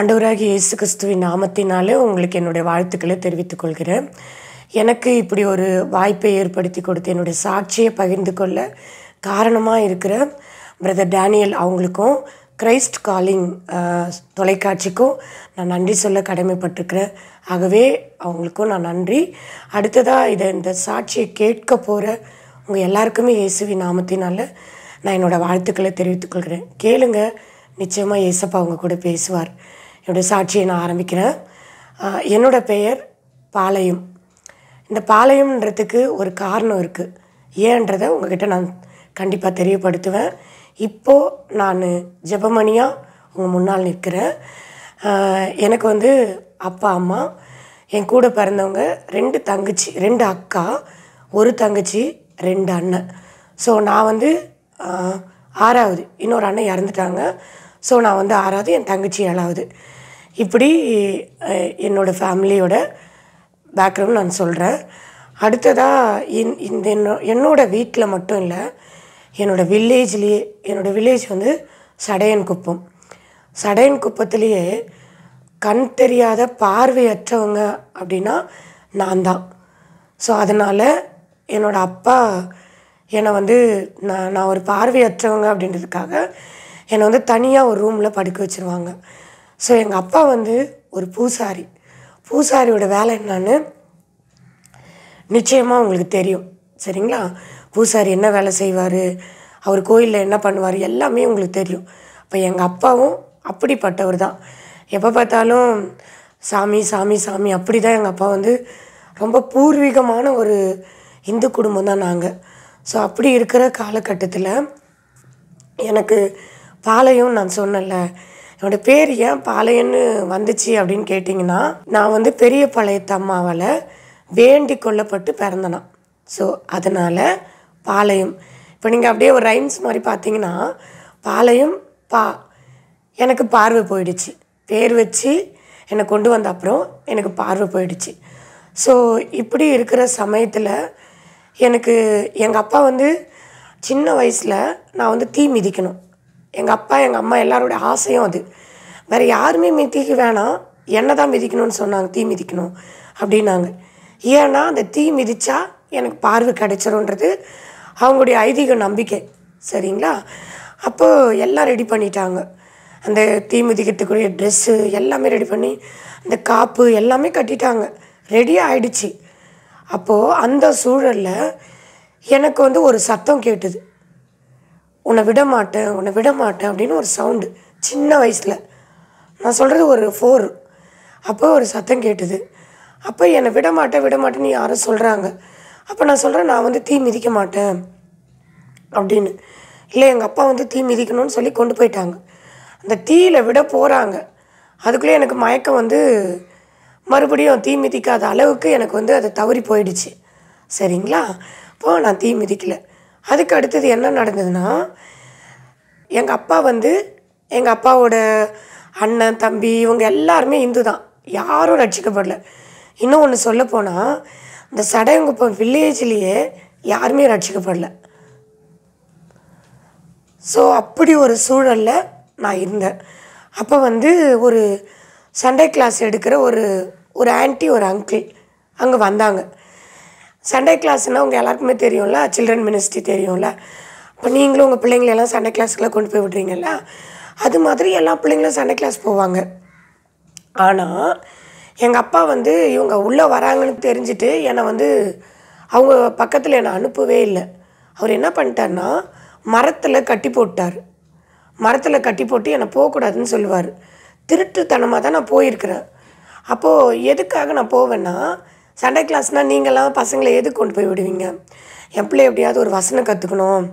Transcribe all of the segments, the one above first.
ஆண்டவராகி இயேசு கிறிஸ்துவின் நாமத்தினாலே உங்களுக்கு என்னுடைய வாழ்த்துக்களை தெரிவித்துக் கொள்கிறேன் எனக்கு இப்படி ஒரு வாய்ப்பை ஏற்படுத்தி கொடுத்து என்னுடைய சாட்சியை பகிர்ந்து கொள்ள காரணமாக இருக்கிற பிரதர் டேனியல் அவங்களுக்கும் கிரைஸ்ட் காலிங் தொலைக்காட்சிக்கும் நான் நன்றி சொல்ல கடமைப்பட்டிருக்கிறேன் ஆகவே அவங்களுக்கும் நான் நன்றி அடுத்ததாக இதை இந்த சாட்சியை கேட்க போகிற உங்கள் எல்லாருக்குமே இயேசுவி நாமத்தினால நான் என்னோடய வாழ்த்துக்களை தெரிவித்துக்கொள்கிறேன் கேளுங்க நிச்சயமாக இயேசப்பா அவங்க கூட பேசுவார் என்னுடைய சாட்சியை நான் ஆரம்பிக்கிறேன் என்னோடய பெயர் பாளையம் இந்த பாளையம்ன்றதுக்கு ஒரு காரணம் இருக்குது ஏன்றத உங்ககிட்ட நான் கண்டிப்பாக தெரியப்படுத்துவேன் இப்போது நான் ஜெபமணியாக உங்கள் முன்னால் நிற்கிறேன் எனக்கு வந்து அப்பா அம்மா என் கூட பிறந்தவங்க ரெண்டு தங்கச்சி ரெண்டு அக்கா ஒரு தங்கச்சி ரெண்டு அண்ணன் ஸோ நான் வந்து ஆறாவது இன்னொரு அண்ணன் இறந்துட்டாங்க ஸோ நான் வந்து ஆறாவது என் தங்கச்சி ஏழாவது இப்படி என்னோடய ஃபேமிலியோட பேக்ரவுண்ட் நான் சொல்கிறேன் அடுத்ததாக இந் இந்த என்னோ என்னோடய வீட்டில் மட்டும் இல்லை என்னோடய வில்லேஜ்லேயே என்னோடய வில்லேஜ் வந்து சடையன் குப்பம் சடையன் குப்பத்துலேயே கண் தெரியாத பார்வையற்றவங்க அப்படின்னா நான் தான் ஸோ அதனால் என்னோடய அப்பா என்னை வந்து நான் நான் ஒரு பார்வையற்றவங்க அப்படின்றதுக்காக என்னை வந்து தனியாக ஒரு ரூமில் படுக்க வச்சுருவாங்க ஸோ எங்கள் அப்பா வந்து ஒரு பூசாரி பூசாரியோட வேலை என்னான்னு நிச்சயமாக உங்களுக்கு தெரியும் சரிங்களா பூசாரி என்ன வேலை செய்வார் அவர் கோயிலில் என்ன பண்ணுவார் எல்லாமே உங்களுக்கு தெரியும் இப்போ எங்கள் அப்பாவும் அப்படிப்பட்டவர் தான் எப்போ பார்த்தாலும் சாமி சாமி சாமி அப்படி தான் எங்கள் அப்பா வந்து ரொம்ப பூர்வீகமான ஒரு இந்து குடும்பம் தான் நாங்கள் ஸோ அப்படி இருக்கிற காலகட்டத்தில் எனக்கு பாளையம் நான் சொன்னேன்ல என்னோடய பேர் ஏன் பாளையம்னு வந்துச்சு அப்படின்னு கேட்டிங்கன்னா நான் வந்து பெரிய பாளையத்து அம்மாவால் வேண்டி கொல்லப்பட்டு பிறந்தனா ஸோ அதனால் பாளையம் இப்போ நீங்கள் அப்படியே ஒரு ரைம்ஸ் மாதிரி பார்த்தீங்கன்னா பாளையம் பா எனக்கு பார்வை போயிடுச்சு பேர் வச்சு என்னை கொண்டு வந்த அப்புறம் எனக்கு பார்வை போயிடுச்சு ஸோ இப்படி இருக்கிற சமயத்தில் எனக்கு எங்கள் அப்பா வந்து சின்ன வயசில் நான் வந்து தீ மிதிக்கணும் எங்கள் அப்பா எங்கள் அம்மா எல்லாரோட ஆசையும் அது வேறு யாருமே மிதிக்க வேணாம் என்னை தான் மிதிக்கணும்னு சொன்னாங்க தீ மிதிக்கணும் அப்படின்னாங்க ஏன்னா அந்த தீ மிதித்தா எனக்கு பார்வை கிடைச்சிரும்ன்றது அவங்களுடைய ஐதீக நம்பிக்கை சரிங்களா அப்போது எல்லாம் ரெடி பண்ணிட்டாங்க அந்த தீ மிதிக்கிறதுக்குரிய ட்ரெஸ்ஸு எல்லாமே ரெடி பண்ணி அந்த காப்பு எல்லாமே கட்டிட்டாங்க ரெடி ஆயிடுச்சு அப்போது அந்த சூழலில் எனக்கு வந்து ஒரு சத்தம் கேட்டுது உன்னை விட மாட்டேன் உன்னை விட மாட்டேன் அப்படின்னு ஒரு சவுண்டு சின்ன வயசில் நான் சொல்கிறது ஒரு ஃபோர் அப்போ ஒரு சத்தம் கேட்டுது அப்போ என்னை விட மாட்டேன் விட மாட்டேன்னு யாரும் சொல்கிறாங்க அப்போ நான் சொல்கிறேன் நான் வந்து தீ மிதிக்க மாட்டேன் அப்படின்னு இல்லை எங்கள் அப்பா வந்து தீ மிதிக்கணும்னு சொல்லி கொண்டு போயிட்டாங்க அந்த தீயில் விட போகிறாங்க அதுக்குள்ளே எனக்கு மயக்கம் வந்து மறுபடியும் தீ மிதிக்காத அளவுக்கு எனக்கு வந்து அது தவறி போயிடுச்சு சரிங்களா அப்போது நான் தீ மிதிக்கலை அதுக்கு அடுத்தது என்ன நடந்ததுன்னா எங்கள் அப்பா வந்து எங்கள் அப்பாவோட அண்ணன் தம்பி இவங்க எல்லாருமே இந்து தான் யாரும் ரட்சிக்கப்படல இன்னும் ஒன்று சொல்ல போனால் இந்த சடையங்குப்பம் வில்லேஜ்லேயே யாருமே ரட்சிக்கப்படல ஸோ அப்படி ஒரு சூழலில் நான் இருந்தேன் அப்போ வந்து ஒரு சண்டே கிளாஸ் எடுக்கிற ஒரு ஒரு ஆன்ட்டி ஒரு அங்கிள் அங்கே வந்தாங்க சண்டே கிளாஸ்னால் உங்கள் எல்லாருக்குமே தெரியும்ல சில்ட்ரன் மினிஸ்ட்ரி தெரியும்ல இப்போ நீங்களும் உங்கள் பிள்ளைங்களெல்லாம் சண்டே கிளாஸ்க்குலாம் கொண்டு போய் விடுறீங்கல்ல அது மாதிரி எல்லா பிள்ளைங்களும் சண்டே கிளாஸ் போவாங்க ஆனால் எங்கள் அப்பா வந்து இவங்க உள்ளே வராங்கன்னு தெரிஞ்சுட்டு என்னை வந்து அவங்க பக்கத்தில் என்னை அனுப்பவே இல்லை அவர் என்ன பண்ணிட்டார்னா மரத்தில் கட்டி போட்டார் மரத்தில் கட்டி போட்டு என்னை போகக்கூடாதுன்னு சொல்லுவார் திருட்டுத்தனமாக தான் நான் போயிருக்கிறேன் அப்போது எதுக்காக நான் போவேன்னா சண்டே கிளாஸ்னால் நீங்களாம் பசங்களை எதுக்கு கொண்டு போய் விடுவீங்க என் பிள்ளை எப்படியாவது ஒரு வசனம் கற்றுக்கணும்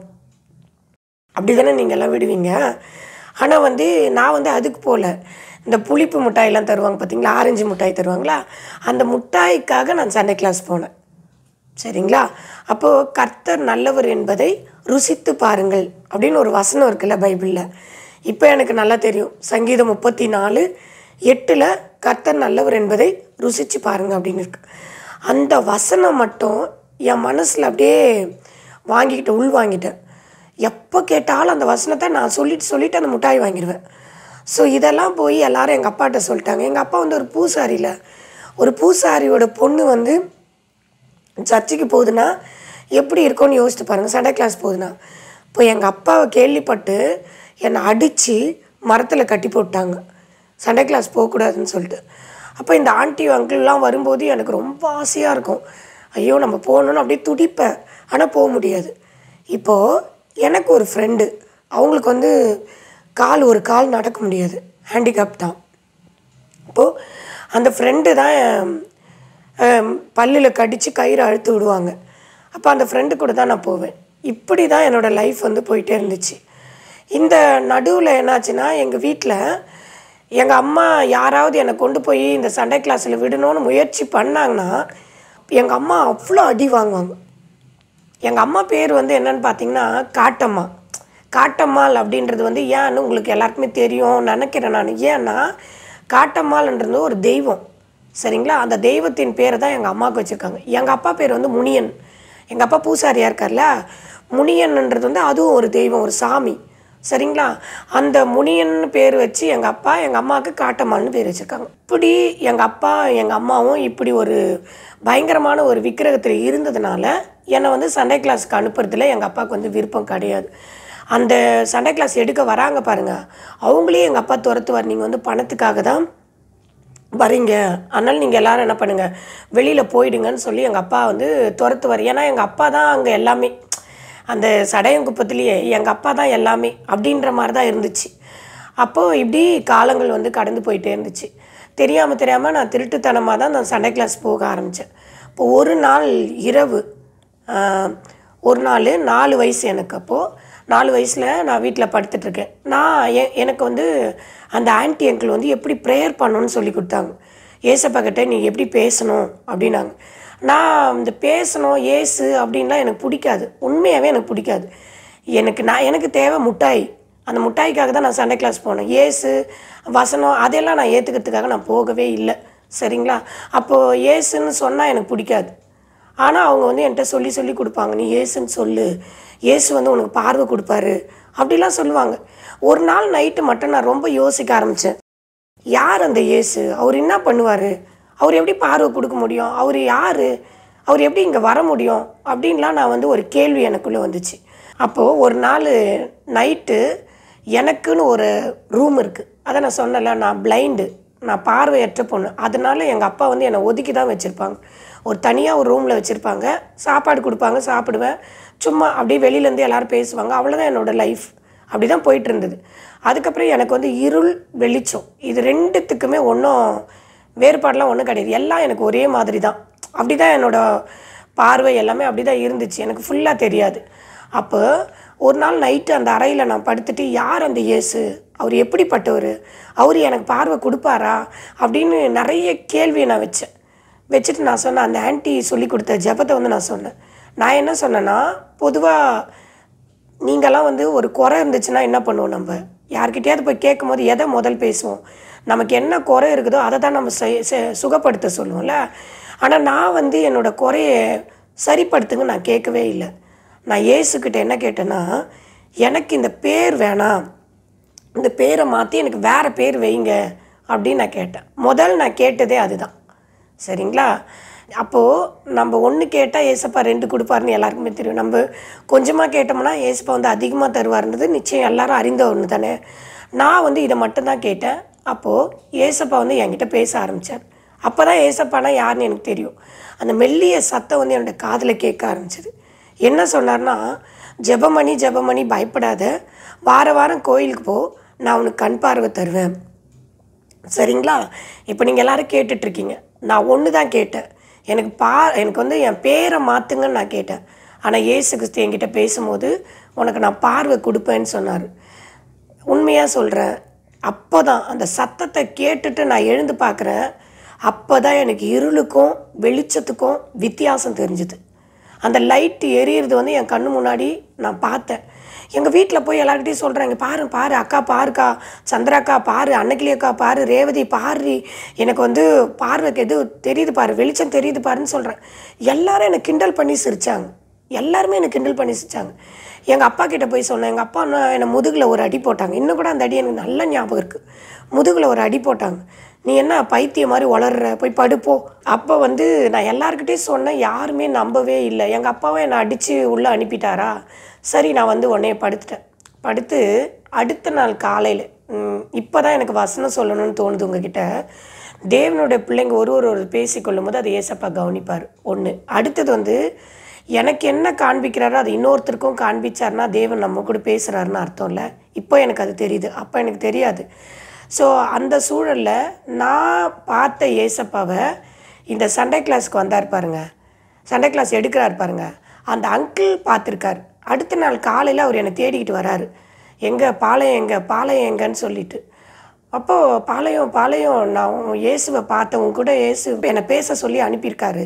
அப்படி தானே நீங்கள்லாம் விடுவீங்க ஆனால் வந்து நான் வந்து அதுக்கு போகல இந்த புளிப்பு மிட்டாயெல்லாம் தருவாங்க பார்த்தீங்களா ஆரஞ்சு மிட்டாய் தருவாங்களா அந்த மிட்டாய்க்காக நான் சண்டே கிளாஸ் போனேன் சரிங்களா அப்போது கர்த்தர் நல்லவர் என்பதை ருசித்து பாருங்கள் அப்படின்னு ஒரு வசனம் இருக்குல்ல பைபிளில் இப்போ எனக்கு நல்லா தெரியும் சங்கீதம் முப்பத்தி நாலு எட்டில் கர்த்தர் நல்லவர் என்பதை ருசித்து பாருங்கள் அப்படின்னு இருக்கு அந்த வசனம் மட்டும் என் மனசில் அப்படியே வாங்கிக்கிட்டேன் உள் வாங்கிட்டேன் எப்போ கேட்டாலும் அந்த வசனத்தை நான் சொல்லிட்டு சொல்லிவிட்டு அந்த மிட்டாய் வாங்கிடுவேன் ஸோ இதெல்லாம் போய் எல்லோரும் எங்கள் அப்பாட்ட சொல்லிட்டாங்க எங்கள் அப்பா வந்து ஒரு பூசாரியில் ஒரு பூசாரியோட பொண்ணு வந்து சர்ச்சுக்கு போகுதுன்னா எப்படி இருக்கும்னு யோசித்து பாருங்கள் சண்டே கிளாஸ் போகுதுன்னா இப்போ எங்கள் அப்பாவை கேள்விப்பட்டு என்னை அடித்து மரத்தில் கட்டி போட்டாங்க சண்டே கிளாஸ் போகக்கூடாதுன்னு சொல்லிட்டு அப்போ இந்த ஆண்டி அங்கிள்லாம் வரும்போது எனக்கு ரொம்ப ஆசையாக இருக்கும் ஐயோ நம்ம போகணுன்னு அப்படியே துடிப்பேன் ஆனால் போக முடியாது இப்போது எனக்கு ஒரு ஃப்ரெண்டு அவங்களுக்கு வந்து கால் ஒரு கால் நடக்க முடியாது ஹேண்டிகேப் தான் இப்போது அந்த ஃப்ரெண்டு தான் பல்லில் கடித்து கயிறு அழுத்து விடுவாங்க அப்போ அந்த ஃப்ரெண்டு கூட தான் நான் போவேன் இப்படி தான் என்னோடய லைஃப் வந்து போயிட்டே இருந்துச்சு இந்த நடுவில் என்னாச்சுன்னா எங்கள் வீட்டில் எங்கள் அம்மா யாராவது என்னை கொண்டு போய் இந்த சண்டே கிளாஸில் விடணும்னு முயற்சி பண்ணாங்கன்னா எங்கள் அம்மா அவ்வளோ அடி வாங்குவாங்க எங்கள் அம்மா பேர் வந்து என்னென்னு பார்த்தீங்கன்னா காட்டம்மா காட்டம்மாள் அப்படின்றது வந்து ஏன்னு உங்களுக்கு எல்லாருக்குமே தெரியும் நினைக்கிறேன் நான் ஏன்னா காட்டம்மாள்ன்றது ஒரு தெய்வம் சரிங்களா அந்த தெய்வத்தின் பேரை தான் எங்கள் அம்மாவுக்கு வச்சுருக்காங்க எங்கள் அப்பா பேர் வந்து முனியன் எங்கள் அப்பா பூசாரியாக இருக்கார்ல முனியன்ன்றது வந்து அதுவும் ஒரு தெய்வம் ஒரு சாமி சரிங்களா அந்த முனியன்னு பேர் வச்சு எங்கள் அப்பா எங்கள் அம்மாவுக்கு காட்டம்மான்னு பேர் வச்சுருக்காங்க இப்படி எங்கள் அப்பா எங்கள் அம்மாவும் இப்படி ஒரு பயங்கரமான ஒரு விக்கிரகத்தில் இருந்ததுனால என்னை வந்து சண்டே கிளாஸுக்கு அனுப்புறதுல எங்கள் அப்பாவுக்கு வந்து விருப்பம் கிடையாது அந்த சண்டே கிளாஸ் எடுக்க வராங்க பாருங்கள் அவங்களே எங்கள் அப்பா துரத்து வர நீங்கள் வந்து பணத்துக்காக தான் வரீங்க அதனால் நீங்கள் எல்லோரும் என்ன பண்ணுங்கள் வெளியில் போயிடுங்கன்னு சொல்லி எங்கள் அப்பா வந்து துரத்து வர ஏன்னா எங்கள் அப்பா தான் அங்கே எல்லாமே அந்த சடையங்குப்பத்துலேயே எங்கள் அப்பா தான் எல்லாமே அப்படின்ற மாதிரி தான் இருந்துச்சு அப்போது இப்படி காலங்கள் வந்து கடந்து போயிட்டே இருந்துச்சு தெரியாமல் தெரியாமல் நான் திருட்டுத்தனமாக தான் நான் சண்டை கிளாஸ் போக ஆரம்பித்தேன் இப்போ ஒரு நாள் இரவு ஒரு நாள் நாலு வயசு எனக்கு அப்போது நாலு வயசில் நான் வீட்டில் படுத்துட்ருக்கேன் நான் எனக்கு வந்து அந்த ஆன்டி அங்கிள் வந்து எப்படி ப்ரேயர் பண்ணணும்னு சொல்லி கொடுத்தாங்க ஏசப்பாக்கிட்ட நீ எப்படி பேசணும் அப்படின்னாங்க நான் இந்த பேசணும் ஏசு அப்படின்லாம் எனக்கு பிடிக்காது உண்மையாகவே எனக்கு பிடிக்காது எனக்கு நான் எனக்கு தேவை முட்டாய் அந்த முட்டாய்க்காக தான் நான் சண்டே கிளாஸ் போனேன் ஏசு வசனம் அதெல்லாம் நான் ஏற்றுக்கிறதுக்காக நான் போகவே இல்லை சரிங்களா அப்போது ஏசுன்னு சொன்னால் எனக்கு பிடிக்காது ஆனால் அவங்க வந்து என்கிட்ட சொல்லி சொல்லி கொடுப்பாங்க நீ ஏசுன்னு சொல்லு ஏசு வந்து உனக்கு பார்வை கொடுப்பாரு அப்படிலாம் சொல்லுவாங்க ஒரு நாள் நைட்டு மட்டும் நான் ரொம்ப யோசிக்க ஆரம்பித்தேன் யார் அந்த ஏசு அவர் என்ன பண்ணுவார் அவர் எப்படி பார்வை கொடுக்க முடியும் அவர் யார் அவர் எப்படி இங்கே வர முடியும் அப்படின்லாம் நான் வந்து ஒரு கேள்வி எனக்குள்ளே வந்துச்சு அப்போது ஒரு நாள் நைட்டு எனக்குன்னு ஒரு ரூம் இருக்குது அதை நான் சொன்னல நான் பிளைண்டு நான் பார்வையற்ற பொண்ணு அதனால் எங்கள் அப்பா வந்து என்னை ஒதுக்கி தான் வச்சுருப்பாங்க ஒரு தனியாக ஒரு ரூமில் வச்சுருப்பாங்க சாப்பாடு கொடுப்பாங்க சாப்பிடுவேன் சும்மா அப்படியே வெளியிலேருந்து எல்லோரும் பேசுவாங்க அவ்வளோதான் என்னோடய லைஃப் அப்படி தான் போயிட்டு இருந்தது அதுக்கப்புறம் எனக்கு வந்து இருள் வெளிச்சம் இது ரெண்டுத்துக்குமே ஒன்றும் வேறுபாடெலாம் ஒன்றும் கிடையாது எல்லாம் எனக்கு ஒரே மாதிரி தான் அப்படி தான் என்னோடய பார்வை எல்லாமே அப்படி தான் இருந்துச்சு எனக்கு ஃபுல்லாக தெரியாது அப்போ ஒரு நாள் நைட்டு அந்த அறையில் நான் படுத்துட்டு யார் அந்த இயேசு அவர் எப்படிப்பட்டவர் அவர் எனக்கு பார்வை கொடுப்பாரா அப்படின்னு நிறைய கேள்வியை நான் வச்சேன் வச்சுட்டு நான் சொன்னேன் அந்த ஆன்டி சொல்லி கொடுத்த ஜபத்தை வந்து நான் சொன்னேன் நான் என்ன சொன்னேன்னா பொதுவாக நீங்களாம் வந்து ஒரு குறை இருந்துச்சுன்னா என்ன பண்ணுவோம் நம்ம யார்கிட்டயாவது போய் கேட்கும் போது எதை முதல் பேசுவோம் நமக்கு என்ன குறை இருக்குதோ அதை தான் நம்ம சுகப்படுத்த சொல்லுவோம்ல ஆனால் நான் வந்து என்னோடய குறையை சரிப்படுத்துங்க நான் கேட்கவே இல்லை நான் ஏசுக்கிட்ட என்ன கேட்டேன்னா எனக்கு இந்த பேர் வேணாம் இந்த பேரை மாற்றி எனக்கு வேறு பேர் வைங்க அப்படின்னு நான் கேட்டேன் முதல் நான் கேட்டதே அதுதான் சரிங்களா அப்போது நம்ம ஒன்று கேட்டால் ஏசப்பா ரெண்டு கொடுப்பாருன்னு எல்லாருக்குமே தெரியும் நம்ம கொஞ்சமாக கேட்டோம்னா ஏசப்பா வந்து அதிகமாக தருவார்ன்றது நிச்சயம் எல்லாரும் அறிந்த ஒன்று தானே நான் வந்து இதை மட்டும்தான் கேட்டேன் அப்போது ஏசப்பா வந்து என்கிட்ட பேச ஆரம்பித்தார் அப்போ தான் ஏசப்பானா யாருன்னு எனக்கு தெரியும் அந்த மெல்லிய சத்தம் வந்து என்னோடய காதில் கேட்க ஆரம்பிச்சிது என்ன சொன்னார்னா ஜெபமணி ஜெபமணி பயப்படாத வார வாரம் கோயிலுக்கு போ நான் உனக்கு கண் பார்வை தருவேன் சரிங்களா இப்போ நீங்கள் எல்லோரும் கேட்டுட்ருக்கீங்க நான் ஒன்று தான் கேட்டேன் எனக்கு பா எனக்கு வந்து என் பேரை மாற்றுங்கன்னு நான் கேட்டேன் ஆனால் ஏசு கிறிஸ்து என்கிட்ட பேசும்போது உனக்கு நான் பார்வை கொடுப்பேன்னு சொன்னார் உண்மையாக சொல்கிறேன் அப்போ தான் அந்த சத்தத்தை கேட்டுட்டு நான் எழுந்து பார்க்குறேன் அப்போ தான் எனக்கு இருளுக்கும் வெளிச்சத்துக்கும் வித்தியாசம் தெரிஞ்சுது அந்த லைட்டு எரியறது வந்து என் கண்ணு முன்னாடி நான் பார்த்தேன் எங்கள் வீட்டில் போய் எல்லாருக்கிட்டையும் சொல்கிறாங்க பாரு பாரு அக்கா பாருக்கா சந்திராக்கா பாரு அன்னக்கிளி அக்கா பாரு ரேவதி பாரு எனக்கு வந்து பார்வைக்கு எது தெரியுது பாரு வெளிச்சம் தெரியுது பாருன்னு சொல்கிறேன் எல்லாரும் என்னை கிண்டல் பண்ணி சிரித்தாங்க எல்லாருமே என்னை கிண்டல் பண்ணி சிரித்தாங்க எங்கள் அப்பா கிட்டே போய் சொன்னேன் எங்கள் அப்பா நான் என்னை முதுகில் ஒரு அடி போட்டாங்க இன்னும் கூட அந்த அடி எனக்கு நல்ல ஞாபகம் இருக்குது முதுகில் ஒரு அடி போட்டாங்க நீ என்ன பைத்திய மாதிரி வளர்ற போய் படுப்போ அப்போ வந்து நான் எல்லாருக்கிட்டேயும் சொன்னேன் யாருமே நம்பவே இல்லை எங்கள் அப்பாவும் என்னை அடித்து உள்ளே அனுப்பிட்டாரா சரி நான் வந்து உடனே படுத்துட்டேன் படுத்து அடுத்த நாள் காலையில் இப்போ தான் எனக்கு வசனம் சொல்லணும்னு தோணுது உங்ககிட்ட தேவனுடைய பிள்ளைங்க ஒரு ஒரு ஒரு பேசிக்கொள்ளும் போது அதை ஏசப்பா கவனிப்பார் ஒன்று அடுத்தது வந்து எனக்கு என்ன காண்பிக்கிறாரோ அது இன்னொருத்தருக்கும் காண்பிச்சார்னா தேவன் நம்ம கூட பேசுகிறாருன்னு அர்த்தம் இல்லை இப்போ எனக்கு அது தெரியுது அப்போ எனக்கு தெரியாது ஸோ அந்த சூழலில் நான் பார்த்த ஏசப்பாவை இந்த சண்டே கிளாஸ்க்கு வந்தார் பாருங்க சண்டே கிளாஸ் எடுக்கிறார் பாருங்க அந்த அங்கிள் பார்த்துருக்கார் அடுத்த நாள் காலையில் அவர் என்னை தேடிக்கிட்டு வராரு எங்கே பாளையம் எங்கே பாளையம் எங்கன்னு சொல்லிட்டு அப்போது பாளையம் பாளையம் நான் இயேசுவை பார்த்தவங்க கூட இயேசு என்னை பேச சொல்லி அனுப்பியிருக்காரு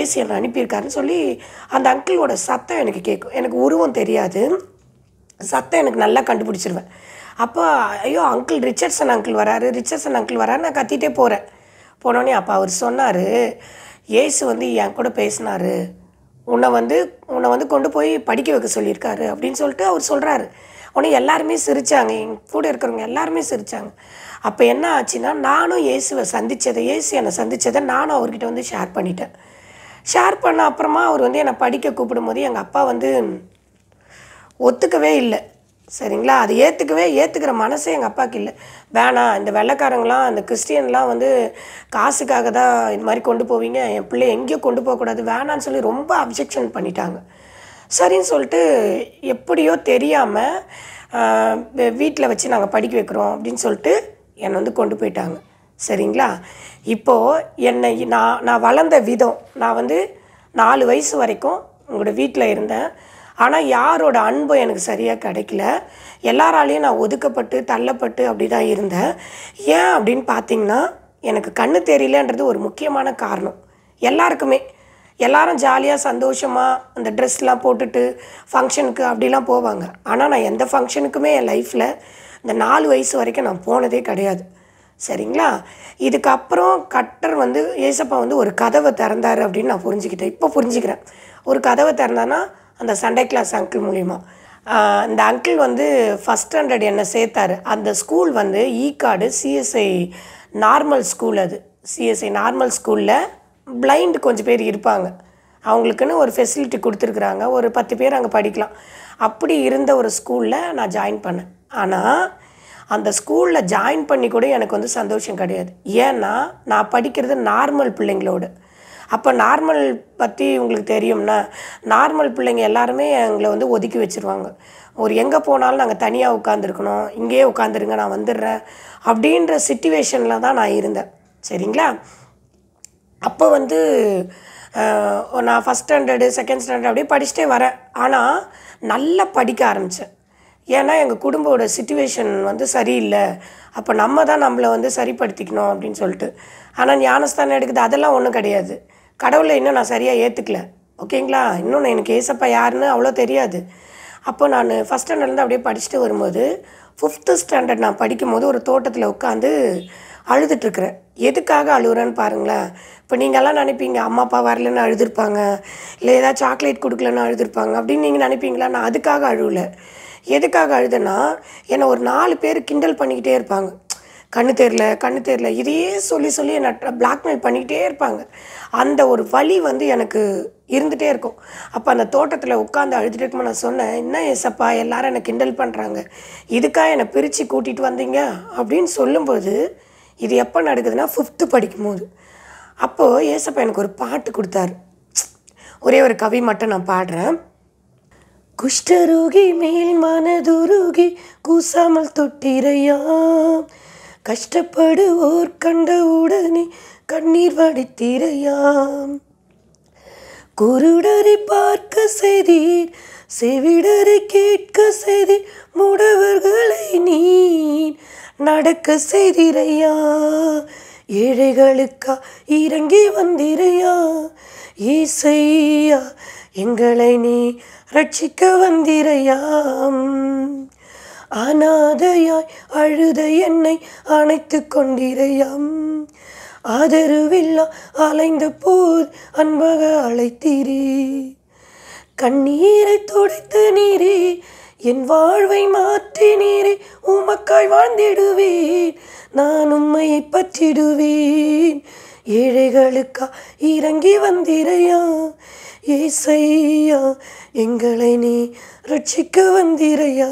ஏசு என்னை அனுப்பியிருக்காருன்னு சொல்லி அந்த அங்கிளோட சத்தம் எனக்கு கேட்கும் எனக்கு உருவம் தெரியாது சத்தம் எனக்கு நல்லா கண்டுபிடிச்சிருவேன் அப்போ ஐயோ அங்கிள் ரிச்சர்ட்சன் அங்கிள் வராரு ரிச்சர்சன் அங்கிள் வராரு நான் கத்திட்டே போகிறேன் போனோடனே அப்போ அவர் சொன்னார் ஏசு வந்து என் கூட பேசினார் உன்னை வந்து உன்னை வந்து கொண்டு போய் படிக்க வைக்க சொல்லியிருக்காரு அப்படின்னு சொல்லிட்டு அவர் சொல்கிறாரு உடனே எல்லாருமே சிரித்தாங்க என் கூட இருக்கிறவங்க எல்லாருமே சிரித்தாங்க அப்போ என்ன ஆச்சுன்னா நானும் இயேசுவை சந்தித்ததை இயேசு என்னை சந்தித்ததை நானும் அவர்கிட்ட வந்து ஷேர் பண்ணிட்டேன் ஷேர் பண்ண அப்புறமா அவர் வந்து என்னை படிக்க கூப்பிடும்போது எங்கள் அப்பா வந்து ஒத்துக்கவே இல்லை சரிங்களா அது ஏற்றுக்கவே ஏற்றுக்கிற மனசே எங்கள் அப்பாவுக்கு இல்லை வேணாம் இந்த வெள்ளைக்காரங்களாம் அந்த கிறிஸ்டியன்லாம் வந்து காசுக்காக தான் இது மாதிரி கொண்டு போவீங்க என் பிள்ளை எங்கேயும் கொண்டு போகக்கூடாது வேணான்னு சொல்லி ரொம்ப அப்ஜெக்ஷன் பண்ணிட்டாங்க சரின்னு சொல்லிட்டு எப்படியோ தெரியாமல் வீட்டில் வச்சு நாங்கள் படிக்க வைக்கிறோம் அப்படின்னு சொல்லிட்டு என்னை வந்து கொண்டு போயிட்டாங்க சரிங்களா இப்போது என்னை நான் நான் வளர்ந்த விதம் நான் வந்து நாலு வயசு வரைக்கும் உங்களோட வீட்டில் இருந்தேன் ஆனால் யாரோட அன்பும் எனக்கு சரியாக கிடைக்கல எல்லாராலையும் நான் ஒதுக்கப்பட்டு தள்ளப்பட்டு அப்படி தான் இருந்தேன் ஏன் அப்படின்னு பார்த்தீங்கன்னா எனக்கு கண்ணு தெரியலன்றது ஒரு முக்கியமான காரணம் எல்லாருக்குமே எல்லாரும் ஜாலியாக சந்தோஷமாக அந்த ட்ரெஸ்லாம் போட்டுட்டு ஃபங்க்ஷனுக்கு அப்படிலாம் போவாங்க ஆனால் நான் எந்த ஃபங்க்ஷனுக்குமே என் லைஃப்பில் இந்த நாலு வயசு வரைக்கும் நான் போனதே கிடையாது சரிங்களா இதுக்கப்புறம் கட்டர் வந்து ஏசப்பா வந்து ஒரு கதவை திறந்தார் அப்படின்னு நான் புரிஞ்சுக்கிட்டேன் இப்போ புரிஞ்சுக்கிறேன் ஒரு கதவை திறந்தானா அந்த சண்டே கிளாஸ் அங்கிள் மூலிமா இந்த அங்கிள் வந்து ஃபஸ்ட் ஸ்டாண்டர்ட் என்னை சேர்த்தார் அந்த ஸ்கூல் வந்து ஈகாடு சிஎஸ்ஐ நார்மல் ஸ்கூல் அது சிஎஸ்ஐ நார்மல் ஸ்கூலில் பிளைண்டு கொஞ்சம் பேர் இருப்பாங்க அவங்களுக்குன்னு ஒரு ஃபெசிலிட்டி கொடுத்துருக்குறாங்க ஒரு பத்து பேர் அங்கே படிக்கலாம் அப்படி இருந்த ஒரு ஸ்கூலில் நான் ஜாயின் பண்ணேன் ஆனால் அந்த ஸ்கூலில் ஜாயின் பண்ணி கூட எனக்கு வந்து சந்தோஷம் கிடையாது ஏன்னா நான் படிக்கிறது நார்மல் பிள்ளைங்களோடு அப்போ நார்மல் பற்றி உங்களுக்கு தெரியும்னா நார்மல் பிள்ளைங்க எல்லாருமே எங்களை வந்து ஒதுக்கி வச்சுருவாங்க ஒரு எங்கே போனாலும் நாங்கள் தனியாக உட்காந்துருக்கணும் இங்கேயே உட்காந்துருங்க நான் வந்துடுறேன் அப்படின்ற சுச்சுவேஷனில் தான் நான் இருந்தேன் சரிங்களா அப்போ வந்து நான் ஃபஸ்ட் ஸ்டாண்டர்டு செகண்ட் ஸ்டாண்டர்ட் அப்படியே படிச்சுட்டே வரேன் ஆனால் நல்லா படிக்க ஆரம்பித்தேன் ஏன்னா எங்கள் குடும்பவோட சுச்சுவேஷன் வந்து சரியில்லை அப்போ நம்ம தான் நம்மளை வந்து சரிப்படுத்திக்கணும் அப்படின்னு சொல்லிட்டு ஆனால் ஞானஸ்தானம் எடுக்குது அதெல்லாம் ஒன்றும் கிடையாது கடவுளை இன்னும் நான் சரியாக ஏற்றுக்கல ஓகேங்களா இன்னொன்று எனக்கு ஏசப்பா யாருன்னு அவ்வளோ தெரியாது அப்போ நான் ஃபஸ்ட் ஸ்டாண்டர்ட்லேருந்து அப்படியே படிச்சுட்டு வரும்போது ஃபிஃப்த்து ஸ்டாண்டர்ட் நான் படிக்கும்போது ஒரு தோட்டத்தில் உட்காந்து அழுதுட்டுருக்குறேன் எதுக்காக அழுகுறேன்னு பாருங்களேன் இப்போ நீங்கள்லாம் நினைப்பீங்க அம்மா அப்பா வரலன்னு அழுதுருப்பாங்க இல்லை ஏதாவது சாக்லேட் கொடுக்கலன்னு அழுதுருப்பாங்க அப்படின்னு நீங்கள் நினைப்பீங்களா நான் அதுக்காக அழுகலை எதுக்காக அழுதுனா என்னை ஒரு நாலு பேர் கிண்டல் பண்ணிக்கிட்டே இருப்பாங்க கண்ணு தெரில கண்ணு தெரில இதையே சொல்லி சொல்லி என்னை பிளாக்மெயில் பண்ணிக்கிட்டே இருப்பாங்க அந்த ஒரு வழி வந்து எனக்கு இருந்துகிட்டே இருக்கும் அப்போ அந்த தோட்டத்தில் உட்காந்து அழுதுட்டு இருக்கும்போது நான் சொன்னேன் என்ன ஏசப்பா எல்லாரும் என்னை கிண்டல் பண்ணுறாங்க இதுக்காக என்னை பிரித்து கூட்டிகிட்டு வந்தீங்க அப்படின்னு சொல்லும்போது இது எப்போ நடக்குதுன்னா ஃபிஃப்த்து படிக்கும்போது அப்போது ஏசப்பா எனக்கு ஒரு பாட்டு கொடுத்தாரு ஒரே ஒரு கவி மட்டும் நான் பாடுறேன் குஷ்டருகி மேல் மனதுருகி கூசாமல் தொட்டிரையாம் கஷ்டப்படுவோர் கண்டவுடனே கண்ணீர் வடித்திரையாம் குருடரை பார்க்க செய்தீர் செவிடரை கேட்க செய்தீர் முடவர்களை நீ நடக்க செய்திரையா ஏழைகளுக்கா இறங்கி வந்திரையா ஈசையா எங்களை நீ ரட்சிக்க வந்திரையாம் அனாதையாய் அழுத என்னை அணைத்து கொண்டிரையாம் ஆதரவில்லா அலைந்த போர் அன்பாக அழைத்தீரே கண்ணீரை துடைத்த நீரே என் வாழ்வை மாற்றி நீரே உமக்காய் வாழ்ந்திடுவேன் நான் உண்மையை பற்றிடுவேன் ஏழைகளுக்கா இறங்கி வந்திரையா செய்யா எங்களை நீ ரட்சிக்க வந்திரையா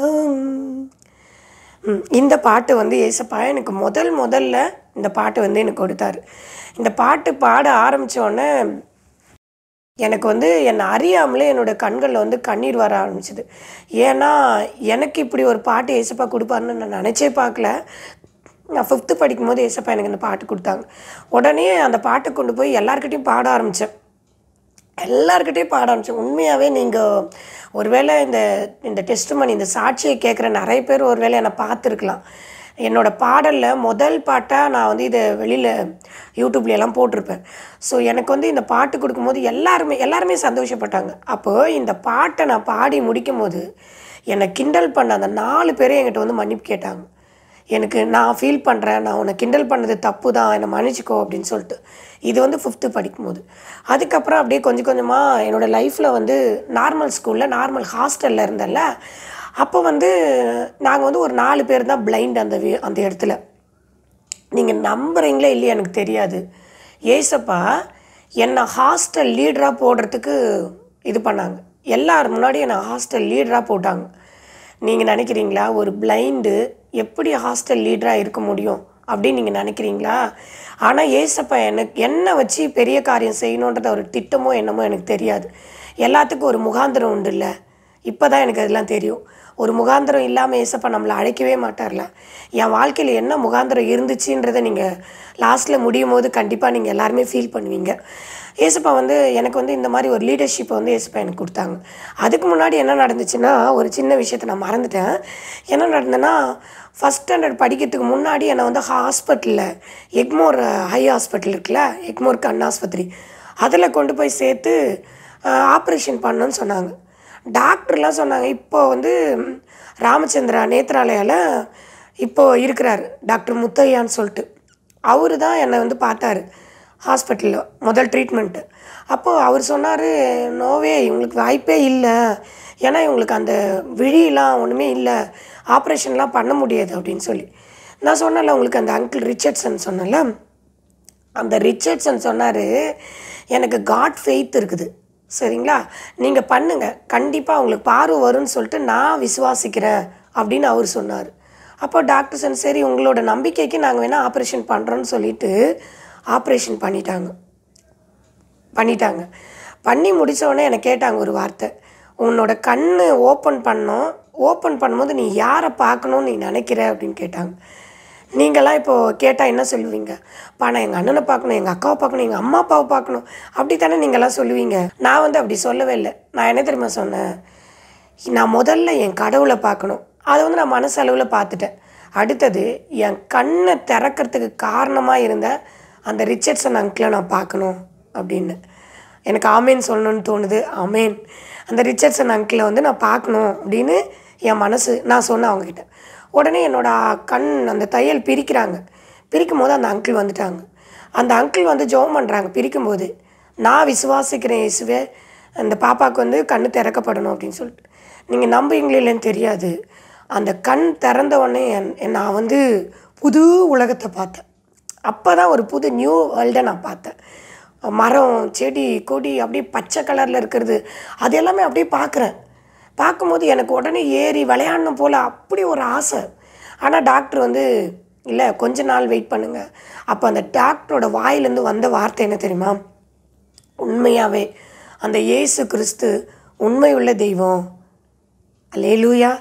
இந்த பாட்டு வந்து ஏசப்பா எனக்கு முதல் முதல்ல இந்த பாட்டு வந்து எனக்கு கொடுத்தாரு இந்த பாட்டு பாட ஆரம்பித்தோடனே எனக்கு வந்து என்னை அறியாமலே என்னோடய கண்களில் வந்து கண்ணீர் வர ஆரம்பிச்சிது ஏன்னா எனக்கு இப்படி ஒரு பாட்டு ஏசப்பா கொடுப்பாருன்னு நான் நினச்சே பார்க்கல நான் ஃபிஃப்த்து படிக்கும் போது ஏசப்பா எனக்கு இந்த பாட்டு கொடுத்தாங்க உடனே அந்த பாட்டை கொண்டு போய் எல்லாருக்கிட்டையும் பாட ஆரம்பித்தேன் எல்லாருக்கிட்டையும் பாட ஆரம்பித்தேன் உண்மையாகவே நீங்கள் ஒருவேளை இந்த இந்த டெஸ்ட் மணி இந்த சாட்சியை கேட்குற நிறைய பேர் ஒருவேளை என்னை பார்த்துருக்கலாம் என்னோடய பாடலில் முதல் பாட்டாக நான் வந்து இதை வெளியில் யூடியூப்லலாம் போட்டிருப்பேன் ஸோ எனக்கு வந்து இந்த பாட்டு கொடுக்கும்போது எல்லாருமே எல்லாருமே சந்தோஷப்பட்டாங்க அப்போது இந்த பாட்டை நான் பாடி முடிக்கும் போது என்னை கிண்டல் பண்ண அந்த நாலு பேரும் என்கிட்ட வந்து மன்னிப்பு கேட்டாங்க எனக்கு நான் ஃபீல் பண்ணுறேன் நான் உன்னை கிண்டல் பண்ணது தப்பு தான் என்னை மன்னிச்சிக்கோ அப்படின்னு சொல்லிட்டு இது வந்து ஃபிஃப்த்து படிக்கும்போது அதுக்கப்புறம் அப்படியே கொஞ்சம் கொஞ்சமாக என்னோடய லைஃப்பில் வந்து நார்மல் ஸ்கூலில் நார்மல் ஹாஸ்டலில் இருந்தேன்ல அப்போ வந்து நாங்கள் வந்து ஒரு நாலு பேர் தான் பிளைண்ட் அந்த அந்த இடத்துல நீங்கள் நம்புகிறீங்களே இல்லையா எனக்கு தெரியாது ஏசப்பா என்னை ஹாஸ்டல் லீடராக போடுறதுக்கு இது பண்ணாங்க எல்லார் முன்னாடி என்னை ஹாஸ்டல் லீடராக போட்டாங்க நீங்கள் நினைக்கிறீங்களா ஒரு பிளைண்டு எப்படி ஹாஸ்டல் லீடராக இருக்க முடியும் அப்படின்னு நீங்கள் நினைக்கிறீங்களா ஆனால் ஏசப்பா எனக்கு என்னை வச்சு பெரிய காரியம் செய்யணுன்றத ஒரு திட்டமோ என்னமோ எனக்கு தெரியாது எல்லாத்துக்கும் ஒரு முகாந்திரம் உண்டு இல்லை இப்போ தான் எனக்கு அதெல்லாம் தெரியும் ஒரு முகாந்திரம் இல்லாமல் ஏசப்பா நம்மளை அழைக்கவே மாட்டார்ல என் வாழ்க்கையில் என்ன முகாந்திரம் இருந்துச்சுன்றதை நீங்கள் லாஸ்ட்டில் முடியும் போது கண்டிப்பாக நீங்கள் எல்லாருமே ஃபீல் பண்ணுவீங்க ஏசப்பா வந்து எனக்கு வந்து இந்த மாதிரி ஒரு லீடர்ஷிப்பை வந்து ஏசப்பா எனக்கு கொடுத்தாங்க அதுக்கு முன்னாடி என்ன நடந்துச்சுன்னா ஒரு சின்ன விஷயத்தை நான் மறந்துட்டேன் என்ன நடந்ததுன்னா ஃபஸ்ட் ஸ்டாண்டர்ட் படிக்கிறதுக்கு முன்னாடி என்னை வந்து ஹாஸ்பிட்டலில் எக்மோர் ஹை ஹாஸ்பிட்டல் இருக்குல்ல எக்மோர் கண் ஆஸ்பத்திரி அதில் கொண்டு போய் சேர்த்து ஆப்ரேஷன் பண்ணணும்னு சொன்னாங்க டாக்டர்லாம் சொன்னாங்க இப்போ வந்து ராமச்சந்திரா நேத்ராலயாவில் இப்போது இருக்கிறார் டாக்டர் முத்தையான்னு சொல்லிட்டு அவர் தான் என்னை வந்து பார்த்தார் ஹாஸ்பிட்டலில் முதல் ட்ரீட்மெண்ட்டு அப்போது அவர் சொன்னார் நோவே இவங்களுக்கு வாய்ப்பே இல்லை ஏன்னா இவங்களுக்கு அந்த விழியெலாம் ஒன்றுமே இல்லை ஆப்ரேஷன்லாம் பண்ண முடியாது அப்படின்னு சொல்லி நான் சொன்னல உங்களுக்கு அந்த அங்கிள் ரிச்சர்ட்ஸன் சொன்னல அந்த ரிச்சர்ட்ஸன் சொன்னார் எனக்கு காட் ஃபெய்த் இருக்குது சரிங்களா நீங்கள் பண்ணுங்கள் கண்டிப்பாக உங்களுக்கு பார்வை வரும்னு சொல்லிட்டு நான் விசுவாசிக்கிறேன் அப்படின்னு அவர் சொன்னார் அப்போ டாக்டர் சொன்ன சரி உங்களோட நம்பிக்கைக்கு நாங்கள் வேணால் ஆப்ரேஷன் பண்ணுறோன்னு சொல்லிட்டு ஆப்ரேஷன் பண்ணிட்டாங்க பண்ணிட்டாங்க பண்ணி முடித்தோடனே என்னை கேட்டாங்க ஒரு வார்த்தை உன்னோட கண் ஓப்பன் பண்ணோம் ஓப்பன் பண்ணும்போது நீ யாரை பார்க்கணும்னு நீ நினைக்கிற அப்படின்னு கேட்டாங்க நீங்களாம் இப்போது கேட்டால் என்ன சொல்லுவீங்க பா நான் எங்கள் அண்ணனை பார்க்கணும் எங்கள் அக்காவை பார்க்கணும் எங்கள் அம்மா அப்பாவை பார்க்கணும் அப்படி தானே நீங்களாம் சொல்லுவீங்க நான் வந்து அப்படி சொல்லவே இல்லை நான் என்ன தெரியுமா சொன்னேன் நான் முதல்ல என் கடவுளை பார்க்கணும் அதை வந்து நான் மனசளவில் பார்த்துட்டேன் அடுத்தது என் கண்ணை திறக்கிறதுக்கு காரணமாக இருந்த அந்த ரிச்சர்ட்ஸன் அங்கிளை நான் பார்க்கணும் அப்படின்னு எனக்கு ஆமேன் சொல்லணும்னு தோணுது ஆமேன் அந்த ரிச்சர்ட்ஸன் அங்கிளை வந்து நான் பார்க்கணும் அப்படின்னு என் மனசு நான் சொன்னேன் அவங்கக்கிட்ட உடனே என்னோடய கண் அந்த தையல் பிரிக்கிறாங்க பிரிக்கும் போது அந்த அங்கிள் வந்துட்டாங்க அந்த அங்கிள் வந்து ஜோம் பண்ணுறாங்க பிரிக்கும்போது நான் விசுவாசிக்கிறேன் இயேசுவே அந்த பாப்பாவுக்கு வந்து கண் திறக்கப்படணும் அப்படின்னு சொல்லிட்டு நீங்கள் நம்புவீங்களேன்னு இல்லைன்னு தெரியாது அந்த கண் திறந்த உடனே என் நான் வந்து புது உலகத்தை பார்த்தேன் அப்போ தான் ஒரு புது நியூ வேர்ல்டை நான் பார்த்தேன் மரம் செடி கொடி அப்படியே பச்சை கலரில் இருக்கிறது அது எல்லாமே அப்படியே பார்க்குறேன் பார்க்கும்போது எனக்கு உடனே ஏறி விளையாடணும் போல் அப்படி ஒரு ஆசை ஆனால் டாக்டர் வந்து இல்லை கொஞ்ச நாள் வெயிட் பண்ணுங்கள் அப்போ அந்த டாக்டரோட வாயிலேருந்து வந்த வார்த்தை என்ன தெரியுமா உண்மையாகவே அந்த இயேசு கிறிஸ்து உண்மையுள்ள தெய்வம் அல்லே லூயா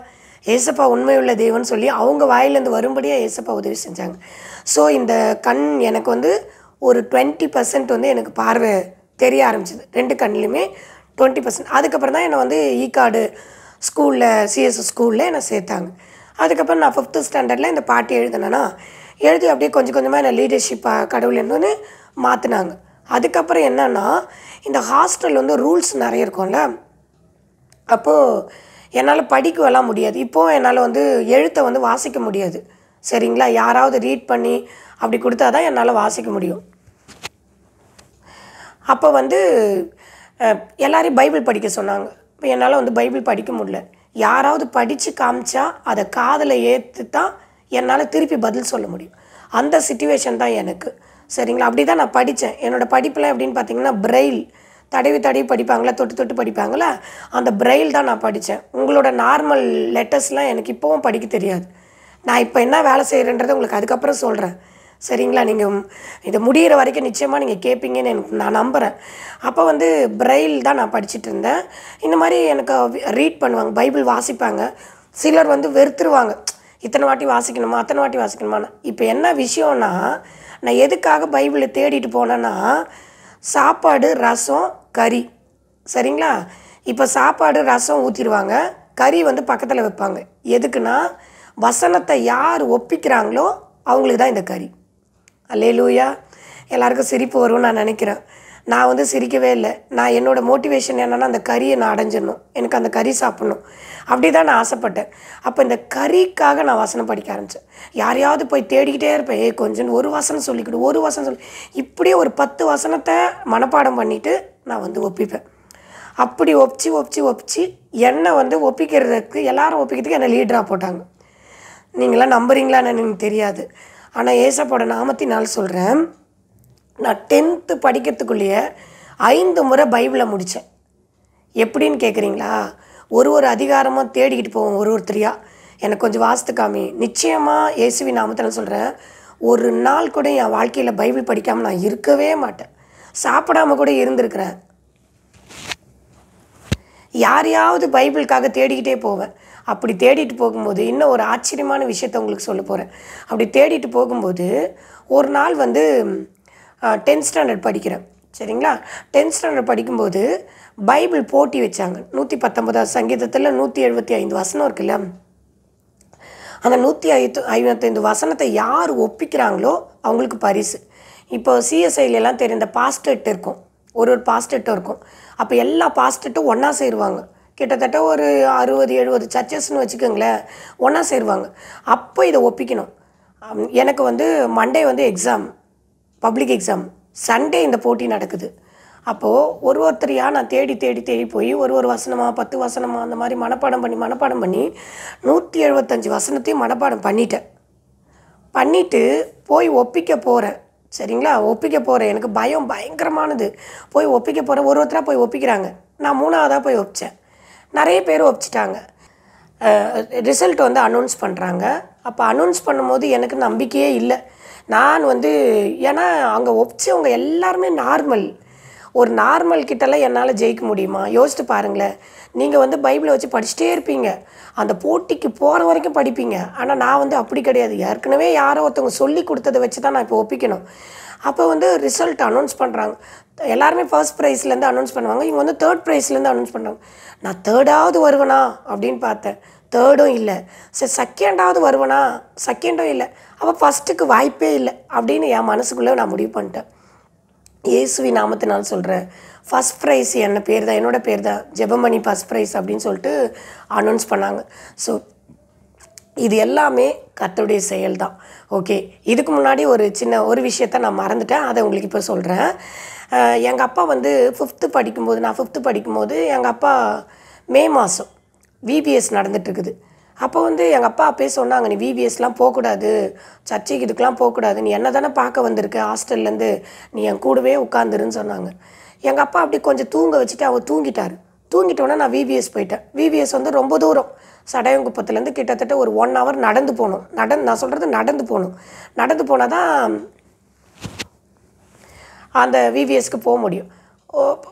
ஏசப்பா உண்மையுள்ள தெய்வம்னு சொல்லி அவங்க வாயிலேருந்து வரும்படியாக ஏசப்பா உதவி செஞ்சாங்க ஸோ இந்த கண் எனக்கு வந்து ஒரு டுவெண்ட்டி பர்சன்ட் வந்து எனக்கு பார்வை தெரிய ஆரம்பிச்சிது ரெண்டு கண்லேயுமே டுவெண்ட்டி பர்சன்ட் அதுக்கப்புறம் தான் என்னை வந்து இ கார்டு ஸ்கூலில் சிஎஸ்எஸ் ஸ்கூலில் என்னை சேர்த்தாங்க அதுக்கப்புறம் நான் ஃபிஃப்த்து ஸ்டாண்டர்டில் இந்த பாட்டி எழுதினேன்னா எழுதி அப்படியே கொஞ்சம் கொஞ்சமாக என்னை லீடர்ஷிப்பாக கடவுள் என்னன்னு மாற்றினாங்க அதுக்கப்புறம் என்னென்னா இந்த ஹாஸ்டல் வந்து ரூல்ஸ் நிறைய இருக்கும்ல அப்போது என்னால் படிக்கவெல்லாம் முடியாது இப்போது என்னால் வந்து எழுத்தை வந்து வாசிக்க முடியாது சரிங்களா யாராவது ரீட் பண்ணி அப்படி கொடுத்தா தான் என்னால் வாசிக்க முடியும் அப்போ வந்து எல்லாரையும் பைபிள் படிக்க சொன்னாங்க இப்போ என்னால் வந்து பைபிள் படிக்க முடியல யாராவது படித்து காமிச்சா அதை காதில் ஏற்று தான் என்னால் திருப்பி பதில் சொல்ல முடியும் அந்த சுச்சுவேஷன் தான் எனக்கு சரிங்களா அப்படி தான் நான் படித்தேன் என்னோடய படிப்பில் அப்படின்னு பார்த்தீங்கன்னா பிரெயில் தடவி தடவி படிப்பாங்களா தொட்டு தொட்டு படிப்பாங்களா அந்த பிரெயில் தான் நான் படித்தேன் உங்களோட நார்மல் லெட்டர்ஸ்லாம் எனக்கு இப்போவும் படிக்க தெரியாது நான் இப்போ என்ன வேலை செய்கிறேன்றதை உங்களுக்கு அதுக்கப்புறம் சொல்கிறேன் சரிங்களா நீங்கள் இது முடிகிற வரைக்கும் நிச்சயமாக நீங்கள் கேட்பீங்கன்னு எனக்கு நான் நம்புகிறேன் அப்போ வந்து பிரெயில் தான் நான் படிச்சுட்டு இருந்தேன் இந்த மாதிரி எனக்கு ரீட் பண்ணுவாங்க பைபிள் வாசிப்பாங்க சிலர் வந்து வெறுத்துருவாங்க இத்தனை வாட்டி வாசிக்கணுமா அத்தனை வாட்டி வாசிக்கணுமான்னு இப்போ என்ன விஷயம்னா நான் எதுக்காக பைபிளை தேடிட்டு போனேன்னா சாப்பாடு ரசம் கறி சரிங்களா இப்போ சாப்பாடு ரசம் ஊற்றிடுவாங்க கறி வந்து பக்கத்தில் வைப்பாங்க எதுக்குன்னா வசனத்தை யார் ஒப்பிக்கிறாங்களோ அவங்களுக்கு தான் இந்த கறி அல்லேலூயா எல்லாருக்கும் சிரிப்பு வரும்னு நான் நினைக்கிறேன் நான் வந்து சிரிக்கவே இல்லை நான் என்னோடய மோட்டிவேஷன் என்னென்னா அந்த கறியை நான் அடைஞ்சிடணும் எனக்கு அந்த கறி சாப்பிட்ணும் அப்படி தான் நான் ஆசைப்பட்டேன் அப்போ இந்த கறிக்காக நான் வசனம் படிக்க ஆரம்பித்தேன் யாரையாவது போய் தேடிக்கிட்டே இருப்பேன் ஏ கொஞ்சம் ஒரு வசனம் சொல்லிக்கிட்டு ஒரு வசனம் சொல்லி இப்படியே ஒரு பத்து வசனத்தை மனப்பாடம் பண்ணிவிட்டு நான் வந்து ஒப்பிப்பேன் அப்படி ஒப்பிச்சு ஒப்பிச்சு ஒப்பிச்சு என்னை வந்து ஒப்பிக்கிறதுக்கு எல்லாரும் ஒப்பிக்கிறதுக்கு என்னை லீடராக போட்டாங்க நீங்களாம் நம்புறீங்களான்னு எனக்கு தெரியாது ஆனால் ஏசப்போட நாமத்தினால் சொல்கிறேன் நான் டென்த்து படிக்கிறதுக்குள்ளேயே ஐந்து முறை பைபிளை முடித்தேன் எப்படின்னு கேட்குறீங்களா ஒரு ஒரு அதிகாரமாக தேடிக்கிட்டு போவோம் ஒரு ஒருத்தரியாக எனக்கு கொஞ்சம் வாஸ்து காமி நிச்சயமாக இயேசுவி நாமத்தில் சொல்கிறேன் ஒரு நாள் கூட என் வாழ்க்கையில் பைபிள் படிக்காமல் நான் இருக்கவே மாட்டேன் சாப்பிடாம கூட இருந்திருக்கிறேன் யாரையாவது பைபிளுக்காக தேடிக்கிட்டே போவேன் அப்படி தேடிட்டு போகும்போது இன்னும் ஒரு ஆச்சரியமான விஷயத்த உங்களுக்கு சொல்ல போகிறேன் அப்படி தேடிட்டு போகும்போது ஒரு நாள் வந்து டென்த் ஸ்டாண்டர்ட் படிக்கிறேன் சரிங்களா டென்த் ஸ்டாண்டர்ட் படிக்கும்போது பைபிள் போட்டி வச்சாங்க நூற்றி பத்தொன்பதாவது சங்கீதத்தில் நூற்றி எழுபத்தி ஐந்து வசனம் இருக்குல்ல அந்த நூற்றி ஐத்து ஐம்பத்தைந்து வசனத்தை யார் ஒப்பிக்கிறாங்களோ அவங்களுக்கு பரிசு இப்போ சிஎஸ்ஐலாம் தெரிந்த பாஸ்டெட் இருக்கும் ஒரு ஒரு பாஸ்டெட்டும் இருக்கும் அப்போ எல்லா பாஸ்டெட்டும் ஒன்றா சேருவாங்க கிட்டத்தட்ட ஒரு அறுபது எழுபது சர்ச்சஸ்னு வச்சுக்கோங்களேன் ஒன்றா சேருவாங்க அப்போ இதை ஒப்பிக்கணும் எனக்கு வந்து மண்டே வந்து எக்ஸாம் பப்ளிக் எக்ஸாம் சண்டே இந்த போட்டி நடக்குது அப்போது ஒரு ஒருத்தரையாக நான் தேடி தேடி தேடி போய் ஒரு ஒரு வசனமாக பத்து வசனமாக அந்த மாதிரி மனப்பாடம் பண்ணி மனப்பாடம் பண்ணி நூற்றி எழுபத்தஞ்சி வசனத்தையும் மனப்பாடம் பண்ணிட்டேன் பண்ணிவிட்டு போய் ஒப்பிக்க போகிறேன் சரிங்களா ஒப்பிக்க போகிறேன் எனக்கு பயம் பயங்கரமானது போய் ஒப்பிக்க போகிறேன் ஒரு ஒருத்தராக போய் ஒப்பிக்கிறாங்க நான் மூணாவதாக போய் ஒப்பிச்சேன் நிறைய பேர் ஒப்பிச்சிட்டாங்க ரிசல்ட் வந்து அனௌன்ஸ் பண்ணுறாங்க அப்போ அனௌன்ஸ் பண்ணும்போது எனக்கு நம்பிக்கையே இல்லை நான் வந்து ஏன்னா அங்கே ஒப்பிச்சவங்க எல்லாருமே நார்மல் ஒரு நார்மல் கிட்டலாம் என்னால் ஜெயிக்க முடியுமா யோசிச்சு பாருங்களேன் நீங்கள் வந்து பைபிளை வச்சு படிச்சுட்டே இருப்பீங்க அந்த போட்டிக்கு போகிற வரைக்கும் படிப்பீங்க ஆனால் நான் வந்து அப்படி கிடையாது ஏற்கனவே யாரோ ஒருத்தவங்க சொல்லி கொடுத்ததை வச்சு தான் நான் இப்போ ஒப்பிக்கணும் அப்போ வந்து ரிசல்ட் அனௌன்ஸ் பண்ணுறாங்க எல்லாருமே ஃபர்ஸ்ட் ப்ரைஸ்லேருந்து அனௌன்ஸ் பண்ணுவாங்க இவங்க வந்து தேர்ட் ப்ரைஸ்லேருந்து அனௌன்ஸ் பண்ணுறாங்க நான் தேர்டாவது வருவனா அப்படின்னு பார்த்தேன் தேர்டும் இல்லை சரி செகண்டாவது வருவனா செகண்டும் இல்லை அப்போ ஃபஸ்ட்டுக்கு வாய்ப்பே இல்லை அப்படின்னு என் மனசுக்குள்ளே நான் முடிவு பண்ணிட்டேன் இயேசுவி நாமத்தினால் சொல்கிறேன் ஃபஸ்ட் ப்ரைஸ் என்ன பேர் தான் என்னோடய பேர் தான் ஜெபமணி ஃபஸ்ட் ப்ரைஸ் அப்படின்னு சொல்லிட்டு அனௌன்ஸ் பண்ணாங்க ஸோ இது எல்லாமே கத்தோடைய செயல் தான் ஓகே இதுக்கு முன்னாடி ஒரு சின்ன ஒரு விஷயத்த நான் மறந்துட்டேன் அதை உங்களுக்கு இப்போ சொல்கிறேன் எங்கள் அப்பா வந்து ஃபிஃப்த்து படிக்கும்போது நான் ஃபிஃப்த்து படிக்கும்போது எங்கள் அப்பா மே மாதம் விபிஎஸ் நடந்துகிட்ருக்குது அப்போ வந்து எங்கள் அப்பா அப்பயே சொன்னாங்க நீ விபிஎஸ்லாம் போகக்கூடாது சர்ச்சைக்கு இதுக்கெலாம் போகக்கூடாது நீ என்ன தானே பார்க்க வந்திருக்க ஹாஸ்டல்லேருந்து நீ என் கூடவே உட்காந்துருன்னு சொன்னாங்க எங்கள் அப்பா அப்படி கொஞ்சம் தூங்க வச்சுட்டு அவர் தூங்கிட்டார் தூங்கிட்டோன்னே நான் விபிஎஸ் போயிட்டேன் விபிஎஸ் வந்து ரொம்ப தூரம் சடையங்குப்பத்துலேருந்து கிட்டத்தட்ட ஒரு ஒன் ஹவர் நடந்து போகணும் நடந்து நான் சொல்கிறது நடந்து போகணும் நடந்து போனால் தான் அந்த விவிஎஸ்க்கு போக முடியும்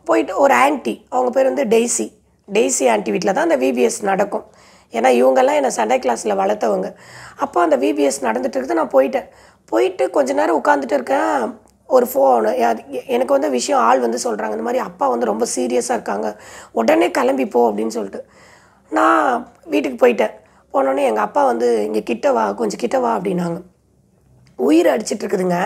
போயிட்டு ஒரு ஆன்ட்டி அவங்க பேர் வந்து டெய்ஸி டெய்ஸி ஆன்ட்டி வீட்டில் தான் அந்த விபிஎஸ் நடக்கும் ஏன்னா இவங்கெல்லாம் என்னை சண்டே கிளாஸில் வளர்த்தவங்க அப்போ அந்த விபிஎஸ் நடந்துட்டு இருக்குது நான் போயிட்டேன் போயிட்டு கொஞ்ச நேரம் உட்காந்துட்டு இருக்கேன் ஒரு ஃபோனு எனக்கு வந்து விஷயம் ஆள் வந்து சொல்கிறாங்க இந்த மாதிரி அப்பா வந்து ரொம்ப சீரியஸாக இருக்காங்க உடனே கிளம்பி போ அப்படின்னு சொல்லிட்டு நான் வீட்டுக்கு போயிட்டேன் போனோடனே எங்கள் அப்பா வந்து இங்கே கிட்ட வா கொஞ்சம் கிட்ட வா அப்படின்னாங்க உயிர் அடிச்சிட்ருக்குதுங்க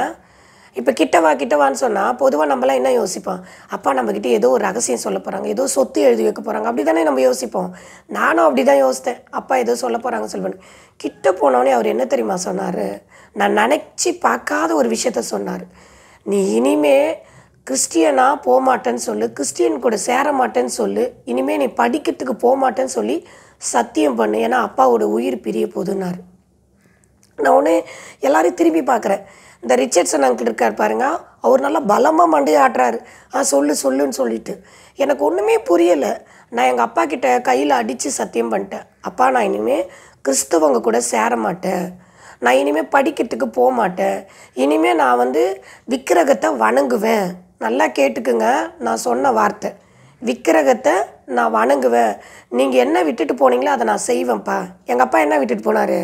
இப்போ கிட்டவா கிட்டவான்னு சொன்னால் பொதுவாக நம்மளாம் என்ன யோசிப்போம் அப்பா நம்மக்கிட்ட ஏதோ ஒரு ரகசியம் சொல்ல போகிறாங்க ஏதோ சொத்து எழுதி வைக்க போகிறாங்க அப்படி தானே நம்ம யோசிப்போம் நானும் அப்படி தான் யோசித்தேன் அப்பா ஏதோ சொல்ல போகிறாங்க சொல்வேன் கிட்ட போனோடனே அவர் என்ன தெரியுமா சொன்னார் நான் நினச்சி பார்க்காத ஒரு விஷயத்த சொன்னார் நீ இனிமே கிறிஸ்டியனாக போகமாட்டேன்னு சொல்லு கிறிஸ்டியன் கூட சேர மாட்டேன்னு சொல்லு இனிமேல் நீ படிக்கிறதுக்கு போகமாட்டேன்னு சொல்லி சத்தியம் பண்ணு ஏன்னா அப்பாவோட உயிர் பிரிய போதுன்னாரு நான் உடனே எல்லாரையும் திரும்பி பார்க்குறேன் இந்த ரிச்சர்ட்ஸன் அங்கிட்ட இருக்கார் பாருங்க அவர் நல்லா பலமாக மண்டையை ஆட்டுறாரு ஆ சொல்லு சொல்லுன்னு சொல்லிட்டு எனக்கு ஒன்றுமே புரியலை நான் எங்கள் அப்பா கிட்ட கையில் அடித்து சத்தியம் பண்ணிட்டேன் அப்பா நான் இனிமேல் கிறிஸ்தவங்க கூட சேர மாட்டேன் நான் இனிமேல் படிக்கிறதுக்கு போக மாட்டேன் இனிமேல் நான் வந்து விக்கிரகத்தை வணங்குவேன் நல்லா கேட்டுக்குங்க நான் சொன்ன வார்த்தை விக்கிரகத்தை நான் வணங்குவேன் நீங்கள் என்ன விட்டுட்டு போனீங்களோ அதை நான் செய்வேன்ப்பா எங்கள் அப்பா என்ன விட்டுட்டு போனார்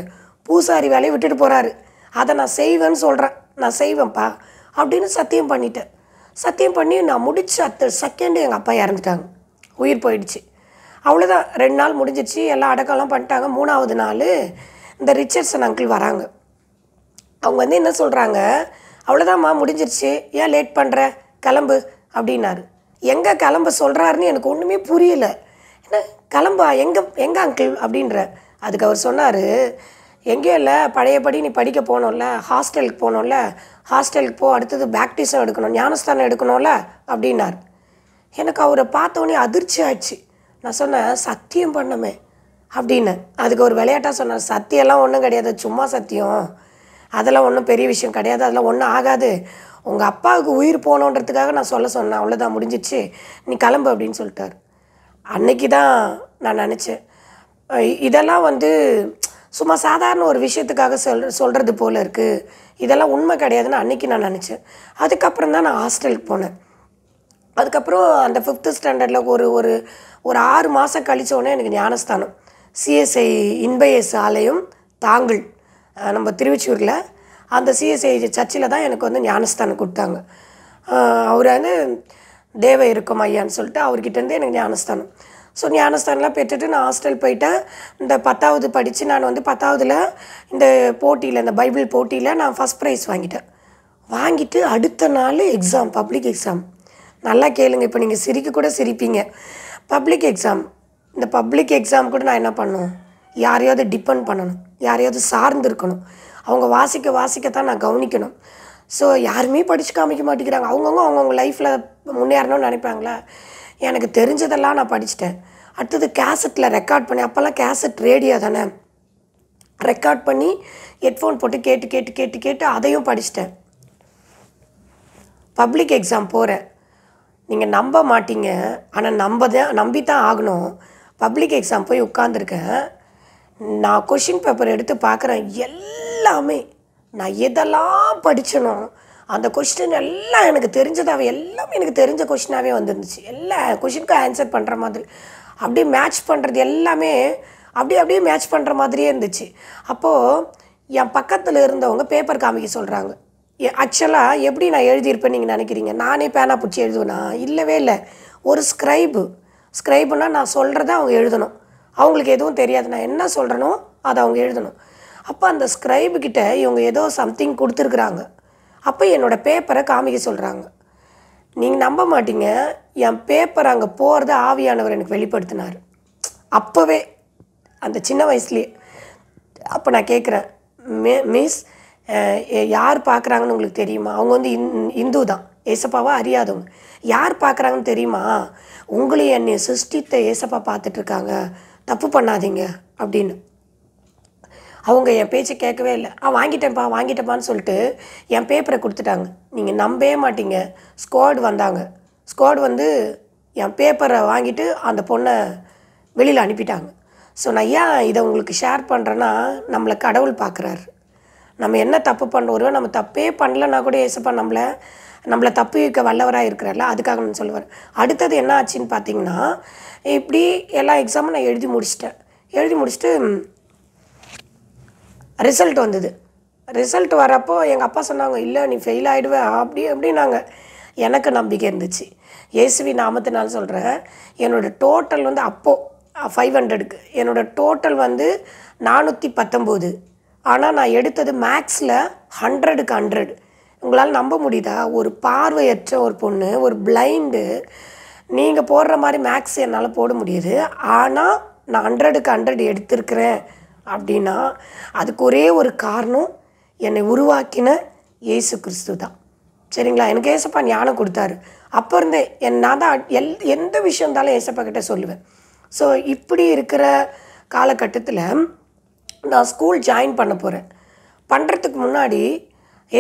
பூசாரி வேலையை விட்டுட்டு போகிறாரு அதை நான் செய்வேன்னு சொல்கிறேன் நான் செய்வேன்ப்பா அப்படின்னு சத்தியம் பண்ணிட்டேன் சத்தியம் பண்ணி நான் முடிச்சு அத்து செகண்டு எங்கள் அப்பா இறந்துட்டாங்க உயிர் போயிடுச்சு அவ்வளோதான் ரெண்டு நாள் முடிஞ்சிச்சு எல்லாம் அடக்கம்லாம் பண்ணிட்டாங்க மூணாவது நாள் இந்த ரிச்சர்ட்ஸன் அங்கிள் வராங்க அவங்க வந்து என்ன சொல்கிறாங்க அவ்வளோதாம்மா முடிஞ்சிருச்சு ஏன் லேட் பண்ணுற கிளம்பு அப்படின்னாரு எங்கே கிளம்ப சொல்கிறாருன்னு எனக்கு ஒன்றுமே புரியல என்ன கிளம்பா எங்கே எங்கே அங்கிள் அப்படின்ற அதுக்கு அவர் சொன்னார் எங்கேயும் இல்லை பழையபடி நீ படிக்க போகணும்ல ஹாஸ்டலுக்கு போகணும்ல ஹாஸ்டலுக்கு போ அடுத்தது பேக்டிசம் எடுக்கணும் ஞானஸ்தானம் எடுக்கணும்ல அப்படின்னார் எனக்கு அவரை பார்த்தோன்னே அதிர்ச்சி ஆச்சு நான் சொன்னேன் சத்தியம் பண்ணுமே அப்படின்னு அதுக்கு ஒரு விளையாட்டாக சொன்னார் சத்தியெல்லாம் ஒன்றும் கிடையாது சும்மா சத்தியம் அதெல்லாம் ஒன்றும் பெரிய விஷயம் கிடையாது அதெல்லாம் ஒன்றும் ஆகாது உங்கள் அப்பாவுக்கு உயிர் போகணுன்றதுக்காக நான் சொல்ல சொன்னேன் அவ்வளோதான் முடிஞ்சிச்சு நீ கிளம்பு அப்படின்னு சொல்லிட்டார் அன்னைக்கு தான் நான் நினச்சேன் இதெல்லாம் வந்து சும்மா சாதாரண ஒரு விஷயத்துக்காக சொல் சொல்கிறது போல் இருக்குது இதெல்லாம் உண்மை கிடையாதுன்னு அன்றைக்கி நான் நினச்சேன் அதுக்கப்புறம் தான் நான் ஹாஸ்டலுக்கு போனேன் அதுக்கப்புறம் அந்த ஃபிஃப்த்து ஸ்டாண்டர்டில் ஒரு ஒரு ஒரு ஆறு மாதம் கழித்தோடனே எனக்கு ஞானஸ்தானம் சிஎஸ்ஐ இன்பயஸ் ஆலயம் தாங்கள் நம்ம திருவச்சூரில் அந்த சிஎஸ்ஐ சர்ச்சில் தான் எனக்கு வந்து ஞானஸ்தானம் கொடுத்தாங்க அவர் வந்து தேவ இருக்கும் ஐயான்னு சொல்லிட்டு அவர்கிட்டேருந்தே எனக்கு ஞானஸ்தானம் ஸோ ஞானஸ்தானெலாம் பெற்றுட்டு நான் ஹாஸ்டல் போயிட்டேன் இந்த பத்தாவது படித்து நான் வந்து பத்தாவதில் இந்த போட்டியில் இந்த பைபிள் போட்டியில் நான் ஃபஸ்ட் ப்ரைஸ் வாங்கிட்டேன் வாங்கிட்டு அடுத்த நாள் எக்ஸாம் பப்ளிக் எக்ஸாம் நல்லா கேளுங்க இப்போ நீங்கள் சிரிக்க கூட சிரிப்பீங்க பப்ளிக் எக்ஸாம் இந்த பப்ளிக் எக்ஸாம் கூட நான் என்ன பண்ணுவேன் யாரையாவது டிபெண்ட் பண்ணணும் யாரையாவது சார்ந்து இருக்கணும் அவங்க வாசிக்க வாசிக்கத்தான் நான் கவனிக்கணும் ஸோ யாருமே படித்து காமிக்க மாட்டேங்கிறாங்க அவங்கவுங்க அவங்கவுங்க லைஃப்பில் முன்னேறணும்னு நினைப்பாங்களா எனக்கு தெரிஞ்சதெல்லாம் நான் படிச்சுட்டேன் அடுத்தது கேசட்டில் ரெக்கார்ட் பண்ணி அப்போல்லாம் கேசட் ரேடியோ தானே ரெக்கார்ட் பண்ணி ஹெட்ஃபோன் போட்டு கேட்டு கேட்டு கேட்டு கேட்டு அதையும் படிச்சிட்டேன் பப்ளிக் எக்ஸாம் போகிறேன் நீங்கள் நம்ப மாட்டீங்க ஆனால் நம்ப தான் நம்பி தான் ஆகணும் பப்ளிக் எக்ஸாம் போய் உட்காந்துருக்கேன் நான் கொஷின் பேப்பர் எடுத்து பார்க்குறேன் எல்லாமே நான் எதெல்லாம் படித்தனோ அந்த கொஷின் எல்லாம் எனக்கு தெரிஞ்சதாகவே எல்லாமே எனக்கு தெரிஞ்ச கொஷினாகவே வந்துருந்துச்சு எல்லா கொஷினுக்கும் ஆன்சர் பண்ணுற மாதிரி அப்படியே மேட்ச் பண்ணுறது எல்லாமே அப்படியே அப்படியே மேட்ச் பண்ணுற மாதிரியே இருந்துச்சு அப்போது என் பக்கத்தில் இருந்தவங்க பேப்பர் காமிக்க சொல்கிறாங்க ஆக்சுவலாக எப்படி நான் எழுதியிருப்பேன் நீங்கள் நினைக்கிறீங்க நானே பேனா பிடிச்சி எழுதுவேனா இல்லவே இல்லை ஒரு ஸ்க்ரைபு ஸ்க்ரைபுனால் நான் சொல்கிறத அவங்க எழுதணும் அவங்களுக்கு எதுவும் தெரியாது நான் என்ன சொல்கிறனோ அதை அவங்க எழுதணும் அப்போ அந்த ஸ்க்ரைபுக்கிட்ட இவங்க ஏதோ சம்திங் கொடுத்துருக்குறாங்க அப்போ என்னோடய பேப்பரை காமிக்க சொல்கிறாங்க நீங்கள் நம்ப மாட்டீங்க என் பேப்பர் அங்கே போகிறத ஆவியானவர் எனக்கு வெளிப்படுத்தினார் அப்போவே அந்த சின்ன வயசுலேயே அப்போ நான் கேட்குறேன் மே மிஸ் யார் பார்க்குறாங்கன்னு உங்களுக்கு தெரியுமா அவங்க வந்து இந் இந்து தான் ஏசப்பாவாக அறியாதவங்க யார் பார்க்குறாங்கன்னு தெரியுமா உங்களையும் என்னை சிருஷ்டித்த ஏசப்பா பார்த்துட்ருக்காங்க தப்பு பண்ணாதீங்க அப்படின்னு அவங்க என் பேச்சை கேட்கவே இல்லை ஆ வாங்கிட்டேன்ப்பா வாங்கிட்டேப்பான்னு சொல்லிட்டு என் பேப்பரை கொடுத்துட்டாங்க நீங்கள் நம்பவே மாட்டீங்க ஸ்குவாட் வந்தாங்க ஸ்குவாட் வந்து என் பேப்பரை வாங்கிட்டு அந்த பொண்ணை வெளியில் அனுப்பிட்டாங்க ஸோ நான் ஏன் இதை உங்களுக்கு ஷேர் பண்ணுறேன்னா நம்மளை கடவுள் பார்க்குறாரு நம்ம என்ன தப்பு பண்ணுறோம் நம்ம தப்பே பண்ணலன்னா கூட ஏசப்பா நம்மளை நம்மளை தப்பு வைக்க வல்லவராக இருக்கிறார்ல அதுக்காக நான் சொல்லுவார் அடுத்தது என்ன ஆச்சுன்னு பார்த்தீங்கன்னா இப்படி எல்லா எக்ஸாமும் நான் எழுதி முடிச்சிட்டேன் எழுதி முடிச்சுட்டு ரிசல்ட் வந்தது ரிசல்ட் வரப்போ எங்கள் அப்பா சொன்னாங்க இல்லை நீ ஃபெயில் ஆகிடுவேன் அப்படி அப்படின்னாங்க எனக்கு நம்பிக்கை இருந்துச்சு ஏசுவி நாமத்தினால் சொல்கிறேன் என்னோடய டோட்டல் வந்து அப்போது ஃபைவ் ஹண்ட்ரடுக்கு என்னோடய டோட்டல் வந்து நானூற்றி பத்தொம்போது ஆனால் நான் எடுத்தது மேக்ஸில் ஹண்ட்ரடுக்கு ஹண்ட்ரடு உங்களால் நம்ப முடியுதா ஒரு பார்வையற்ற ஒரு பொண்ணு ஒரு பிளைண்டு நீங்கள் போடுற மாதிரி மேக்ஸ் என்னால் போட முடியுது ஆனால் நான் ஹண்ட்ரடுக்கு ஹண்ட்ரட் எடுத்திருக்கிறேன் அப்படின்னா அதுக்கு ஒரே ஒரு காரணம் என்னை உருவாக்கின இயேசு கிறிஸ்து தான் சரிங்களா எனக்கு ஏசப்பா ஞானம் கொடுத்தாரு அப்போ இருந்தே என் நான் தான் எல் எந்த விஷயம் இருந்தாலும் ஏசப்பா கிட்டே சொல்லுவேன் ஸோ இப்படி இருக்கிற காலகட்டத்தில் நான் ஸ்கூல் ஜாயின் பண்ண போகிறேன் பண்ணுறதுக்கு முன்னாடி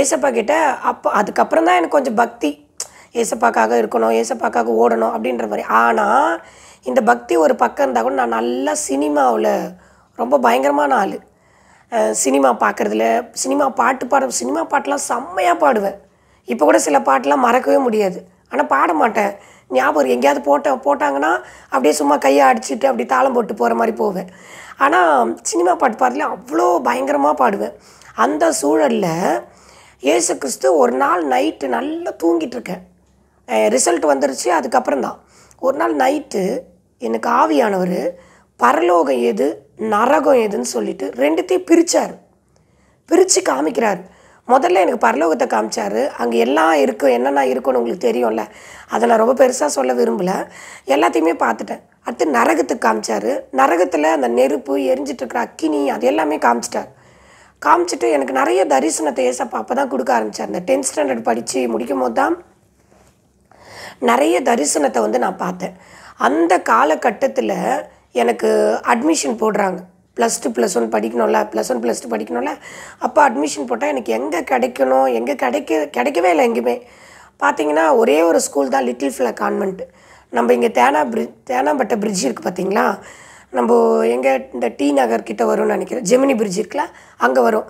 ஏசப்பா கிட்ட அப்போ அதுக்கப்புறம் தான் எனக்கு கொஞ்சம் பக்தி ஏசப்பாக்காக இருக்கணும் ஏசப்பாக்காக ஓடணும் அப்படின்ற மாதிரி ஆனால் இந்த பக்தி ஒரு பக்கம் இருந்தால் கூட நான் நல்லா சினிமாவில் ரொம்ப பயங்கரமான ஆள் சினிமா பார்க்குறதுல சினிமா பாட்டு பாட சினிமா பாட்டெலாம் செம்மையாக பாடுவேன் இப்போ கூட சில பாட்டெலாம் மறக்கவே முடியாது ஆனால் பாட மாட்டேன் ஞாபகம் எங்கேயாவது போட்ட போட்டாங்கன்னா அப்படியே சும்மா கையை அடிச்சுட்டு அப்படி தாளம் போட்டு போகிற மாதிரி போவேன் ஆனால் சினிமா பாட்டு பாடல அவ்வளோ பயங்கரமாக பாடுவேன் அந்த சூழலில் ஏசு கிறிஸ்து ஒரு நாள் நைட்டு நல்லா தூங்கிட்டுருக்கேன் ரிசல்ட் வந்துருச்சு அதுக்கப்புறம் தான் ஒரு நாள் நைட்டு எனக்கு ஆவியானவர் பரலோகம் எது நரகம் எதுன்னு சொல்லிட்டு ரெண்டுத்தையும் பிரித்தார் பிரித்து காமிக்கிறார் முதல்ல எனக்கு பரலோகத்தை காமிச்சார் அங்கே எல்லாம் இருக்கும் என்னென்ன இருக்கும்னு உங்களுக்கு தெரியும்ல அதை நான் ரொம்ப பெருசாக சொல்ல விரும்பலை எல்லாத்தையுமே பார்த்துட்டேன் அடுத்து நரகத்துக்கு காமிச்சார் நரகத்தில் அந்த நெருப்பு எரிஞ்சிட்ருக்கிற அக்கினி அது எல்லாமே காமிச்சிட்டார் காமிச்சிட்டு எனக்கு நிறைய தரிசனத்தை ஏசப்பா அப்போ தான் கொடுக்க ஆரம்பித்தார் இந்த டென்த் ஸ்டாண்டர்ட் படித்து முடிக்கும் போது தான் நிறைய தரிசனத்தை வந்து நான் பார்த்தேன் அந்த காலகட்டத்தில் எனக்கு அட்மிஷன் போடுறாங்க ப்ளஸ் டூ ப்ளஸ் ஒன் படிக்கணும்ல ப்ளஸ் ஒன் ப்ளஸ் டூ படிக்கணும்ல அப்போ அட்மிஷன் போட்டால் எனக்கு எங்கே கிடைக்கணும் எங்கே கிடைக்க கிடைக்கவே இல்லை எங்கேயுமே பார்த்தீங்கன்னா ஒரே ஒரு ஸ்கூல் தான் லிட்டில் ஃபிள கான்வென்ட் நம்ம இங்கே தேனா பிரி தேனாம்பட்டை பிரிட்ஜ் இருக்குது பார்த்தீங்களா நம்ம எங்கே இந்த டி நகர் கிட்டே வரும்னு நினைக்கிறேன் ஜெமினி பிரிட்ஜ் இருக்குல்ல அங்கே வரும்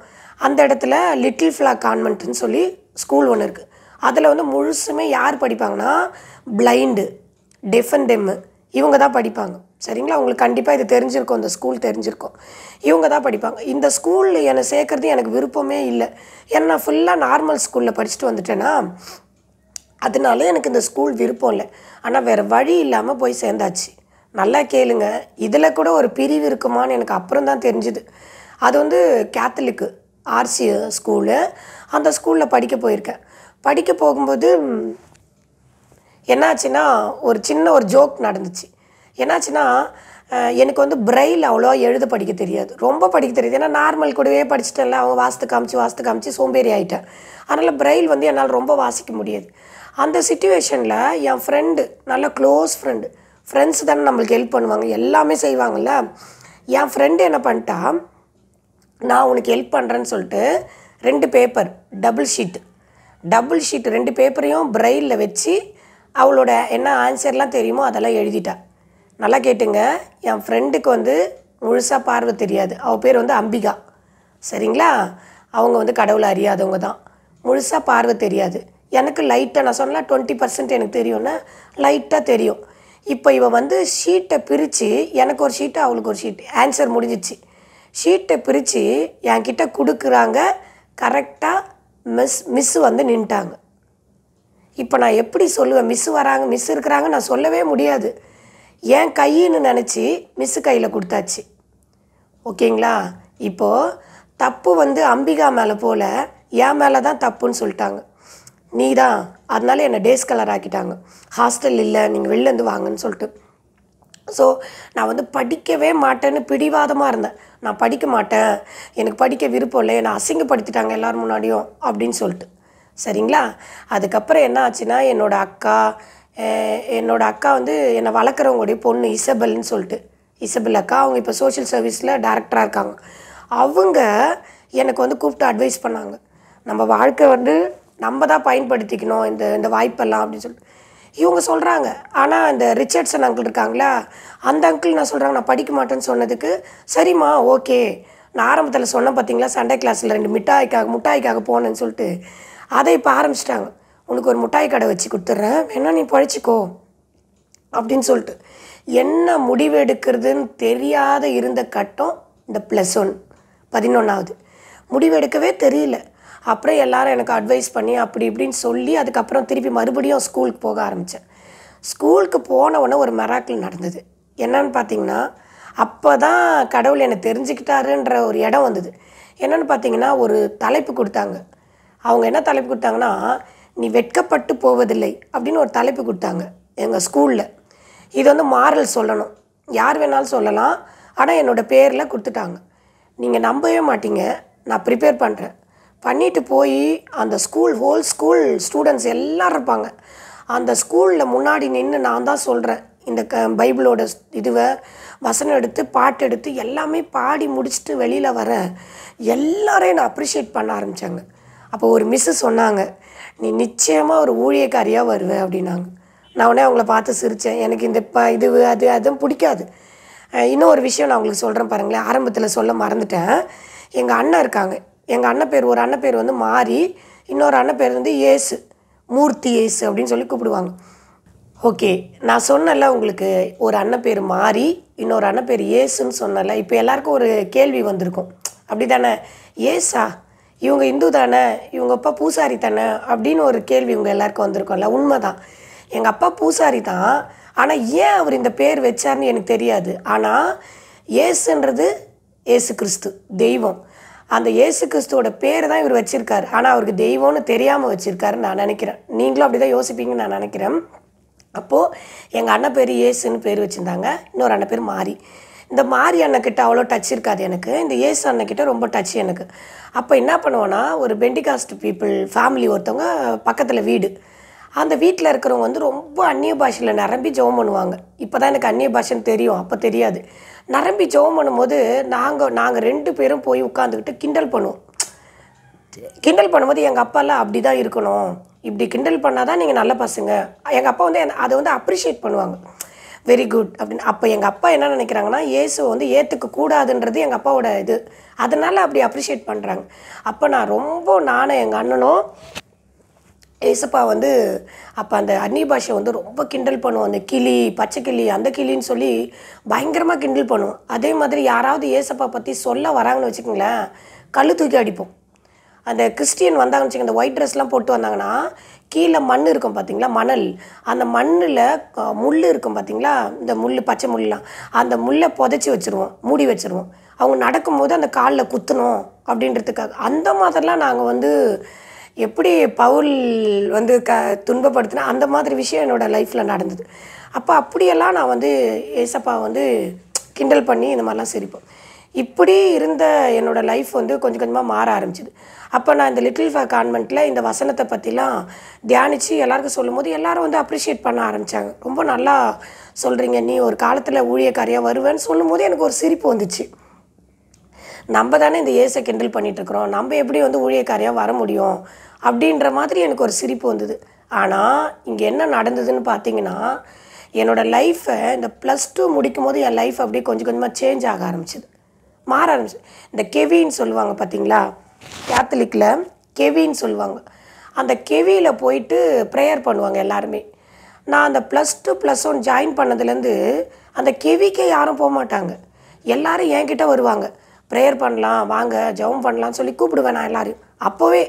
அந்த இடத்துல லிட்டில் ஃப்ளாக் கான்வென்ட்னு சொல்லி ஸ்கூல் ஒன்று இருக்குது அதில் வந்து முழுசுமே யார் படிப்பாங்கன்னா பிளைண்டு டெஃபன் டெம்மு இவங்க தான் படிப்பாங்க சரிங்களா உங்களுக்கு கண்டிப்பாக இது தெரிஞ்சிருக்கும் இந்த ஸ்கூல் தெரிஞ்சிருக்கும் இவங்க தான் படிப்பாங்க இந்த ஸ்கூலில் என்னை சேர்க்குறது எனக்கு விருப்பமே இல்லை ஏன்னா நான் ஃபுல்லாக நார்மல் ஸ்கூலில் படிச்சுட்டு வந்துட்டேன்னா அதனால எனக்கு இந்த ஸ்கூல் விருப்பம் இல்லை ஆனால் வேறு வழி இல்லாமல் போய் சேர்ந்தாச்சு நல்லா கேளுங்க இதில் கூட ஒரு பிரிவு இருக்குமான்னு எனக்கு அப்புறம் தான் தெரிஞ்சுது அது வந்து கேத்தலிக்கு ஆர்சி ஸ்கூலு அந்த ஸ்கூலில் படிக்க போயிருக்கேன் படிக்க போகும்போது என்னாச்சுன்னா ஒரு சின்ன ஒரு ஜோக் நடந்துச்சு என்னாச்சுன்னா எனக்கு வந்து பிரெயில் அவ்வளோ எழுத படிக்க தெரியாது ரொம்ப படிக்க தெரியாது ஏன்னா நார்மல் கூடவே படிச்சுட்டேன்ல அவங்க வாஸ்து காமிச்சு வாஸ்து காமிச்சு சோம்பேறி ஆகிட்டேன் அதனால் பிரெயில் வந்து என்னால் ரொம்ப வாசிக்க முடியாது அந்த சுச்சுவேஷனில் என் ஃப்ரெண்டு நல்ல க்ளோஸ் ஃப்ரெண்டு ஃப்ரெண்ட்ஸ் தானே நம்மளுக்கு ஹெல்ப் பண்ணுவாங்க எல்லாமே செய்வாங்கள்ல என் ஃப்ரெண்டு என்ன பண்ணிட்டா நான் உனக்கு ஹெல்ப் பண்ணுறேன்னு சொல்லிட்டு ரெண்டு paper double sheet double sheet ரெண்டு பேப்பரையும் பிரெயிலில் வச்சு அவளோட என்ன ஆன்சர்லாம் தெரியுமோ அதெல்லாம் எழுதிட்டா நல்லா கேட்டுங்க என் ஃப்ரெண்டுக்கு வந்து முழுசாக பார்வை தெரியாது அவள் பேர் வந்து அம்பிகா சரிங்களா அவங்க வந்து கடவுளை அறியாதவங்க தான் முழுசாக பார்வை தெரியாது எனக்கு லைட்டாக நான் சொன்னால் டுவெண்ட்டி பர்சன்ட் எனக்கு தெரியும்னா லைட்டாக தெரியும் இப்போ இவன் வந்து ஷீட்டை பிரித்து எனக்கு ஒரு ஷீட்டு அவளுக்கு ஒரு ஷீட்டு ஆன்சர் முடிஞ்சிச்சு ஷீட்டை பிரித்து என்கிட்ட கொடுக்குறாங்க கரெக்டாக மிஸ் மிஸ் வந்து நின்ட்டாங்க இப்போ நான் எப்படி சொல்லுவேன் மிஸ் வராங்க மிஸ் இருக்கிறாங்க நான் சொல்லவே முடியாது என் கையின்னு நினச்சி மிஸ்ஸு கையில் கொடுத்தாச்சு ஓகேங்களா இப்போது தப்பு வந்து அம்பிகா மேலே போல் என் மேலே தான் தப்புன்னு சொல்லிட்டாங்க நீ தான் அதனால் என்னை டேஸ் கலர் ஆக்கிட்டாங்க ஹாஸ்டல் இல்லை நீங்கள் வெளிலேருந்து வாங்கன்னு சொல்லிட்டு ஸோ நான் வந்து படிக்கவே மாட்டேன்னு பிடிவாதமாக இருந்தேன் நான் படிக்க மாட்டேன் எனக்கு படிக்க விருப்பம் இல்லை என்னை அசிங்கப்படுத்திட்டாங்க எல்லோரும் முன்னாடியும் அப்படின்னு சொல்லிட்டு சரிங்களா அதுக்கப்புறம் என்ன ஆச்சுன்னா என்னோடய அக்கா என்னோடய அக்கா வந்து என்னை வளர்க்குறவங்களுடைய பொண்ணு இசபல்னு சொல்லிட்டு இசபல் அக்கா அவங்க இப்போ சோஷியல் சர்வீஸில் டேரக்டராக இருக்காங்க அவங்க எனக்கு வந்து கூப்பிட்டு அட்வைஸ் பண்ணாங்க நம்ம வாழ்க்கை வந்து நம்ம தான் பயன்படுத்திக்கணும் இந்த இந்த வாய்ப்பெல்லாம் அப்படின்னு சொல்லிட்டு இவங்க சொல்கிறாங்க ஆனால் இந்த ரிச்சர்ட்ஸன் அங்கிள் இருக்காங்களா அந்த அங்கிள் நான் சொல்கிறாங்க நான் படிக்க மாட்டேன்னு சொன்னதுக்கு சரிம்மா ஓகே நான் ஆரம்பத்தில் சொன்னேன் பார்த்தீங்களா சண்டே கிளாஸில் ரெண்டு மிட்டாய்க்காக முட்டாய்க்காக போனேன்னு சொல்லிட்டு அதை இப்போ ஆரம்பிச்சிட்டாங்க உனக்கு ஒரு மிட்டாய் கடை வச்சு கொடுத்துட்றேன் வேணா நீ பழச்சிக்கோ அப்படின்னு சொல்லிட்டு என்ன முடிவு எடுக்கிறதுன்னு தெரியாத இருந்த கட்டம் இந்த ப்ளஸ் ஒன் பதினொன்றாவது முடிவெடுக்கவே தெரியல அப்புறம் எல்லாரும் எனக்கு அட்வைஸ் பண்ணி அப்படி இப்படின்னு சொல்லி அதுக்கப்புறம் திருப்பி மறுபடியும் ஸ்கூலுக்கு போக ஆரம்பித்தேன் ஸ்கூலுக்கு போன உடனே ஒரு மெராக்கில் நடந்தது என்னன்னு பார்த்தீங்கன்னா அப்போ தான் கடவுள் என்னை தெரிஞ்சுக்கிட்டாருன்ற ஒரு இடம் வந்தது என்னென்னு பார்த்தீங்கன்னா ஒரு தலைப்பு கொடுத்தாங்க அவங்க என்ன தலைப்பு கொடுத்தாங்கன்னா நீ வெட்கப்பட்டு போவதில்லை அப்படின்னு ஒரு தலைப்பு கொடுத்தாங்க எங்கள் ஸ்கூலில் இது வந்து மாறல் சொல்லணும் யார் வேணாலும் சொல்லலாம் ஆனால் என்னோடய பேரில் கொடுத்துட்டாங்க நீங்கள் நம்பவே மாட்டீங்க நான் ப்ரிப்பேர் பண்ணுறேன் பண்ணிவிட்டு போய் அந்த ஸ்கூல் ஹோல் ஸ்கூல் ஸ்டூடெண்ட்ஸ் எல்லோரும் இருப்பாங்க அந்த ஸ்கூலில் முன்னாடி நின்று நான் தான் சொல்கிறேன் இந்த க பைபிளோட இதுவை வசனம் எடுத்து பாட்டு எடுத்து எல்லாமே பாடி முடிச்சுட்டு வெளியில் வர எல்லாரையும் நான் அப்ரிஷியேட் பண்ண ஆரம்பித்தாங்க அப்போ ஒரு மிஸ்ஸு சொன்னாங்க நீ நிச்சயமாக ஒரு ஊழியக்காரியாக வருவே அப்படின்னாங்க நான் உடனே அவங்கள பார்த்து சிரித்தேன் எனக்கு இந்த இப்போ இது அது அதுவும் பிடிக்காது இன்னொரு விஷயம் நான் உங்களுக்கு சொல்கிறேன் பாருங்களேன் ஆரம்பத்தில் சொல்ல மறந்துட்டேன் எங்கள் அண்ணன் இருக்காங்க எங்கள் அண்ணன் பேர் ஒரு அண்ணன் பேர் வந்து மாறி இன்னொரு அண்ணன் பேர் வந்து ஏசு மூர்த்தி ஏசு அப்படின்னு சொல்லி கூப்பிடுவாங்க ஓகே நான் சொன்னல உங்களுக்கு ஒரு அண்ணன் பேர் மாறி இன்னொரு அண்ணன் பேர் ஏசுன்னு சொன்னல இப்போ எல்லாருக்கும் ஒரு கேள்வி வந்திருக்கும் அப்படி தானே ஏசா இவங்க இந்து தானே இவங்க அப்பா பூசாரி தானே அப்படின்னு ஒரு கேள்வி இவங்க எல்லாருக்கும் வந்திருக்கோம்ல உண்மை தான் எங்கள் அப்பா பூசாரி தான் ஆனால் ஏன் அவர் இந்த பேர் வச்சார்னு எனக்கு தெரியாது ஆனால் ஏசுன்றது ஏசு கிறிஸ்து தெய்வம் அந்த இயேசு கிறிஸ்துவோட பேர் தான் இவர் வச்சுருக்காரு ஆனால் அவருக்கு தெய்வம்னு தெரியாமல் வச்சுருக்காரு நான் நினைக்கிறேன் நீங்களும் அப்படி தான் யோசிப்பீங்கன்னு நான் நினைக்கிறேன் அப்போது எங்கள் அண்ணன் பேர் இயேசுன்னு பேர் வச்சுருந்தாங்க இன்னொரு அண்ணன் பேர் மாறி இந்த மாரி அண்ணக்கிட்ட அவ்வளோ டச் இருக்காது எனக்கு இந்த ஏசு அண்ணக்கிட்ட ரொம்ப டச் எனக்கு அப்போ என்ன பண்ணுவோன்னா ஒரு பெண்டிகாஸ்ட் பீப்புள் ஃபேமிலி ஒருத்தவங்க பக்கத்தில் வீடு அந்த வீட்டில் இருக்கிறவங்க வந்து ரொம்ப அந்நிய பாஷையில் நிரம்பி ஜெபம் பண்ணுவாங்க இப்போ தான் எனக்கு அந்நிய பாஷைன்னு தெரியும் அப்போ தெரியாது நிரம்பி ஜெபம் பண்ணும்போது நாங்கள் நாங்கள் ரெண்டு பேரும் போய் உட்காந்துக்கிட்டு கிண்டல் பண்ணுவோம் கிண்டல் பண்ணும்போது எங்கள் அப்பாலாம் அப்படி தான் இருக்கணும் இப்படி கிண்டல் பண்ணால் தான் நீங்கள் நல்ல பசங்க எங்கள் அப்பா வந்து அதை வந்து அப்ரிஷியேட் பண்ணுவாங்க வெரி குட் அப்படின்னு அப்போ எங்கள் அப்பா என்ன நினைக்கிறாங்கன்னா ஏசு வந்து ஏற்றுக்க கூடாதுன்றது எங்கள் அப்பாவோட இது அதனால் அப்படி அப்ரிஷியேட் பண்ணுறாங்க அப்போ நான் ரொம்ப நானும் எங்கள் அண்ணனும் ஏசப்பா வந்து அப்போ அந்த அந்நிய பாஷை வந்து ரொம்ப கிண்டல் பண்ணுவோம் அந்த கிளி பச்சை கிளி அந்த கிளின்னு சொல்லி பயங்கரமாக கிண்டல் பண்ணுவோம் அதே மாதிரி யாராவது ஏசப்பா பற்றி சொல்ல வராங்கன்னு வச்சுக்கோங்களேன் கல் தூக்கி அடிப்போம் அந்த கிறிஸ்டியன் வந்தாங்கன்னு வச்சுக்கோங்க அந்த ஒயிட் ட்ரெஸ்லாம் போட்டு வந்தாங்கன்னா கீழே மண் இருக்கும் பார்த்தீங்களா மணல் அந்த மண்ணில் முள் இருக்கும் பார்த்தீங்களா இந்த முள் பச்சை முள்லாம் அந்த முள்ளை புதைச்சி வச்சுருவோம் மூடி வச்சுருவோம் அவங்க நடக்கும்போது அந்த காலில் குத்தணும் அப்படின்றதுக்காக அந்த மாதிரிலாம் நாங்கள் வந்து எப்படி பவுல் வந்து க துன்பப்படுத்தினா அந்த மாதிரி விஷயம் என்னோடய லைஃப்பில் நடந்தது அப்போ அப்படியெல்லாம் நான் வந்து ஏசப்பா வந்து கிண்டல் பண்ணி இந்த மாதிரிலாம் சிரிப்போம் இப்படி இருந்த என்னோடய லைஃப் வந்து கொஞ்சம் கொஞ்சமாக மாற ஆரம்பிச்சிது அப்போ நான் இந்த லிட்டில் ஃப கான்வெண்ட்டில் இந்த வசனத்தை பற்றிலாம் தியானித்து எல்லாருக்கும் சொல்லும் போது எல்லோரும் வந்து அப்ரிஷியேட் பண்ண ஆரம்பித்தாங்க ரொம்ப நல்லா சொல்கிறீங்க நீ ஒரு காலத்தில் ஊழியக்காரியாக வருவேன்னு சொல்லும் போது எனக்கு ஒரு சிரிப்பு வந்துச்சு நம்ம தானே இந்த ஏசை கிண்டல் பண்ணிகிட்ருக்குறோம் நம்ம எப்படி வந்து ஊழியக்காரியாக வர முடியும் அப்படின்ற மாதிரி எனக்கு ஒரு சிரிப்பு வந்தது ஆனால் இங்கே என்ன நடந்ததுன்னு பார்த்தீங்கன்னா என்னோடய லைஃப்பை இந்த ப்ளஸ் டூ முடிக்கும் போது என் லைஃப் அப்படியே கொஞ்சம் கொஞ்சமாக சேஞ்ச் ஆக ஆரம்பிச்சிது மாற ஆரம்பிச்சு இந்த கெவின்னு சொல்லுவாங்க பார்த்தீங்களா கேத்தலிக்கில் கெவின்னு சொல்லுவாங்க அந்த கெவியில் போயிட்டு ப்ரேயர் பண்ணுவாங்க எல்லாருமே நான் அந்த plus two plus one join பண்ணதுலேருந்து அந்த கெவிக்கே யாரும் போக மாட்டாங்க எல்லோரும் என்கிட்ட வருவாங்க ப்ரேயர் பண்ணலாம் வாங்க ஜபம் பண்ணலாம்னு சொல்லி கூப்பிடுவேன் நான் எல்லோரும் அப்போவே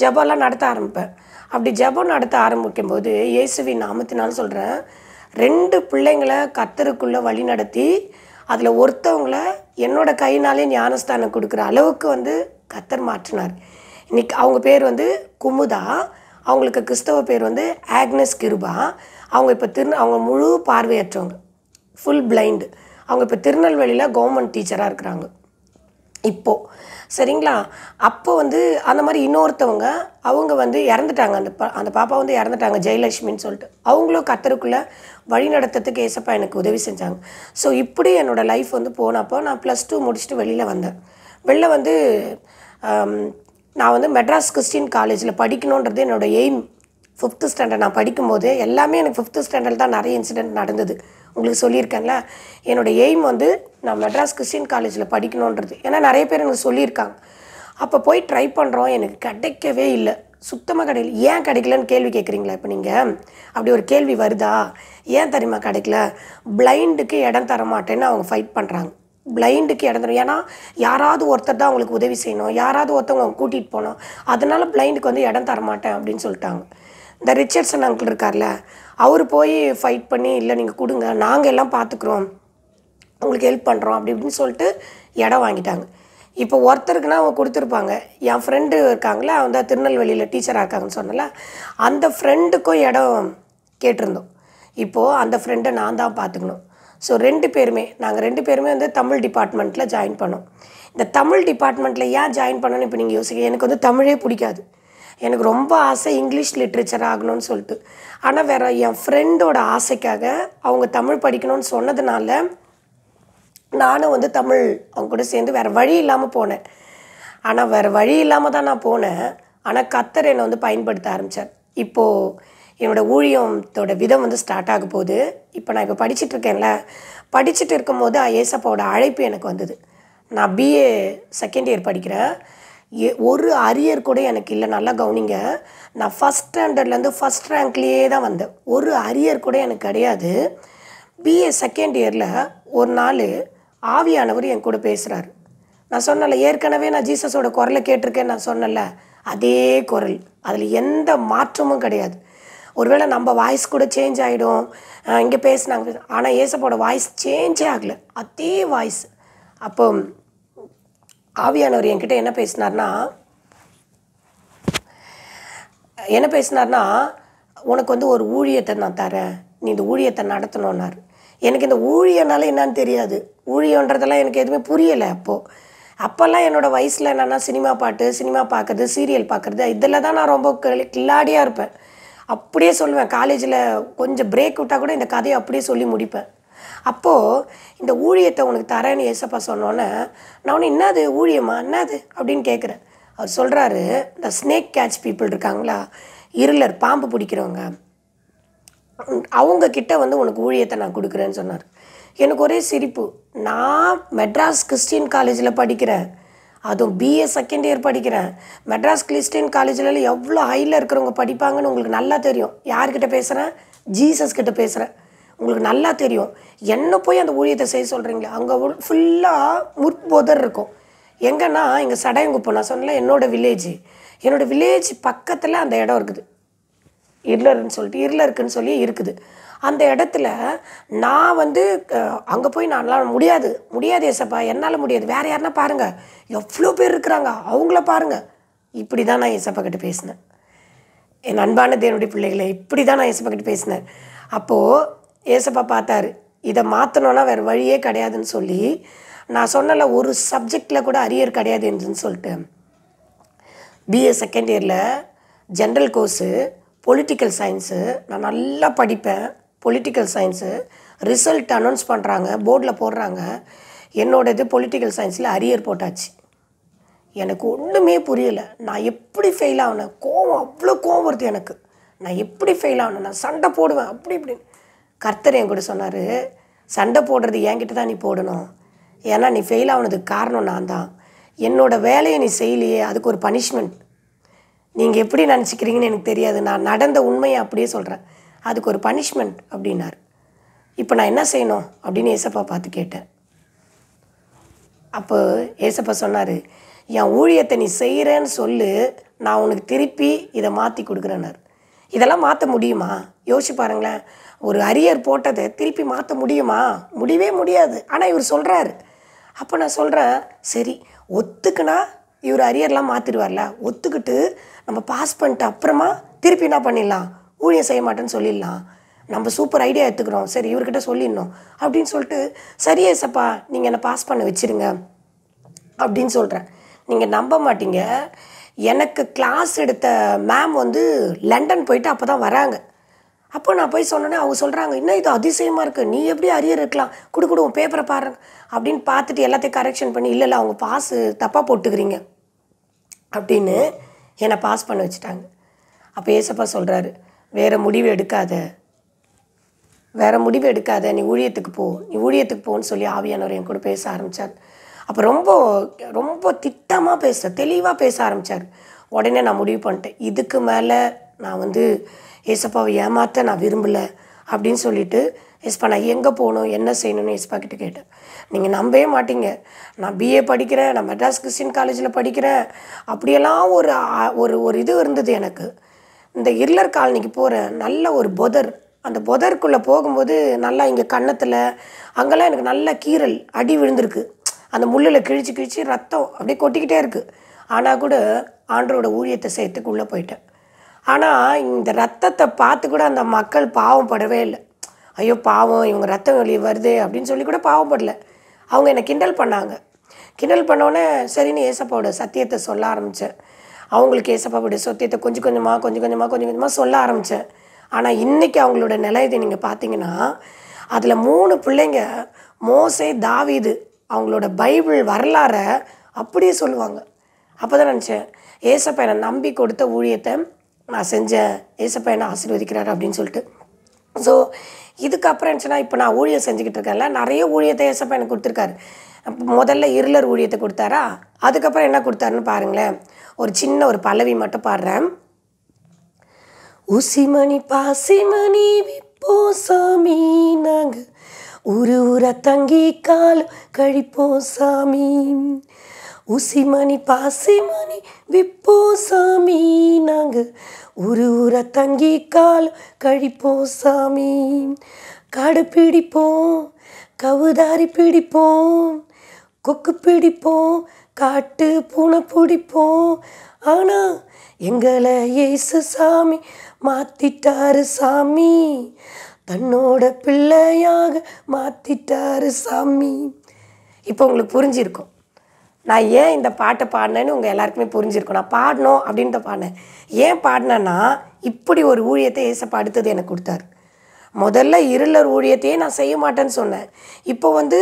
ஜபம்லாம் நடத்த ஆரம்பிப்பேன் அப்படி ஜபம் நடத்த ஆரம்பிக்கும் போது இயேசுவின் நாமத்தினால் சொல்கிறேன் ரெண்டு பிள்ளைங்களை கத்தருக்குள்ளே வழி நடத்தி அதில் ஒருத்தவங்கள என்னோட கையினாலே ஞானஸ்தானம் கொடுக்குற அளவுக்கு வந்து கத்தர் மாற்றினார் இன்னைக்கு அவங்க பேர் வந்து குமுதா அவங்களுக்கு கிறிஸ்தவ பேர் வந்து ஆக்னஸ் கிருபா அவங்க இப்போ திரு அவங்க முழு பார்வையற்றவங்க ஃபுல் பிளைண்டு அவங்க இப்போ திருநெல்வேலியில் கவர்மெண்ட் டீச்சராக இருக்கிறாங்க இப்போது சரிங்களா அப்போ வந்து அந்த மாதிரி இன்னொருத்தவங்க அவங்க வந்து இறந்துட்டாங்க அந்த பா அந்த பாப்பா வந்து இறந்துட்டாங்க ஜெயலட்சுமின்னு சொல்லிட்டு அவங்களும் கத்தருக்குள்ளே வழி நடத்துறதுக்கு ஏசப்பா எனக்கு உதவி செஞ்சாங்க ஸோ இப்படி என்னோடய லைஃப் வந்து போனப்போ நான் ப்ளஸ் டூ முடிச்சுட்டு வெளியில் வந்தேன் வெளில வந்து நான் வந்து மெட்ராஸ் கிறிஸ்டின் காலேஜில் படிக்கணுன்றது என்னோடய எய்ம் ஃபிஃப்த்து ஸ்டாண்டர்ட் நான் படிக்கும்போது எல்லாமே எனக்கு ஃபிஃப்த்து ஸ்டாண்டர்ட் தான் நிறைய இன்சிடென்ட் நடந்தது உங்களுக்கு சொல்லியிருக்கேன்ல என்னோடய எய்ம் வந்து நான் மெட்ராஸ் கிறிஸ்டின் காலேஜில் படிக்கணுன்றது ஏன்னா நிறைய பேர் எனக்கு சொல்லியிருக்காங்க அப்போ போய் ட்ரை பண்ணுறோம் எனக்கு கிடைக்கவே இல்லை சுத்தமாக கிடைக்கல ஏன் கிடைக்கலன்னு கேள்வி கேட்குறீங்களா இப்போ நீங்கள் அப்படி ஒரு கேள்வி வருதா ஏன் தெரியுமா கிடைக்கல பிளைண்டுக்கு இடம் தர மாட்டேன்னு அவங்க ஃபைட் பண்ணுறாங்க பிளைண்டுக்கு இடம் தரும் ஏன்னா யாராவது ஒருத்தர் தான் அவங்களுக்கு உதவி செய்யணும் யாராவது ஒருத்தவங்க அவங்க கூட்டிகிட்டு போனோம் அதனால் பிளைண்டுக்கு வந்து இடம் தர மாட்டேன் அப்படின்னு சொல்லிட்டாங்க இந்த ரிச்சர்ட்ஸன் அங்கிள் இருக்கார்ல அவர் போய் ஃபைட் பண்ணி இல்லை நீங்கள் கொடுங்க நாங்கள் எல்லாம் பார்த்துக்குறோம் உங்களுக்கு ஹெல்ப் பண்ணுறோம் அப்படி இப்படின்னு சொல்லிட்டு இடம் வாங்கிட்டாங்க இப்போ ஒருத்தருக்குனா அவங்க கொடுத்துருப்பாங்க என் ஃப்ரெண்டு இருக்காங்களே அந்த திருநெல்வேலியில் டீச்சராக இருக்காங்கன்னு சொன்னல அந்த ஃப்ரெண்டுக்கும் இடம் கேட்டிருந்தோம் இப்போது அந்த ஃப்ரெண்டை நான் தான் பார்த்துக்கணும் ஸோ ரெண்டு பேருமே நாங்கள் ரெண்டு பேருமே வந்து தமிழ் டிபார்ட்மெண்ட்டில் ஜாயின் பண்ணோம் இந்த தமிழ் டிபார்ட்மெண்ட்டில் ஏன் ஜாயின் பண்ணணும்னு இப்போ நீங்கள் யோசிக்க எனக்கு வந்து தமிழே பிடிக்காது எனக்கு ரொம்ப ஆசை இங்கிலீஷ் லிட்ரேச்சர் ஆகணும்னு சொல்லிட்டு ஆனால் வேறு என் ஃப்ரெண்டோட ஆசைக்காக அவங்க தமிழ் படிக்கணும்னு சொன்னதுனால நானும் வந்து தமிழ் அவங்க கூட சேர்ந்து வேறு வழி இல்லாமல் போனேன் ஆனால் வேறு வழி இல்லாமல் தான் நான் போனேன் ஆனால் கத்தர் என்னை வந்து பயன்படுத்த ஆரம்பித்தார் இப்போது என்னோடய ஊழியத்தோட விதம் வந்து ஸ்டார்ட் ஆக போகுது இப்போ நான் இப்போ படிச்சுட்ருக்கேன்ல படிச்சுட்டு இருக்கும்போது ஐஎஸ்அப்பாவோட அழைப்பு எனக்கு வந்தது நான் பிஏ செகண்ட் இயர் படிக்கிறேன் ஏ ஒரு அரியர் கூட எனக்கு இல்லை நல்லா கவனிங்க நான் ஃபஸ்ட் ஸ்டாண்டர்ட்லேருந்து ஃபஸ்ட் ரேங்க்லேயே தான் வந்தேன் ஒரு அரியர் கூட எனக்கு கிடையாது பிஏ செகண்ட் இயரில் ஒரு நாள் ஆவியானவர் என் கூட பேசுகிறார் நான் சொன்னல ஏற்கனவே நான் ஜீசஸோட குரலை கேட்டிருக்கேன் நான் சொன்னல அதே குரல் அதில் எந்த மாற்றமும் கிடையாது ஒருவேளை நம்ம வாய்ஸ் கூட சேஞ்ச் ஆகிடும் இங்கே பேசினாங்க ஆனால் ஏசப்போட வாய்ஸ் சேஞ்சே ஆகலை அதே வாய்ஸ் அப்போ ஆவியானவர் என்கிட்ட என்ன பேசினார்னா என்ன பேசினார்னா உனக்கு வந்து ஒரு ஊழியத்தை நான் தரேன் நீ இந்த ஊழியத்தை நடத்தணுன்னார் எனக்கு இந்த ஊழியனால என்னன்னு தெரியாது ஊழியன்றதெல்லாம் எனக்கு எதுவுமே புரியலை அப்போது அப்போல்லாம் என்னோடய வயசில் என்னென்னா சினிமா பாட்டு சினிமா பார்க்குறது சீரியல் பார்க்குறது இதில் தான் நான் ரொம்ப கில்லாடியாக இருப்பேன் அப்படியே சொல்லுவேன் காலேஜில் கொஞ்சம் பிரேக் விட்டால் கூட இந்த கதையை அப்படியே சொல்லி முடிப்பேன் அப்போது இந்த ஊழியத்தை உனக்கு தரேன்னு ஏசப்பா சொன்னோன்னே நான் ஒன்று என்னது ஊழியமா என்னது அப்படின்னு கேட்குறேன் அவர் சொல்கிறாரு இந்த ஸ்னேக் கேட்ச் பீப்புள் இருக்காங்களா இருளர் பாம்பு பிடிக்கிறவங்க அவங்கக்கிட்ட வந்து உனக்கு ஊழியத்தை நான் கொடுக்குறேன்னு சொன்னார் எனக்கு ஒரே சிரிப்பு நான் மெட்ராஸ் கிறிஸ்டின் காலேஜில் படிக்கிறேன் அதுவும் பிஏ செகண்ட் இயர் படிக்கிறேன் மெட்ராஸ் கிறிஸ்டின் காலேஜில் எவ்வளோ ஹையில் இருக்கிறவங்க படிப்பாங்கன்னு உங்களுக்கு நல்லா தெரியும் யார்கிட்ட பேசுகிறேன் ஜீசஸ் கிட்ட பேசுகிறேன் உங்களுக்கு நல்லா தெரியும் என்ன போய் அந்த ஊழியத்தை செய்ய சொல்கிறீங்களே அங்கே ஃபுல்லாக முற்போதர் இருக்கும் எங்கன்னா இங்கே சடையங்குப்பம் நான் சொன்னல என்னோடய வில்லேஜ் என்னோடய வில்லேஜ் பக்கத்தில் அந்த இடம் இருக்குது இருளர்னு சொல்லிட்டு இருள இருக்குன்னு சொல்லி இருக்குது அந்த இடத்துல நான் வந்து அங்கே போய் நான்லாம் முடியாது முடியாது ஏசப்பா என்னால் முடியாது வேறு யாருன்னா பாருங்கள் எவ்வளோ பேர் இருக்கிறாங்க அவங்கள பாருங்கள் இப்படி தான் நான் ஏசப்பா கிட்ட பேசினேன் என் அன்பான தேவனுடைய பிள்ளைகளை இப்படி தான் நான் ஏசப்பா கிட்ட பேசினேன் அப்போது ஏசப்பா பார்த்தாரு இதை மாற்றணுன்னா வேறு வழியே கிடையாதுன்னு சொல்லி நான் சொன்னல ஒரு சப்ஜெக்டில் கூட அரியர் கிடையாது என்றுன்னு சொல்லிட்டு பிஏ செகண்ட் இயரில் ஜென்ரல் கோர்ஸு பொலிட்டிக்கல் சயின்ஸு நான் நல்லா படிப்பேன் பொலிட்டிக்கல் சயின்ஸு ரிசல்ட் அனௌன்ஸ் பண்ணுறாங்க போர்டில் போடுறாங்க என்னோட இது பொலிட்டிக்கல் சயின்ஸில் அரியர் போட்டாச்சு எனக்கு ஒன்றுமே புரியலை நான் எப்படி ஃபெயில் ஆகினேன் கோவம் அவ்வளோ கோவம் வருது எனக்கு நான் எப்படி ஃபெயில் ஆகணும் நான் சண்டை போடுவேன் அப்படி இப்படின்னு கர்த்தர் என் கூட சொன்னார் சண்டை போடுறது என்கிட்ட தான் நீ போடணும் ஏன்னா நீ ஃபெயில் ஆனதுக்கு காரணம் நான் தான் என்னோடய வேலையை நீ செய்யலையே அதுக்கு ஒரு பனிஷ்மெண்ட் நீங்கள் எப்படி நினச்சிக்கிறீங்கன்னு எனக்கு தெரியாது நான் நடந்த உண்மையை அப்படியே சொல்கிறேன் அதுக்கு ஒரு பனிஷ்மெண்ட் அப்படின்னார் இப்போ நான் என்ன செய்யணும் அப்படின்னு ஏசப்பா பார்த்து கேட்டேன் அப்போ ஏசப்பா சொன்னார் என் ஊழியத்தை நீ செய்கிறேன்னு சொல்லு நான் உனக்கு திருப்பி இதை மாற்றி கொடுக்குறேன்னார் இதெல்லாம் மாற்ற முடியுமா யோசிச்சு பாருங்களேன் ஒரு அரியர் போட்டதை திருப்பி மாற்ற முடியுமா முடியவே முடியாது ஆனால் இவர் சொல்கிறாரு அப்போ நான் சொல்கிறேன் சரி ஒத்துக்குனா இவர் அரியர்லாம் மாற்றிடுவார்ல ஒத்துக்கிட்டு நம்ம பாஸ் பண்ணிட்டு அப்புறமா திருப்பி என்ன பண்ணிடலாம் ஊழியம் செய்ய மாட்டேன்னு சொல்லிடலாம் நம்ம சூப்பர் ஐடியா எடுத்துக்கிறோம் சரி இவர்கிட்ட சொல்லிடணும் அப்படின்னு சொல்லிட்டு சரியே சப்பா நீங்கள் என்னை பாஸ் பண்ண வச்சுருங்க அப்படின்னு சொல்கிறேன் நீங்கள் நம்ப மாட்டீங்க எனக்கு கிளாஸ் எடுத்த மேம் வந்து லண்டன் போயிட்டு அப்போ தான் வராங்க அப்போ நான் போய் சொன்னோன்னே அவங்க சொல்கிறாங்க இன்னும் இது அதிசயமாக இருக்குது நீ எப்படி அரியர் இருக்கலாம் கொடு கொடு உன் பேப்பரை பாருங்க அப்படின்னு பார்த்துட்டு எல்லாத்தையும் கரெக்ஷன் பண்ணி இல்லை இல்லை அவங்க பாஸு தப்பாக போட்டுக்கிறீங்க அப்படின்னு என்னை பாஸ் பண்ண வச்சுட்டாங்க அப்போ ஏசப்பா சொல்கிறாரு வேறு முடிவு எடுக்காத வேறு முடிவு எடுக்காத நீ ஊழியத்துக்கு போ நீ ஊழியத்துக்கு போன்னு சொல்லி ஆவியானவர் என் கூட பேச ஆரம்பித்தார் அப்போ ரொம்ப ரொம்ப திட்டமாக பேச தெளிவாக பேச ஆரம்பித்தார் உடனே நான் முடிவு பண்ணிட்டேன் இதுக்கு மேலே நான் வந்து ஏசப்பாவை ஏமாற்ற நான் விரும்பலை அப்படின்னு சொல்லிவிட்டு ஏசப்பா நான் எங்கே போகணும் என்ன செய்யணும்னு ஏசப்பா கிட்டே கேட்டேன் நீங்கள் நம்பவே மாட்டீங்க நான் பிஏ படிக்கிறேன் நான் மெட்ராஸ் கிறிஸ்டின் காலேஜில் படிக்கிறேன் அப்படியெல்லாம் ஒரு ஒரு ஒரு இது இருந்தது எனக்கு இந்த இருளர் காலனிக்கு போகிறேன் நல்ல ஒரு பொதர் அந்த பொதருக்குள்ளே போகும்போது நல்லா இங்கே கன்னத்தில் அங்கெல்லாம் எனக்கு நல்ல கீரல் அடி விழுந்திருக்கு அந்த முள்ளில் கிழிச்சு கிழிச்சு ரத்தம் அப்படியே கொட்டிக்கிட்டே இருக்குது ஆனால் கூட ஆண்டரோட ஊழியத்தை செய்யறதுக்கு உள்ளே போயிட்டேன் ஆனால் இந்த ரத்தத்தை பார்த்து கூட அந்த மக்கள் பாவம் படவே இல்லை ஐயோ பாவம் இவங்க ரத்தம் வெளியே வருது அப்படின்னு சொல்லி கூட பாவப்படல அவங்க என்னை கிண்டல் பண்ணாங்க கிண்டல் பண்ணோன்னே சரின்னு ஏசப்பாவோட சத்தியத்தை சொல்ல ஆரம்பித்தேன் அவங்களுக்கு ஏசப்பாவோடைய சத்தியத்தை கொஞ்சம் கொஞ்சமாக கொஞ்சம் கொஞ்சமாக கொஞ்சம் கொஞ்சமாக சொல்ல ஆரம்பித்தேன் ஆனால் இன்றைக்கி அவங்களோட நிலை நீங்கள் பார்த்தீங்கன்னா அதில் மூணு பிள்ளைங்க மோசை தாவிது அவங்களோட பைபிள் வரலாறை அப்படியே சொல்லுவாங்க அப்போ தான் நினச்சேன் ஏசப்பா என்னை நம்பி கொடுத்த ஊழியத்தை நான் செஞ்சேன் ஏசப்பா என்ன ஆசீர்வதிக்கிறார் அப்படின்னு சொல்லிட்டு ஸோ இதுக்கப்புறம் இருந்துச்சுன்னா இப்போ நான் ஊழியம் செஞ்சுக்கிட்டு இருக்கேன்ல நிறைய ஊழியத்தை ஏசப்பா எனக்கு கொடுத்துருக்காரு முதல்ல இருளர் ஊழியத்தை கொடுத்தாரா அதுக்கப்புறம் என்ன கொடுத்தாருன்னு பாருங்களேன் ஒரு சின்ன ஒரு பல்லவி மட்டும் பாடுறேன் உசிமணி பாசிமணி விப்போ சாமி நாங்கள் ஒரு தங்கி காலம் கழிப்போம் சாமி ஊசிமணி பாசிமணி விப்போ சாமி நாங்கள் ஒரு ஊரை தங்கி கால் கழிப்போம் சாமி காடு பிடிப்போம் கவுதாரி பிடிப்போம் கொக்கு பிடிப்போம் காட்டு பூனை பிடிப்போம் ஆனால் எங்களை ஏசு சாமி மாத்திட்டாரு சாமி தன்னோட பிள்ளையாக மாத்திட்டாரு சாமி இப்போ உங்களுக்கு புரிஞ்சிருக்கும் நான் ஏன் இந்த பாட்டை பாடினேன்னு உங்கள் எல்லாருக்குமே புரிஞ்சிருக்கும் நான் பாடணும் அப்படின்ட்டு பாடினேன் ஏன் பாடினேன்னா இப்படி ஒரு ஊழியத்தை ஏசப்பா அடுத்தது எனக்கு கொடுத்தாரு முதல்ல இருளர் ஊழியத்தையே நான் செய்ய மாட்டேன்னு சொன்னேன் இப்போ வந்து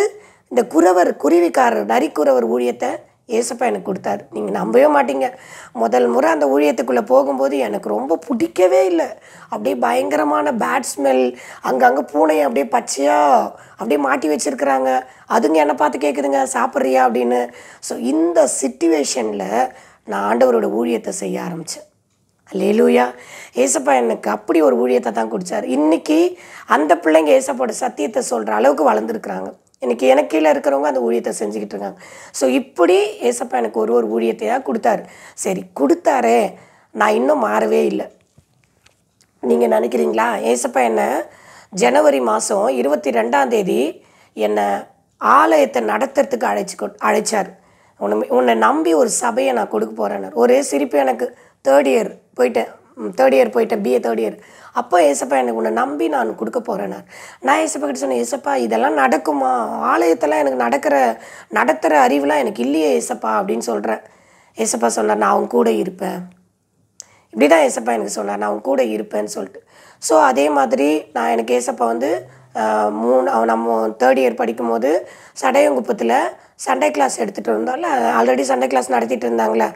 இந்த குறவர் குருவிக்காரர் நரிக்குறவர் ஊழியத்தை ஏசப்பா எனக்கு கொடுத்தாரு நீங்கள் நம்பவே மாட்டீங்க முதல் முறை அந்த ஊழியத்துக்குள்ளே போகும்போது எனக்கு ரொம்ப பிடிக்கவே இல்லை அப்படியே பயங்கரமான பேட் ஸ்மெல் அங்கங்கே பூனையை அப்படியே பச்சையாக அப்படியே மாட்டி வச்சுருக்குறாங்க அதுங்க என்னை பார்த்து கேட்குதுங்க சாப்பிட்றியா அப்படின்னு ஸோ இந்த சுச்சுவேஷனில் நான் ஆண்டவரோட ஊழியத்தை செய்ய ஆரம்பித்தேன் லேலூயா ஏசப்பா எனக்கு அப்படி ஒரு ஊழியத்தை தான் குடித்தார் இன்றைக்கி அந்த பிள்ளைங்க ஏசப்போட சத்தியத்தை சொல்கிற அளவுக்கு வளர்ந்துருக்குறாங்க இன்றைக்கி எனக்கு கீழே இருக்கிறவங்க அந்த ஊழியத்தை செஞ்சுக்கிட்டு இருக்காங்க ஸோ இப்படி ஏசப்பா எனக்கு ஒரு ஒரு ஊழியத்தையாக கொடுத்தாரு சரி கொடுத்தாரே நான் இன்னும் மாறவே இல்லை நீங்கள் நினைக்கிறீங்களா ஏசப்பா என்ன ஜனவரி மாதம் இருபத்தி ரெண்டாம் தேதி என்னை ஆலயத்தை நடத்துறதுக்கு அழைச்சி கொ அழைச்சார் உன்னை உன்னை நம்பி ஒரு சபையை நான் கொடுக்க போகிறேன்னார் ஒரே சிரிப்பு எனக்கு தேர்ட் இயர் போயிட்டேன் தேர்ட் இயர் போயிட்டேன் பிஏ தேர்ட் இயர் அப்போ ஏசப்பா எனக்கு உன்னை நம்பி நான் கொடுக்க போகிறேன்னார் நான் ஏசப்பா கிட்ட சொன்னேன் ஏசப்பா இதெல்லாம் நடக்குமா ஆலயத்தெல்லாம் எனக்கு நடக்கிற நடத்துகிற அறிவுலாம் எனக்கு இல்லையே ஏசப்பா அப்படின்னு சொல்கிறேன் ஏசப்பா சொன்னார் நான் அவங்க கூட இருப்பேன் இப்படி தான் ஏசப்பா எனக்கு சொன்னார் நான் அவன் கூட இருப்பேன்னு சொல்லிட்டு ஸோ அதே மாதிரி நான் எனக்கு ஏசப்பா வந்து மூணு அவன் நம்ம தேர்ட் இயர் படிக்கும்போது சடையங்குப்பத்தில் சண்டே கிளாஸ் எடுத்துகிட்டு இருந்தோம்ல ஆல்ரெடி சண்டே கிளாஸ் நடத்திட்டு இருந்தாங்களே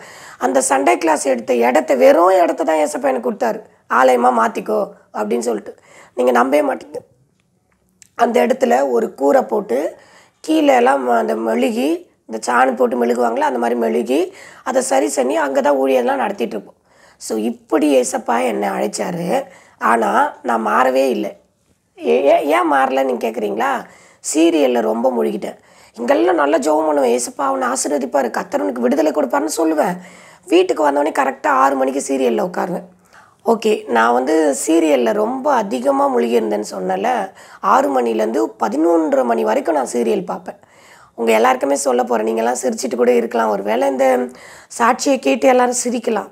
அந்த சண்டே கிளாஸ் எடுத்த இடத்த வெறும் இடத்த தான் ஏசப்பா எனக்கு கொடுத்தாரு ஆலயமாக மாற்றிக்கோ அப்படின்னு சொல்லிட்டு நீங்கள் நம்பவே மாட்டீங்க அந்த இடத்துல ஒரு கூரை போட்டு கீழே எல்லாம் அந்த மெழுகி இந்த சாணம் போட்டு மெழுகுவாங்களே அந்த மாதிரி மெழுகி அதை சரி சனி அங்கே தான் ஊழியெல்லாம் நடத்திட்டுருப்போம் ஸோ இப்படி ஏசப்பா என்னை அழைச்சார் ஆனால் நான் மாறவே இல்லை ஏ ஏன் மாறலன்னு கேட்குறீங்களா சீரியலில் ரொம்ப மூழ்கிட்டேன் இங்கெல்லாம் நல்லா ஜோபம் பண்ணுவேன் ஏசப்பா அவனை ஆசீர்வதிப்பார் கத்தரனுக்கு விடுதலை கொடுப்பாருன்னு சொல்லுவேன் வீட்டுக்கு வந்தவொடனே கரெக்டாக ஆறு மணிக்கு சீரியலில் உட்காருவேன் ஓகே நான் வந்து சீரியலில் ரொம்ப அதிகமாக முழுகியிருந்தேன்னு சொன்னல ஆறு மணிலேருந்து பதினொன்றரை மணி வரைக்கும் நான் சீரியல் பார்ப்பேன் உங்கள் எல்லாருக்குமே சொல்ல போகிறேன் நீங்கள்லாம் சிரிச்சிட்டு கூட இருக்கலாம் ஒரு வேளை இந்த சாட்சியை கேட்டு எல்லோரும் சிரிக்கலாம்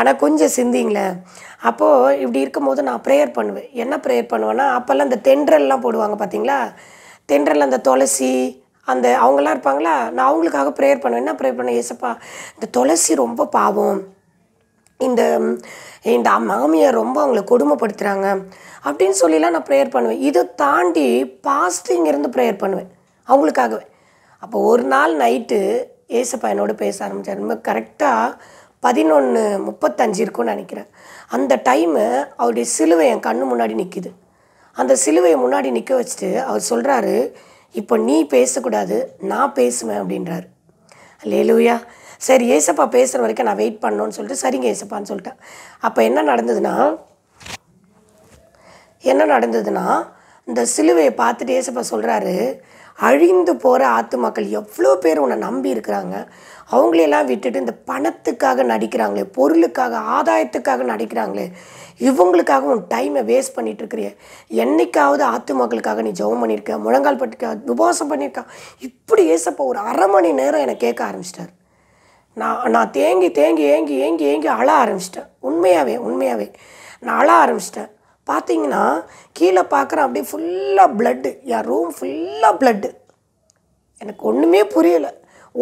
ஆனால் கொஞ்சம் சிந்திங்களேன் அப்போது இப்படி இருக்கும்போது நான் ப்ரேயர் பண்ணுவேன் என்ன ப்ரேயர் பண்ணுவேன்னா அப்போல்லாம் இந்த தென்றல்லாம் போடுவாங்க பார்த்தீங்களா தென்றல் அந்த துளசி அந்த அவங்களாம் இருப்பாங்களா நான் அவங்களுக்காக ப்ரேயர் பண்ணுவேன் என்ன ப்ரேயர் பண்ணுவேன் ஏசப்பா இந்த துளசி ரொம்ப பாவம் இந்த இந்த மாமியார் ரொம்ப அவங்கள கொடுமைப்படுத்துகிறாங்க அப்படின்னு சொல்லிலாம் நான் ப்ரேயர் பண்ணுவேன் இதை தாண்டி பாஸ்டிங்கிருந்து ப்ரேயர் பண்ணுவேன் அவங்களுக்காகவே அப்போ ஒரு நாள் நைட்டு ஏசப்பா என்னோட பேச ஆரம்பித்தார் ரொம்ப கரெக்டாக பதினொன்று முப்பத்தஞ்சு இருக்கும்னு நினைக்கிறேன் அந்த டைமு அவருடைய சிலுவை என் கண்ணு முன்னாடி நிற்கிது அந்த சிலுவையை முன்னாடி நிற்க வச்சுட்டு அவர் சொல்கிறாரு இப்போ நீ பேசக்கூடாது நான் பேசுவேன் அப்படின்றாரு லேலுயா சரி ஏசப்பா பேசுகிற வரைக்கும் நான் வெயிட் பண்ணோன்னு சொல்லிட்டு சரிங்க ஏசப்பான்னு சொல்லிட்டேன் அப்போ என்ன நடந்ததுன்னா என்ன நடந்ததுன்னா இந்த சிலுவையை பார்த்துட்டு ஏசப்பா சொல்கிறாரு அழிந்து போகிற ஆத்து மக்கள் எவ்வளோ பேர் உன்னை நம்பி இருக்கிறாங்க அவங்களையெல்லாம் விட்டுட்டு இந்த பணத்துக்காக நடிக்கிறாங்களே பொருளுக்காக ஆதாயத்துக்காக நடிக்கிறாங்களே இவங்களுக்காக உன் டைமை வேஸ்ட் பண்ணிட்டு என்றைக்காவது ஆத்து மக்களுக்காக நீ ஜெபம் பண்ணியிருக்க முழங்கால் பட்டிருக்க உபவாசம் பண்ணியிருக்கா இப்படி ஏசப்போ ஒரு அரை மணி நேரம் என்னை கேட்க ஆரம்பிச்சிட்டார் நான் நான் தேங்கி தேங்கி ஏங்கி ஏங்கி ஏங்கி அழ ஆரம்பிச்சிட்டேன் உண்மையாகவே உண்மையாகவே நான் அழ ஆரம்பிச்சிட்டேன் பார்த்தீங்கன்னா கீழே பார்க்குறேன் அப்படியே ஃபுல்லாக ப்ளட்டு என் ரூம் ஃபுல்லாக ப்ளட்டு எனக்கு ஒன்றுமே புரியலை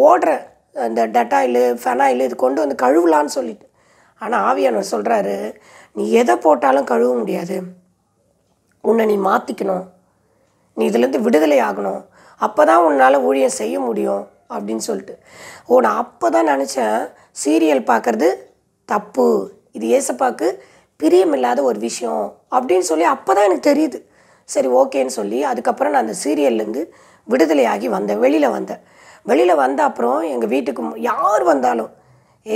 ஓடுறேன் இந்த டெட்டாயிலு ஃபெனாயில் இது கொண்டு வந்து கழுவலான்னு சொல்லிட்டு ஆனால் ஆவியானவர் சொல்கிறாரு நீ எதை போட்டாலும் கழுவ முடியாது உன்னை நீ மாற்றிக்கணும் நீ இதுலேருந்து விடுதலை ஆகணும் அப்போ தான் உன்னால் ஊழியம் செய்ய முடியும் அப்படின்னு சொல்லிட்டு ஓ நான் அப்போ தான் நினச்சேன் சீரியல் பார்க்குறது தப்பு இது ஏசப்பாக்கு பிரியமில்லாத ஒரு விஷயம் அப்படின்னு சொல்லி அப்போ தான் எனக்கு தெரியுது சரி ஓகேன்னு சொல்லி அதுக்கப்புறம் நான் அந்த சீரியல்லேருந்து விடுதலையாகி வந்தேன் வெளியில் வந்தேன் வெளியில் வந்த அப்புறம் எங்கள் வீட்டுக்கு யார் வந்தாலும்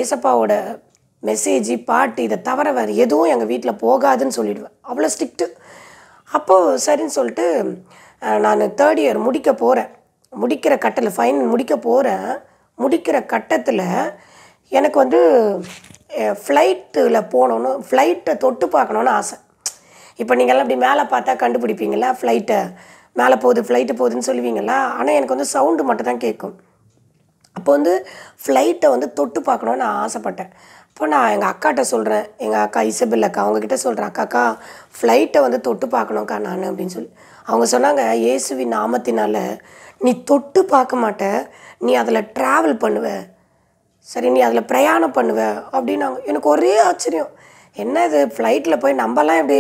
ஏசப்பாவோட மெசேஜ் பாட்டு இதை தவிர வேறு எதுவும் எங்கள் வீட்டில் போகாதுன்னு சொல்லிடுவேன் அவ்வளோ ஸ்ட்ரிக்ட்டு அப்போது சரின்னு சொல்லிட்டு நான் தேர்ட் இயர் முடிக்க போகிறேன் முடிக்கிற கட்டத்தில் ஃபைன் முடிக்க போகிறேன் முடிக்கிற கட்டத்தில் எனக்கு வந்து ஃப்ளைட்டில் போகணுன்னு ஃப்ளைட்டை தொட்டு பார்க்கணுன்னு ஆசை இப்போ நீங்கள்லாம் இப்படி மேலே பார்த்தா கண்டுபிடிப்பீங்களா ஃப்ளைட்டை மேலே போகுது ஃப்ளைட்டு போகுதுன்னு சொல்லுவீங்களா ஆனால் எனக்கு வந்து சவுண்டு மட்டும் தான் கேட்கும் அப்போ வந்து ஃப்ளைட்டை வந்து தொட்டு பார்க்கணுன்னு நான் ஆசைப்பட்டேன் இப்போ நான் எங்கள் அக்காட்ட சொல்கிறேன் எங்கள் அக்கா இசபில் அக்கா அவங்கக்கிட்ட சொல்கிறேன் அக்காக்கா ஃப்ளைட்டை வந்து தொட்டு பார்க்கணும்க்கா நான் அப்படின்னு சொல்லி அவங்க சொன்னாங்க இயேசுவின் நாமத்தினால் நீ தொட்டு பார்க்க மாட்ட நீ அதில் ட்ராவல் பண்ணுவ சரி நீ அதில் பிரயாணம் பண்ணுவ அப்படின்னாங்க எனக்கு ஒரே ஆச்சரியம் என்ன இது ஃப்ளைட்டில் போய் நம்மலாம் எப்படி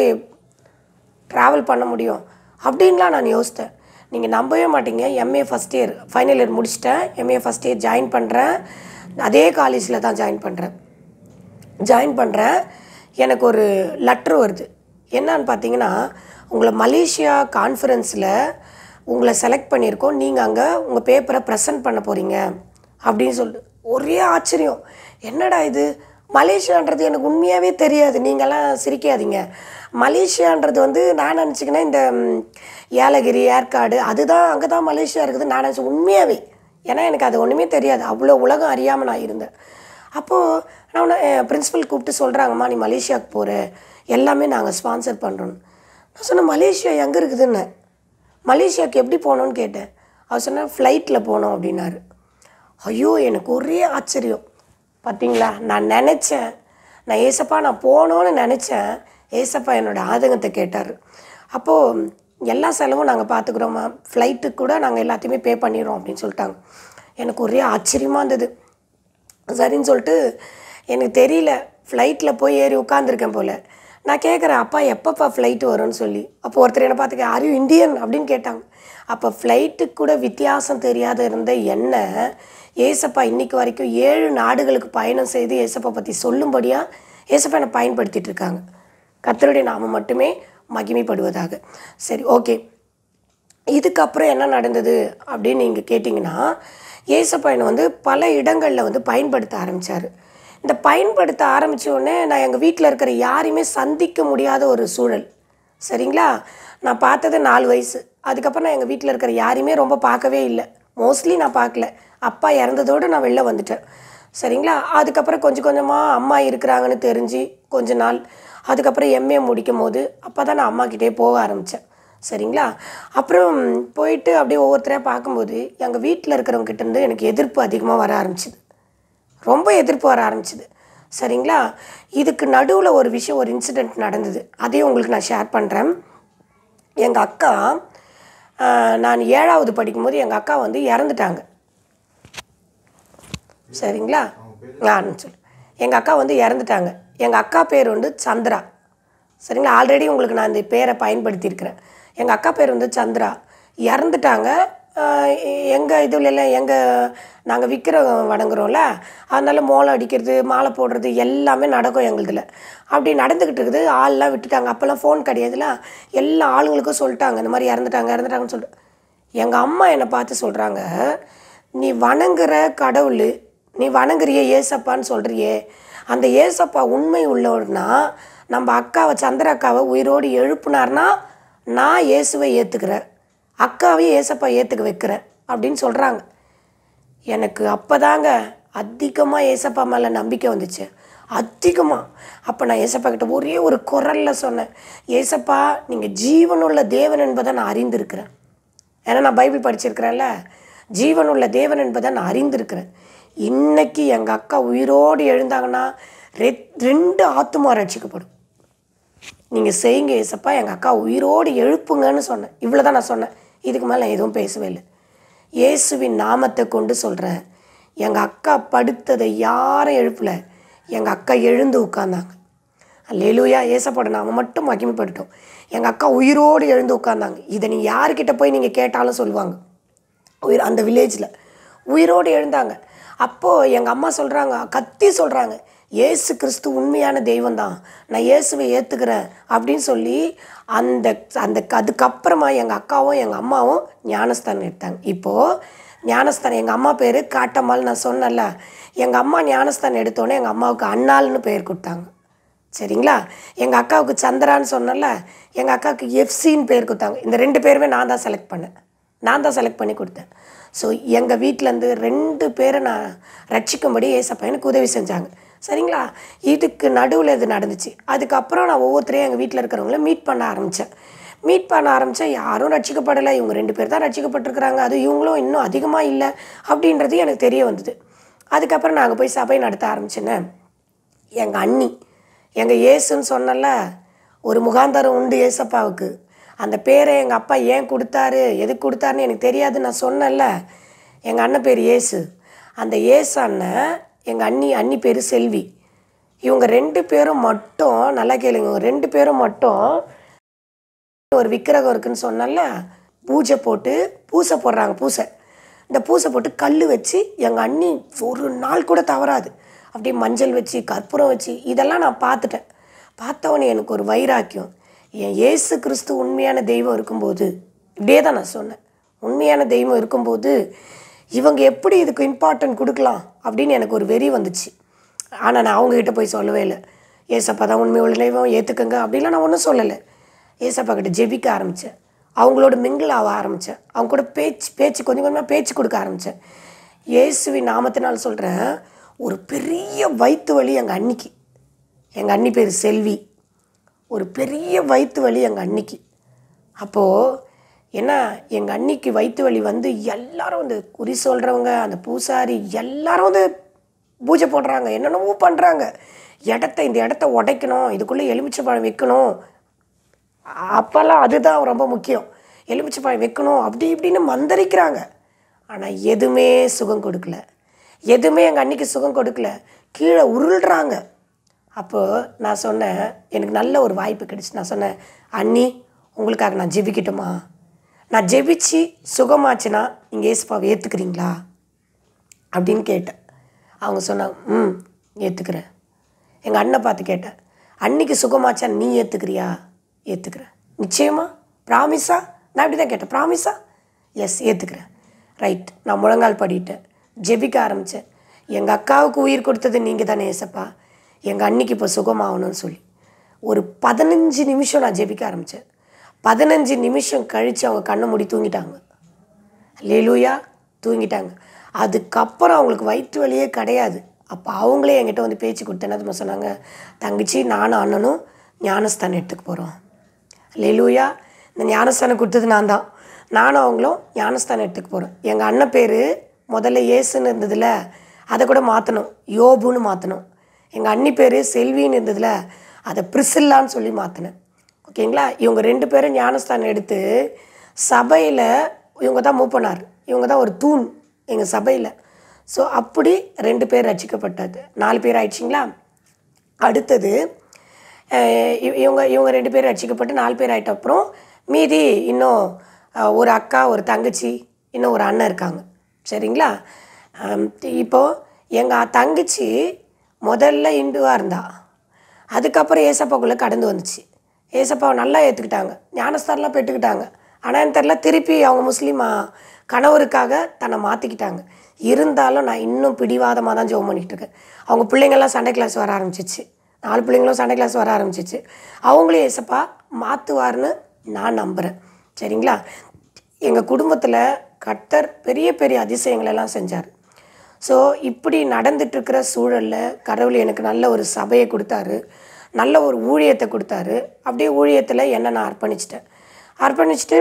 ட்ராவல் பண்ண முடியும் அப்படின்லாம் நான் யோசித்தேன் நீங்கள் நம்பவே மாட்டீங்க MA first year final year முடிச்சிட்டேன் எம்ஏ ஃபஸ்ட் இயர் ஜாயின் பண்ணுறேன் அதே காலேஜில் தான் ஜாயின் பண்ணுறேன் ஜாயின் பண்ணுறேன் எனக்கு ஒரு லெட்ரு வருது என்னன்னு பார்த்தீங்கன்னா உங்களை மலேசியா கான்ஃபரன்ஸில் உங்களை செலக்ட் பண்ணியிருக்கோம் நீங்கள் அங்கே உங்கள் பேப்பரை ப்ரெசன்ட் பண்ண போகிறீங்க அப்படின்னு சொல்லிட்டு ஒரே ஆச்சரியம் என்னடா இது மலேசியான்றது எனக்கு உண்மையாகவே தெரியாது நீங்களாம் சிரிக்காதீங்க மலேசியான்றது வந்து நான் நினச்சிக்கினா இந்த ஏலகிரி ஏற்காடு அதுதான் அங்கே தான் மலேசியா இருக்குது நான் நினச்சி உண்மையாகவே ஏன்னா எனக்கு அது ஒன்றுமே தெரியாது அவ்வளோ உலகம் அறியாமல் நான் இருந்தேன் அப்போது நான் பிரின்ஸிபல் கூப்பிட்டு சொல்கிறாங்கம்மா நீ மலேசியாவுக்கு போகிற எல்லாமே நாங்கள் ஸ்பான்சர் பண்ணுறோன்னு நான் சொன்னேன் மலேசியா எங்கே இருக்குதுன்னு மலேசியாவுக்கு எப்படி போகணும்னு கேட்டேன் அவர் சொன்னால் ஃப்ளைட்டில் போனோம் அப்படின்னாரு ஐயோ எனக்கு ஒரே ஆச்சரியம் பார்த்தீங்களா நான் நினச்சேன் நான் ஏசப்பா நான் போனோன்னு நினச்சேன் ஏசப்பா என்னோடய ஆதங்கத்தை கேட்டார் அப்போது எல்லா செலவும் நாங்கள் பார்த்துக்குறோமா ஃப்ளைட்டுக்கு கூட நாங்கள் எல்லாத்தையுமே பே பண்ணிடுறோம் அப்படின்னு சொல்லிட்டாங்க எனக்கு ஒரே ஆச்சரியமாக இருந்தது சரின்னு சொல்லிட்டு எனக்கு தெரியல ஃப்ளைட்டில் போய் ஏறி உட்காந்துருக்கேன் போல் நான் கேட்குறேன் அப்பா எப்பப்பா ஃப்ளைட்டு வரும்னு சொல்லி அப்போ ஒருத்தர் என்ன பார்த்துக்க ஆர் யூ இந்தியன் அப்படின்னு கேட்டாங்க அப்போ ஃப்ளைட்டுக்கு கூட வித்தியாசம் தெரியாத இருந்த என்ன ஏசப்பா இன்றைக்கு வரைக்கும் ஏழு நாடுகளுக்கு பயணம் செய்து ஏசப்பா பற்றி சொல்லும்படியாக ஏசப்பா என்னை பயன்படுத்திகிட்டு இருக்காங்க கத்தருடைய நாம மட்டுமே மகிமைப்படுவதாக சரி ஓகே இதுக்கப்புறம் என்ன நடந்தது அப்படின்னு நீங்கள் கேட்டிங்கன்னா ஏசப்பா என்னை வந்து பல இடங்களில் வந்து பயன்படுத்த ஆரம்பித்தார் இந்த பயன்படுத்த ஆரம்பித்த உடனே நான் எங்கள் வீட்டில் இருக்கிற யாரையுமே சந்திக்க முடியாத ஒரு சூழல் சரிங்களா நான் பார்த்தது நாலு வயசு அதுக்கப்புறம் நான் எங்கள் வீட்டில் இருக்கிற யாரையுமே ரொம்ப பார்க்கவே இல்லை மோஸ்ட்லி நான் பார்க்கல அப்பா இறந்ததோடு நான் வெளில வந்துட்டேன் சரிங்களா அதுக்கப்புறம் கொஞ்சம் கொஞ்சமாக அம்மா இருக்கிறாங்கன்னு தெரிஞ்சு கொஞ்ச நாள் அதுக்கப்புறம் எம்ஏ முடிக்கும் போது அப்போ தான் நான் அம்மாக்கிட்டே போக ஆரம்பித்தேன் சரிங்களா அப்புறம் போயிட்டு அப்படியே ஒவ்வொருத்தரையாக பார்க்கும்போது எங்கள் வீட்டில் இருக்கிறவங்ககிட்ட இருந்து எனக்கு எதிர்ப்பு அதிகமாக வர ஆரம்பிச்சிது ரொம்ப எதிர்ப்பு வர ஆரம்பிச்சிது சரிங்களா இதுக்கு நடுவில் ஒரு விஷயம் ஒரு இன்சிடெண்ட் நடந்தது அதையும் உங்களுக்கு நான் ஷேர் பண்ணுறேன் எங்கள் அக்கா நான் ஏழாவது படிக்கும்போது எங்கள் அக்கா வந்து இறந்துட்டாங்க சரிங்களா நான் சொல்லு எங்கள் அக்கா வந்து இறந்துட்டாங்க எங்கள் அக்கா பேர் வந்து சந்திரா சரிங்களா ஆல்ரெடி உங்களுக்கு நான் இந்த பேரை பயன்படுத்தியிருக்கிறேன் எங்கள் அக்கா பேர் வந்து சந்திரா இறந்துட்டாங்க எங்கள் இதுலெல்லாம் எங்கள் நாங்கள் விற்கிற வணங்குறோம்ல அதனால் மோளம் அடிக்கிறது மாலை போடுறது எல்லாமே நடக்கும் எங்களுதில் அப்படி நடந்துக்கிட்டு இருக்குது ஆள்லாம் விட்டுட்டாங்க அப்போல்லாம் ஃபோன் கிடையாதுல எல்லா ஆளுங்களுக்கும் சொல்லிட்டாங்க இந்த மாதிரி இறந்துட்டாங்க இறந்துட்டாங்கன்னு சொல்லிட்டு எங்கள் அம்மா என்னை பார்த்து சொல்கிறாங்க நீ வணங்குற கடவுள் நீ வணங்குறியே ஏசப்பான்னு சொல்கிறியே அந்த ஏசப்பா உண்மை உள்ளவனா நம்ம அக்காவை சந்திர அக்காவை உயிரோடு எழுப்புனார்னா நான் இயேசுவை ஏற்றுக்கிறேன் அக்காவையும் ஏசப்பா ஏற்றுக்க வைக்கிறேன் அப்படின்னு சொல்கிறாங்க எனக்கு அப்போ தாங்க அதிகமாக ஏசப்பா மேலே நம்பிக்கை வந்துச்சு அதிகமாக அப்போ நான் ஏசப்பா கிட்ட ஒரே ஒரு குரலில் சொன்னேன் ஏசப்பா நீங்கள் ஜீவனுள்ள தேவன் என்பதை நான் அறிந்திருக்கிறேன் ஏன்னா நான் பைபிள் படிச்சிருக்கிறேன்ல ஜீவனுள்ள தேவன் என்பதை நான் அறிந்திருக்கிறேன் இன்றைக்கி எங்கள் அக்கா உயிரோடு எழுந்தாங்கன்னா ரெ ரெண்டு ஆத்துமா ரட்சிக்கப்படும் நீங்கள் செய்யுங்க ஏசப்பா எங்கள் அக்கா உயிரோடு எழுப்புங்கன்னு சொன்னேன் இவ்வளோ தான் நான் சொன்னேன் இதுக்கு மேலே எதுவும் பேசவே இல்லை இயேசுவின் நாமத்தை கொண்டு சொல்கிறேன் எங்கள் அக்கா படுத்ததை யாரும் எழுப்பலை எங்கள் அக்கா எழுந்து உட்காந்தாங்க லெலுயா ஏசப்பட நாம மட்டும் மகிமைப்பட்டுட்டோம் எங்கள் அக்கா உயிரோடு எழுந்து உட்காந்தாங்க இதை நீ யார்கிட்ட போய் நீங்கள் கேட்டாலும் சொல்லுவாங்க உயிர் அந்த வில்லேஜில் உயிரோடு எழுந்தாங்க அப்போது எங்கள் அம்மா சொல்கிறாங்க கத்தி சொல்கிறாங்க ஏசு கிறிஸ்து உண்மையான தெய்வம் தான் நான் இயேசுவை ஏற்றுக்கிறேன் அப்படின்னு சொல்லி அந்த அந்த அதுக்கப்புறமா எங்கள் அக்காவும் எங்கள் அம்மாவும் ஞானஸ்தானம் எடுத்தாங்க இப்போது ஞானஸ்தானம் எங்கள் அம்மா பேர் காட்டம்மாள் நான் சொன்னல எங்கள் அம்மா ஞானஸ்தானம் எடுத்தோடனே எங்கள் அம்மாவுக்கு அண்ணாள்னு பேர் கொடுத்தாங்க சரிங்களா எங்கள் அக்காவுக்கு சந்திரான்னு சொன்னல எங்கள் அக்காவுக்கு எஃப்சின்னு பேர் கொடுத்தாங்க இந்த ரெண்டு பேருமே நான் தான் செலக்ட் பண்ணேன் நான் தான் செலக்ட் பண்ணி கொடுத்தேன் ஸோ எங்கள் வீட்டிலேருந்து ரெண்டு பேரை நான் ரட்சிக்கும்படி ஏசப்பா எனக்கு உதவி செஞ்சாங்க சரிங்களா இதுக்கு நடுவில் இது நடந்துச்சு அதுக்கப்புறம் நான் ஒவ்வொருத்தரையும் எங்கள் வீட்டில் இருக்கிறவங்கள மீட் பண்ண ஆரம்பித்தேன் மீட் பண்ண ஆரம்பித்தா யாரும் ரட்சிக்கப்படலை இவங்க ரெண்டு பேர் தான் ரட்சிக்கப்பட்டிருக்கிறாங்க அது இவங்களும் இன்னும் அதிகமாக இல்லை அப்படின்றது எனக்கு தெரிய வந்தது அதுக்கப்புறம் நாங்கள் போய் சபை நடத்த ஆரம்பிச்சேன்னு எங்கள் அண்ணி எங்கள் ஏசுன்னு சொன்னல ஒரு முகாந்தரம் உண்டு ஏசப்பாவுக்கு அந்த பேரை எங்கள் அப்பா ஏன் கொடுத்தாரு எதுக்கு கொடுத்தாருன்னு எனக்கு தெரியாது நான் சொன்னல எங்கள் அண்ணன் பேர் ஏசு அந்த ஏசு அண்ணன் எங்கள் அண்ணி அண்ணி பேர் செல்வி இவங்க ரெண்டு பேரும் மட்டும் நல்லா கேளுங்க ரெண்டு பேரும் மட்டும் ஒரு விக்கிரகம் இருக்குன்னு சொன்னால பூஜை போட்டு பூசை போடுறாங்க பூசை இந்த பூசை போட்டு கல் வச்சு எங்கள் அண்ணி ஒரு நாள் கூட தவறாது அப்படியே மஞ்சள் வச்சு கற்பூரம் வச்சு இதெல்லாம் நான் பார்த்துட்டேன் பார்த்தவொடனே எனக்கு ஒரு வைராக்கியம் என் ஏசு கிறிஸ்து உண்மையான தெய்வம் இருக்கும்போது இப்படியே தான் நான் சொன்னேன் உண்மையான தெய்வம் இருக்கும்போது இவங்க எப்படி இதுக்கு இம்பார்ட்டன்ட் கொடுக்கலாம் அப்படின்னு எனக்கு ஒரு வெறி வந்துச்சு ஆனால் நான் அவங்கக்கிட்ட போய் சொல்லவே இல்லை ஏசப்பா தான் உண்மை உள்ள நினைவம் ஏற்றுக்கங்க அப்படின்லாம் நான் ஒன்றும் சொல்லலை ஏசப்பா கிட்ட ஜெபிக்க ஆரம்பித்தேன் அவங்களோட மிங்கிள் ஆக ஆரம்பித்தேன் அவங்க கூட பேச்சு பேச்சு கொஞ்சம் கொஞ்சமாக பேச்சு கொடுக்க ஆரம்பித்தேன் இயேசுவின் நாமத்தினால் சொல்கிறேன் ஒரு பெரிய வயிற்று வலி எங்கள் அன்னிக்கு எங்கள் அன்னி பேர் செல்வி ஒரு பெரிய வயிற்று வலி எங்கள் அன்னிக்கு அப்போது ஏன்னா எங்கள் அன்னிக்கு வயிற்று வலி வந்து எல்லாரும் வந்து குறி சொல்கிறவங்க அந்த பூசாரி எல்லாரும் வந்து பூஜை போடுறாங்க என்னென்னவோ பண்ணுறாங்க இடத்த இந்த இடத்த உடைக்கணும் இதுக்குள்ளே எலுமிச்சை பழம் வைக்கணும் அப்போல்லாம் அதுதான் ரொம்ப முக்கியம் எலுமிச்சை பழம் வைக்கணும் அப்படி இப்படின்னு மந்தரிக்கிறாங்க ஆனால் எதுவுமே சுகம் கொடுக்கல எதுவுமே எங்கள் அன்னிக்கு சுகம் கொடுக்கல கீழே உருள்றாங்க அப்போது நான் சொன்னேன் எனக்கு நல்ல ஒரு வாய்ப்பு கிடச்சி நான் சொன்னேன் அண்ணி உங்களுக்காக நான் ஜிபிக்கட்டுமா நான் ஜெபிச்சு சுகமாச்சுன்னா நீங்கள் ஏசுப்பாவை ஏற்றுக்கிறீங்களா அப்படின்னு கேட்டேன் அவங்க சொன்னாங்க ம் ஏற்றுக்கிறேன் எங்கள் அண்ணன் பார்த்து கேட்டேன் அன்னைக்கு சுகமாச்சா நீ ஏற்றுக்கிறியா ஏற்றுக்கிறேன் நிச்சயமா ப்ராமிஸா நான் இப்படி தான் கேட்டேன் ப்ராமிஸா எஸ் ஏற்றுக்கிறேன் ரைட் நான் முழங்கால் படிட்டேன் ஜெபிக்க ஆரம்பித்தேன் எங்கள் அக்காவுக்கு உயிர் கொடுத்தது நீங்கள் தானே ஏசப்பா எங்கள் அன்னைக்கு இப்போ சுகமாகணும்னு சொல்லி ஒரு பதினஞ்சு நிமிஷம் நான் ஜெபிக்க ஆரம்பித்தேன் பதினஞ்சு நிமிஷம் கழித்து அவங்க கண்ணை மூடி தூங்கிட்டாங்க லெலுயா தூங்கிட்டாங்க அதுக்கப்புறம் அவங்களுக்கு வயிற்று வலியே கிடையாது அப்போ அவங்களே என்கிட்ட வந்து பேச்சு கொடுத்தேன் என்ன சொன்னாங்க தங்கச்சி நானும் அண்ணனும் ஞானஸ்தானம் எடுத்துக்க போகிறோம் லெலுயா இந்த ஞானஸ்தானம் கொடுத்தது நான் தான் நானும் அவங்களும் ஞானஸ்தானம் எடுத்துக்க போகிறோம் எங்கள் அண்ணன் பேர் முதல்ல ஏசுன்னு இருந்ததில் அதை கூட மாற்றணும் யோபுன்னு மாற்றணும் எங்கள் அண்ணி பேர் செல்வின்னு இருந்ததில் அதை பிரிசில்லான்னு சொல்லி மாற்றினேன் ஓகேங்களா இவங்க ரெண்டு பேரும் ஞானஸ்தானம் எடுத்து சபையில் இவங்க தான் மூப்பனார் இவங்க தான் ஒரு தூண் எங்கள் சபையில் ஸோ அப்படி ரெண்டு பேர் ரசிக்கப்பட்டது நாலு பேர் ஆயிடுச்சிங்களா அடுத்தது இவங்க இவங்க ரெண்டு பேர் ரசிக்கப்பட்டு நாலு பேர் ஆகிட்ட அப்புறம் மீதி இன்னும் ஒரு அக்கா ஒரு தங்கச்சி இன்னும் ஒரு அண்ணன் இருக்காங்க சரிங்களா இப்போது எங்கள் தங்கச்சி முதல்ல இந்துவாக இருந்தா அதுக்கப்புறம் ஏசப்பாக்குள்ளே கடந்து வந்துச்சு ஏசப்பாவை நல்லா ஏற்றுக்கிட்டாங்க ஞானஸ்தாரெலாம் பெற்றுக்கிட்டாங்க ஆனால் என் தெரில திருப்பி அவங்க முஸ்லீமா கணவருக்காக தன்னை மாற்றிக்கிட்டாங்க இருந்தாலும் நான் இன்னும் பிடிவாதமாக தான் ஜோம் பண்ணிகிட்ருக்கேன் அவங்க பிள்ளைங்கள்லாம் சண்டை கிளாஸ் வர ஆரம்பிச்சிச்சு நாலு பிள்ளைங்களும் சண்டை கிளாஸ் வர ஆரம்பிச்சிச்சு அவங்களையும் ஏசப்பா மாற்றுவார்னு நான் நம்புகிறேன் சரிங்களா எங்கள் குடும்பத்தில் கர்த்தர் பெரிய பெரிய அதிசயங்களெல்லாம் செஞ்சார் ஸோ இப்படி நடந்துட்டுருக்கிற சூழலில் கடவுள் எனக்கு நல்ல ஒரு சபையை கொடுத்தாரு நல்ல ஒரு ஊழியத்தை கொடுத்தாரு அப்படியே ஊழியத்தில் என்ன நான் அர்ப்பணிச்சிட்டேன் அர்ப்பணிச்சுட்டு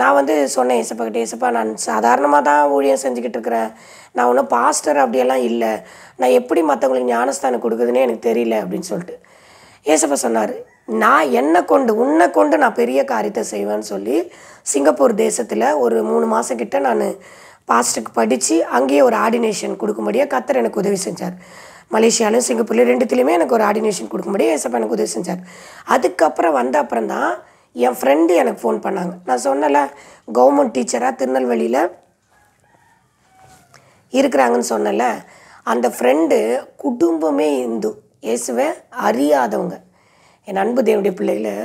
நான் வந்து சொன்னேன் கிட்டே இசப்பா நான் சாதாரணமாக தான் ஊழியம் செஞ்சுக்கிட்டு இருக்கிறேன் நான் ஒன்றும் பாஸ்டர் அப்படியெல்லாம் இல்லை நான் எப்படி மற்றவங்களுக்கு ஞானஸ்தானம் கொடுக்குதுன்னு எனக்கு தெரியல அப்படின்னு சொல்லிட்டு ஏசப்பா சொன்னார் நான் என்னை கொண்டு உன்னை கொண்டு நான் பெரிய காரியத்தை செய்வேன்னு சொல்லி சிங்கப்பூர் தேசத்தில் ஒரு மூணு மாதக்கிட்ட நான் பாஸ்டருக்கு படித்து அங்கேயே ஒரு ஆர்டினேஷன் கொடுக்கும்படியாக கத்தர் எனக்கு உதவி செஞ்சார் மலேசியாலும் சிங்கப்பூர்லேயும் ரெண்டுத்துலேயுமே எனக்கு ஒரு ஆர்டினேஷன் கொடுக்க முடியும் ஏசப்பா எனக்கு உதவி செஞ்சார் அதுக்கப்புறம் வந்த அப்புறம் தான் என் ஃப்ரெண்டு எனக்கு ஃபோன் பண்ணாங்க நான் சொன்னல கவர்மெண்ட் டீச்சராக திருநெல்வேலியில் இருக்கிறாங்கன்னு சொன்னல அந்த ஃப்ரெண்டு குடும்பமே இந்து இயேசுவை அறியாதவங்க என் அன்பு தேவனுடைய பிள்ளைகள்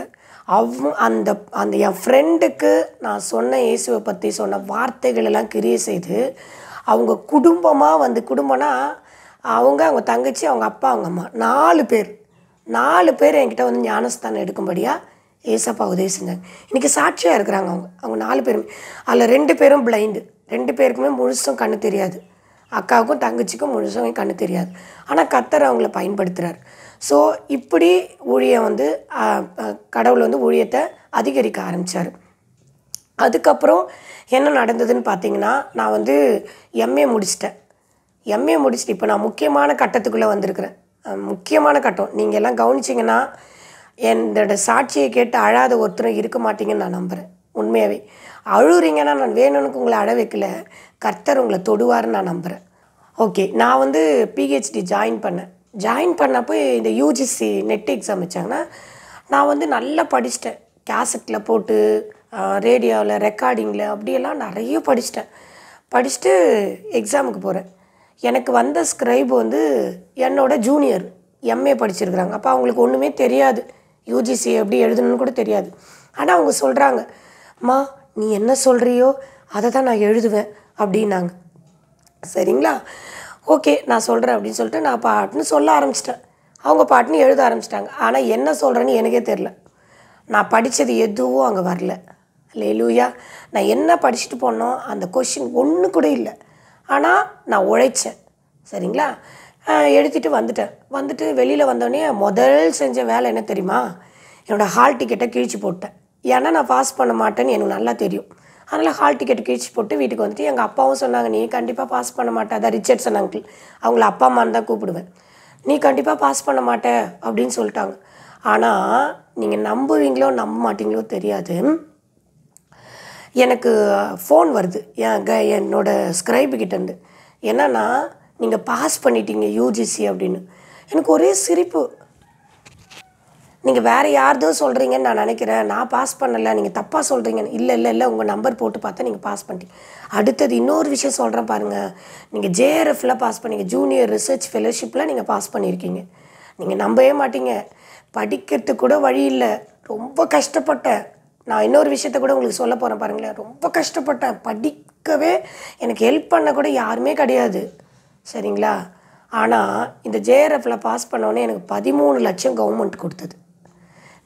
அவ் அந்த அந்த என் ஃப்ரெண்டுக்கு நான் சொன்ன இயேசுவை பற்றி சொன்ன வார்த்தைகளெல்லாம் கிரியை செய்து அவங்க குடும்பமாக வந்து குடும்பம்னா அவங்க அவங்க தங்கச்சி அவங்க அப்பா அவங்க அம்மா நாலு பேர் நாலு பேர் என்கிட்ட வந்து ஞானஸ்தானம் எடுக்கும்படியாக ஏசப்பா உதவி செஞ்சாங்க இன்றைக்கி சாட்சியாக இருக்கிறாங்க அவங்க அவங்க நாலு பேருமே அதில் ரெண்டு பேரும் பிளைண்டு ரெண்டு பேருக்குமே முழுசும் கண்ணு தெரியாது அக்காவுக்கும் தங்கச்சிக்கும் முழுசும் கண்ணு தெரியாது ஆனால் கத்தர் அவங்கள பயன்படுத்துகிறார் ஸோ இப்படி ஊழியம் வந்து கடவுள் வந்து ஊழியத்தை அதிகரிக்க ஆரம்பித்தார் அதுக்கப்புறம் என்ன நடந்ததுன்னு பார்த்தீங்கன்னா நான் வந்து எம்ஏ முடிச்சிட்டேன் எம்ஏ முடிச்சுட்டு இப்போ நான் முக்கியமான கட்டத்துக்குள்ளே வந்திருக்கிறேன் முக்கியமான கட்டம் நீங்கள் எல்லாம் கவனிச்சிங்கன்னா என்னோட சாட்சியை கேட்டு அழாத ஒருத்தரும் இருக்க மாட்டீங்கன்னு நான் நம்புகிறேன் உண்மையாகவே அழுகிறீங்கன்னா நான் வேணும்னுக்கு உங்களை அழ வைக்கல கர்த்தர் உங்களை தொடுவார்னு நான் நம்புகிறேன் ஓகே நான் வந்து பிஹெச்டி ஜாயின் பண்ணேன் ஜாயின் பண்ணப்போ இந்த யூஜிசி நெட் எக்ஸாம் வச்சாங்கன்னா நான் வந்து நல்லா படிச்சிட்டேன் கேசட்டில் போட்டு ரேடியோவில் ரெக்கார்டிங்கில் அப்படியெல்லாம் நிறைய படிச்சிட்டேன் படிச்சுட்டு எக்ஸாமுக்கு போகிறேன் எனக்கு வந்த ஸ்க்ரைப் வந்து என்னோடய ஜூனியர் எம்ஏ படிச்சிருக்கிறாங்க அப்போ அவங்களுக்கு ஒன்றுமே தெரியாது யூஜிசி எப்படி எழுதணும்னு கூட தெரியாது ஆனால் அவங்க சொல்கிறாங்க அம்மா நீ என்ன சொல்கிறியோ அதை தான் நான் எழுதுவேன் அப்படின்னாங்க சரிங்களா ஓகே நான் சொல்கிறேன் அப்படின்னு சொல்லிட்டு நான் பாட்டுன்னு சொல்ல ஆரம்பிச்சிட்டேன் அவங்க பாட்டுன்னு எழுத ஆரம்பிச்சிட்டாங்க ஆனால் என்ன சொல்கிறேன்னு எனக்கே தெரில நான் படித்தது எதுவும் அங்கே வரல லேலூயா நான் என்ன படிச்சுட்டு போனோம் அந்த கொஷின் ஒன்று கூட இல்லை ஆனால் நான் உழைச்சேன் சரிங்களா எடுத்துகிட்டு வந்துட்டேன் வந்துட்டு வெளியில் வந்தோடனே முதல் செஞ்ச வேலை என்ன தெரியுமா என்னோடய ஹால் டிக்கெட்டை கிழிச்சு போட்டேன் ஏன்னா நான் பாஸ் பண்ண மாட்டேன்னு எனக்கு நல்லா தெரியும் அதனால் ஹால் டிக்கெட் கிழிச்சு போட்டு வீட்டுக்கு வந்துட்டு எங்கள் அப்பாவும் சொன்னாங்க நீ கண்டிப்பாக பாஸ் பண்ண மாட்டேன் அதான் ரிச்சர்ட்ஸன் அங்கிள் அவங்கள அப்பா அம்மான்னு தான் கூப்பிடுவேன் நீ கண்டிப்பாக பாஸ் பண்ண மாட்டே அப்படின்னு சொல்லிட்டாங்க ஆனால் நீங்கள் நம்புவீங்களோ நம்ப மாட்டீங்களோ தெரியாது எனக்கு ஃபோன் வருது என் க என்னோடய ஸ்கிரைபுக்கிட்டேருந்து என்னன்னா நீங்கள் பாஸ் பண்ணிட்டீங்க யூஜிசி அப்படின்னு எனக்கு ஒரே சிரிப்பு நீங்கள் வேறு யார்தோ சொல்கிறீங்கன்னு நான் நினைக்கிறேன் நான் பாஸ் பண்ணலை நீங்கள் தப்பாக சொல்கிறீங்கன்னு இல்லை இல்லை இல்லை உங்கள் நம்பர் போட்டு பார்த்தா நீங்கள் பாஸ் பண்ணிட்டீங்க அடுத்தது இன்னொரு விஷயம் சொல்கிறேன் பாருங்கள் நீங்கள் ஜேஆர்எஃப்பில் பாஸ் பண்ணீங்க ஜூனியர் ரிசர்ச் ஃபெலோஷிப்பில் நீங்கள் பாஸ் பண்ணியிருக்கீங்க நீங்கள் நம்பவே மாட்டீங்க படிக்கிறதுக்கு கூட வழி இல்லை ரொம்ப கஷ்டப்பட்டேன் நான் இன்னொரு விஷயத்த கூட உங்களுக்கு சொல்ல போகிறேன் பாருங்களேன் ரொம்ப கஷ்டப்பட்டேன் படிக்கவே எனக்கு ஹெல்ப் பண்ண கூட யாருமே கிடையாது சரிங்களா ஆனால் இந்த ஜேஆர்எஃப்பில் பாஸ் பண்ணோன்னே எனக்கு பதிமூணு லட்சம் கவர்மெண்ட் கொடுத்தது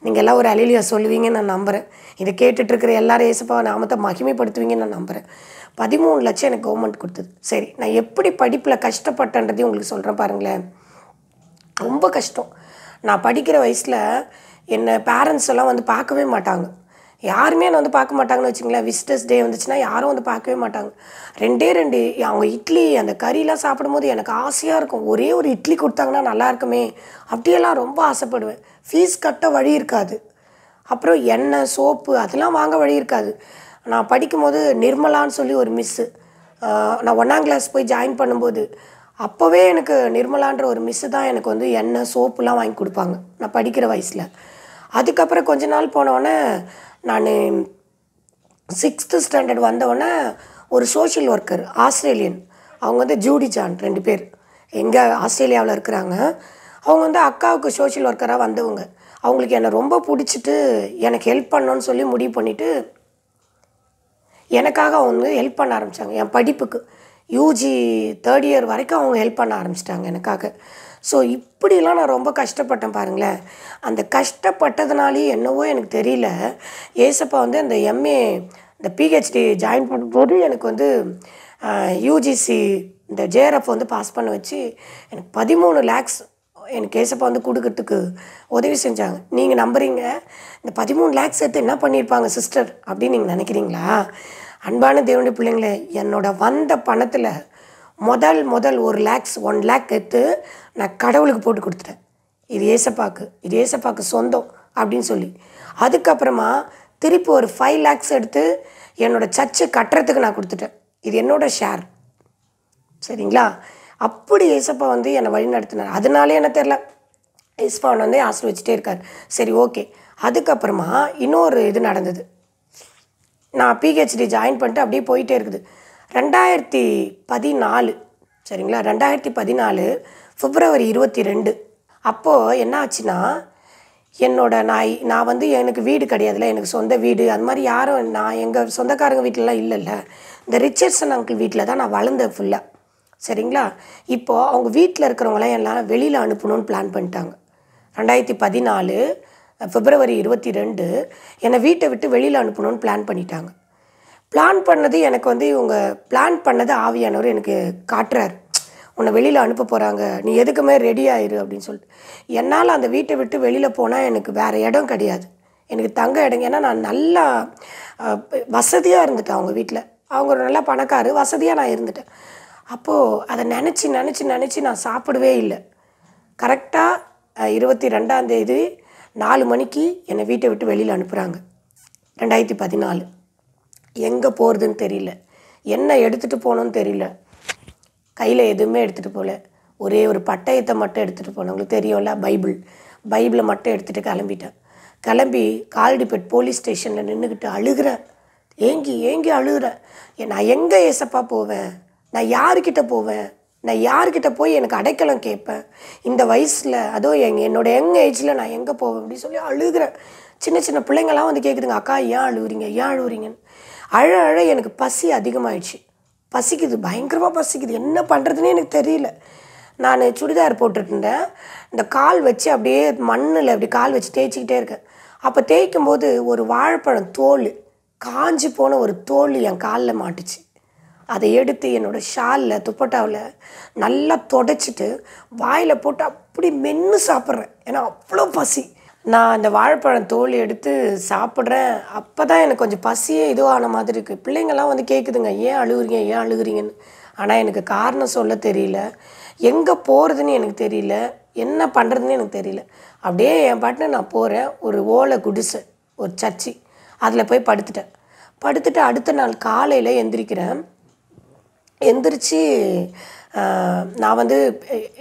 நீங்கள் எல்லாம் ஒரு அலிலியா சொல்லுவீங்கன்னு நான் நம்புகிறேன் இதை கேட்டுட்ருக்கிற எல்லாரும் ஏசப்பா நாமத்தை மகிமைப்படுத்துவீங்கன்னு நான் நம்புகிறேன் பதிமூணு லட்சம் எனக்கு கவர்மெண்ட் கொடுத்தது சரி நான் எப்படி படிப்பில் கஷ்டப்பட்டேன்றதையும் உங்களுக்கு சொல்கிறேன் பாருங்களேன் ரொம்ப கஷ்டம் நான் படிக்கிற வயசில் என்னை பேரண்ட்ஸ் எல்லாம் வந்து பார்க்கவே மாட்டாங்க யாருமே வந்து பார்க்க மாட்டாங்கன்னு வச்சுங்களேன் விசிட்டர்ஸ் டே வந்துச்சுன்னா யாரும் வந்து பார்க்கவே மாட்டாங்க ரெண்டே ரெண்டு அவங்க இட்லி அந்த சாப்பிடும் சாப்பிடும்போது எனக்கு ஆசையாக இருக்கும் ஒரே ஒரு இட்லி கொடுத்தாங்கன்னா நல்லா இருக்குமே அப்படியெல்லாம் ரொம்ப ஆசைப்படுவேன் ஃபீஸ் கட்ட வழி இருக்காது அப்புறம் எண்ணெய் சோப்பு அதெல்லாம் வாங்க வழி இருக்காது நான் படிக்கும்போது நிர்மலான்னு சொல்லி ஒரு மிஸ்ஸு நான் ஒன்றாம் கிளாஸ் போய் ஜாயின் பண்ணும்போது அப்போவே எனக்கு நிர்மலான்ற ஒரு மிஸ்ஸு தான் எனக்கு வந்து எண்ணெய் சோப்புலாம் வாங்கி கொடுப்பாங்க நான் படிக்கிற வயசில் அதுக்கப்புறம் கொஞ்ச நாள் போனோடனே நான் சிக்ஸ்த்து ஸ்டாண்டர்ட் வந்தவுடனே ஒரு சோஷியல் ஒர்க்கர் ஆஸ்திரேலியன் அவங்க வந்து ஜூடி ஜான் ரெண்டு பேர் எங்கே ஆஸ்திரேலியாவில் இருக்கிறாங்க அவங்க வந்து அக்காவுக்கு சோஷியல் ஒர்க்கராக வந்தவங்க அவங்களுக்கு என்னை ரொம்ப பிடிச்சிட்டு எனக்கு ஹெல்ப் பண்ணணும்னு சொல்லி முடிவு பண்ணிவிட்டு எனக்காக அவங்க வந்து ஹெல்ப் பண்ண ஆரம்பித்தாங்க என் படிப்புக்கு யூஜி தேர்ட் இயர் வரைக்கும் அவங்க ஹெல்ப் பண்ண ஆரம்பிச்சிட்டாங்க எனக்காக ஸோ இப்படிலாம் நான் ரொம்ப கஷ்டப்பட்டேன் பாருங்களேன் அந்த கஷ்டப்பட்டதுனாலே என்னவோ எனக்கு தெரியல ஏசப்பா வந்து அந்த எம்ஏ இந்த பிஹெச்டி ஜாயின் பண்ணும்போது எனக்கு வந்து யூஜிசி இந்த ஜேஆர்எஃப் வந்து பாஸ் பண்ண வச்சு எனக்கு பதிமூணு லேக்ஸ் எனக்கு ஏசப்பா வந்து கொடுக்கறதுக்கு உதவி செஞ்சாங்க நீங்கள் நம்புறீங்க இந்த பதிமூணு லேக்ஸ் எடுத்து என்ன பண்ணியிருப்பாங்க சிஸ்டர் அப்படின்னு நீங்கள் நினைக்கிறீங்களா அன்பான தேவனுடைய பிள்ளைங்களே என்னோட வந்த பணத்தில் முதல் முதல் ஒரு லேக்ஸ் ஒன் லேக் எடுத்து நான் கடவுளுக்கு போட்டு கொடுத்துட்டேன் இது ஏசப்பாக்கு இது ஏசப்பாக்கு சொந்தம் அப்படின்னு சொல்லி அதுக்கப்புறமா திருப்பி ஒரு ஃபைவ் லேக்ஸ் எடுத்து என்னோடய சர்ச்சு கட்டுறதுக்கு நான் கொடுத்துட்டேன் இது என்னோடய ஷேர் சரிங்களா அப்படி ஏசப்பா வந்து என்னை வழி நடத்தினார் அதனாலே என்ன தெரில ஏசப்பாவை வந்து வச்சுட்டே இருக்கார் சரி ஓகே அதுக்கப்புறமா இன்னொரு இது நடந்தது நான் பிஹெச்டி ஜாயின் பண்ணிட்டு அப்படியே போயிட்டே இருக்குது ரெண்டாயிரத்தி பதினாலு சரிங்களா ரெண்டாயிரத்தி பதினாலு பிப்ரவரி இருபத்தி ரெண்டு அப்போது என்ன ஆச்சுன்னா என்னோடய நான் நான் வந்து எனக்கு வீடு கிடையாதுல்ல எனக்கு சொந்த வீடு அது மாதிரி யாரும் நான் எங்கள் சொந்தக்காரங்க வீட்டிலலாம் இல்லைல்ல இந்த ரிச்சர்ஸன் அங்கிள் வீட்டில் தான் நான் வளர்ந்தேன் ஃபுல்லாக சரிங்களா இப்போது அவங்க வீட்டில் இருக்கிறவங்களாம் எல்லாம் வெளியில் அனுப்பணும்னு பிளான் பண்ணிட்டாங்க ரெண்டாயிரத்தி பதினாலு பிப்ரவரி இருபத்தி ரெண்டு என்னை வீட்டை விட்டு வெளியில் அனுப்பணும்னு பிளான் பண்ணிட்டாங்க பிளான் பண்ணது எனக்கு வந்து இவங்க பிளான் பண்ணது ஆவியானவர் எனக்கு காட்டுறாரு உன்னை வெளியில் அனுப்ப போகிறாங்க நீ எதுக்குமே ரெடி ஆயிரு அப்படின்னு சொல்லிட்டு என்னால் அந்த வீட்டை விட்டு வெளியில் போனால் எனக்கு வேறு இடம் கிடையாது எனக்கு தங்க இடம் ஏன்னா நான் நல்லா வசதியாக இருந்துட்டேன் அவங்க வீட்டில் அவங்க ஒரு நல்லா பணக்காரு வசதியாக நான் இருந்துட்டேன் அப்போது அதை நினச்சி நினச்சி நினச்சி நான் சாப்பிடவே இல்லை கரெக்டாக இருபத்தி ரெண்டாந்தேதி நாலு மணிக்கு என்னை வீட்டை விட்டு வெளியில் அனுப்புகிறாங்க ரெண்டாயிரத்தி பதினாலு எங்கே போகிறதுன்னு தெரியல என்ன எடுத்துகிட்டு போகணுன்னு தெரியல கையில் எதுவுமே எடுத்துகிட்டு போகல ஒரே ஒரு பட்டயத்தை மட்டும் எடுத்துகிட்டு போனேன் உங்களுக்கு தெரியும்ல பைபிள் பைபிளை மட்டும் எடுத்துகிட்டு கிளம்பிட்டேன் கிளம்பி கால்டிபேட் போலீஸ் ஸ்டேஷனில் நின்றுக்கிட்டு அழுகிறேன் ஏங்கி ஏங்கி அழுகிறேன் நான் எங்கே ஏசப்பா போவேன் நான் யாருக்கிட்ட போவேன் நான் யார்கிட்ட போய் எனக்கு அடைக்கலம் கேட்பேன் இந்த வயசில் அதோ எங் என்னோடய யங் ஏஜில் நான் எங்கே போவேன் அப்படின்னு சொல்லி அழுகிறேன் சின்ன சின்ன பிள்ளைங்களாம் வந்து கேட்குதுங்க அக்கா ஏன் அழுகுறீங்க ஏன் அழுகுறீங்கன்னு அழ அழ எனக்கு பசி அதிகமாகிடுச்சு பசிக்குது பயங்கரமாக பசிக்குது என்ன பண்ணுறதுனே எனக்கு தெரியல நான் சுடிதார் போட்டுருந்தேன் இந்த கால் வச்சு அப்படியே மண்ணில் அப்படி கால் வச்சு தேய்ச்சிக்கிட்டே இருக்கேன் அப்போ தேய்க்கும் போது ஒரு வாழைப்பழம் தோல் காஞ்சி போன ஒரு தோல் என் காலில் மாட்டுச்சு அதை எடுத்து என்னோடய ஷாலில் துப்பட்டாவில் நல்லா தொடச்சிட்டு வாயில் போட்டு அப்படி மென்று சாப்பிட்றேன் ஏன்னா அவ்வளோ பசி நான் அந்த வாழைப்பழம் தோல் எடுத்து சாப்பிட்றேன் அப்போ தான் எனக்கு கொஞ்சம் பசியே இதுவான மாதிரி இருக்குது பிள்ளைங்கள்லாம் வந்து கேட்குதுங்க ஏன் அழுகுறீங்க ஏன் அழுகுறீங்கன்னு ஆனால் எனக்கு காரணம் சொல்ல தெரியல எங்கே போகிறதுன்னு எனக்கு தெரியல என்ன பண்ணுறதுன்னு எனக்கு தெரியல அப்படியே என் பாட்டுன்னு நான் போகிறேன் ஒரு ஓலை குடிசை ஒரு சர்ச்சி அதில் போய் படுத்துட்டேன் படுத்துட்டு அடுத்த நாள் காலையில் எந்திரிக்கிறேன் எந்திரிச்சு நான் வந்து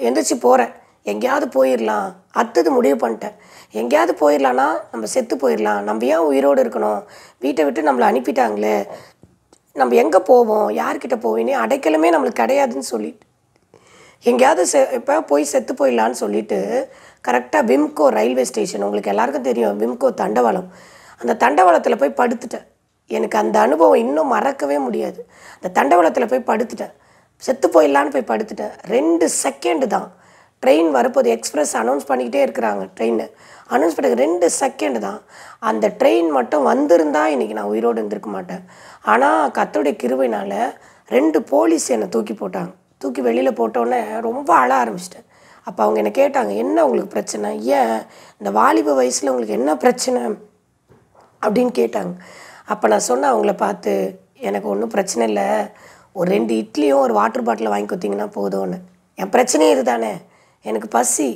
எந்திரிச்சு போகிறேன் எங்கேயாவது போயிடலாம் அடுத்தது முடிவு பண்ணிட்டேன் எங்கேயாவது போயிடலான்னா நம்ம செத்து போயிடலாம் நம்ம ஏன் உயிரோடு இருக்கணும் வீட்டை விட்டு நம்மளை அனுப்பிட்டாங்களே நம்ம எங்கே போவோம் யார்கிட்ட போவோம்னே அடைக்கலமே நம்மளுக்கு கிடையாதுன்னு சொல்லிட்டு எங்கேயாவது செ இப்போ போய் செத்து போயிடலான்னு சொல்லிட்டு கரெக்டாக விம்கோ ரயில்வே ஸ்டேஷன் உங்களுக்கு எல்லாருக்கும் தெரியும் விம்கோ தண்டவாளம் அந்த தண்டவாளத்தில் போய் படுத்துட்டேன் எனக்கு அந்த அனுபவம் இன்னும் மறக்கவே முடியாது அந்த தண்டவாளத்தில் போய் படுத்துட்டேன் செத்து போயிடலான்னு போய் படுத்துட்டேன் ரெண்டு செகண்டு தான் ட்ரெயின் வரப்போது எக்ஸ்பிரஸ் அனௌன்ஸ் பண்ணிக்கிட்டே இருக்கிறாங்க ட்ரெயினு அனௌன்ஸ் பண்ணுற ரெண்டு செகண்ட் தான் அந்த ட்ரெயின் மட்டும் வந்திருந்தா இன்றைக்கி நான் உயிரோடு இருந்திருக்க மாட்டேன் ஆனால் கத்தோடைய கிருவினால் ரெண்டு போலீஸ் என்னை தூக்கி போட்டாங்க தூக்கி வெளியில் போட்டோன்னே ரொம்ப அழ ஆரம்பிச்சிட்டேன் அப்போ அவங்க என்னை கேட்டாங்க என்ன உங்களுக்கு பிரச்சனை ஏன் இந்த வாலிப வயசில் உங்களுக்கு என்ன பிரச்சனை அப்படின்னு கேட்டாங்க அப்போ நான் சொன்னேன் அவங்கள பார்த்து எனக்கு ஒன்றும் பிரச்சனை இல்லை ஒரு ரெண்டு இட்லியும் ஒரு வாட்டர் பாட்டில் வாங்கி கொடுத்தீங்கன்னா போதும்னு என் பிரச்சனையே இதுதானே எனக்கு பசி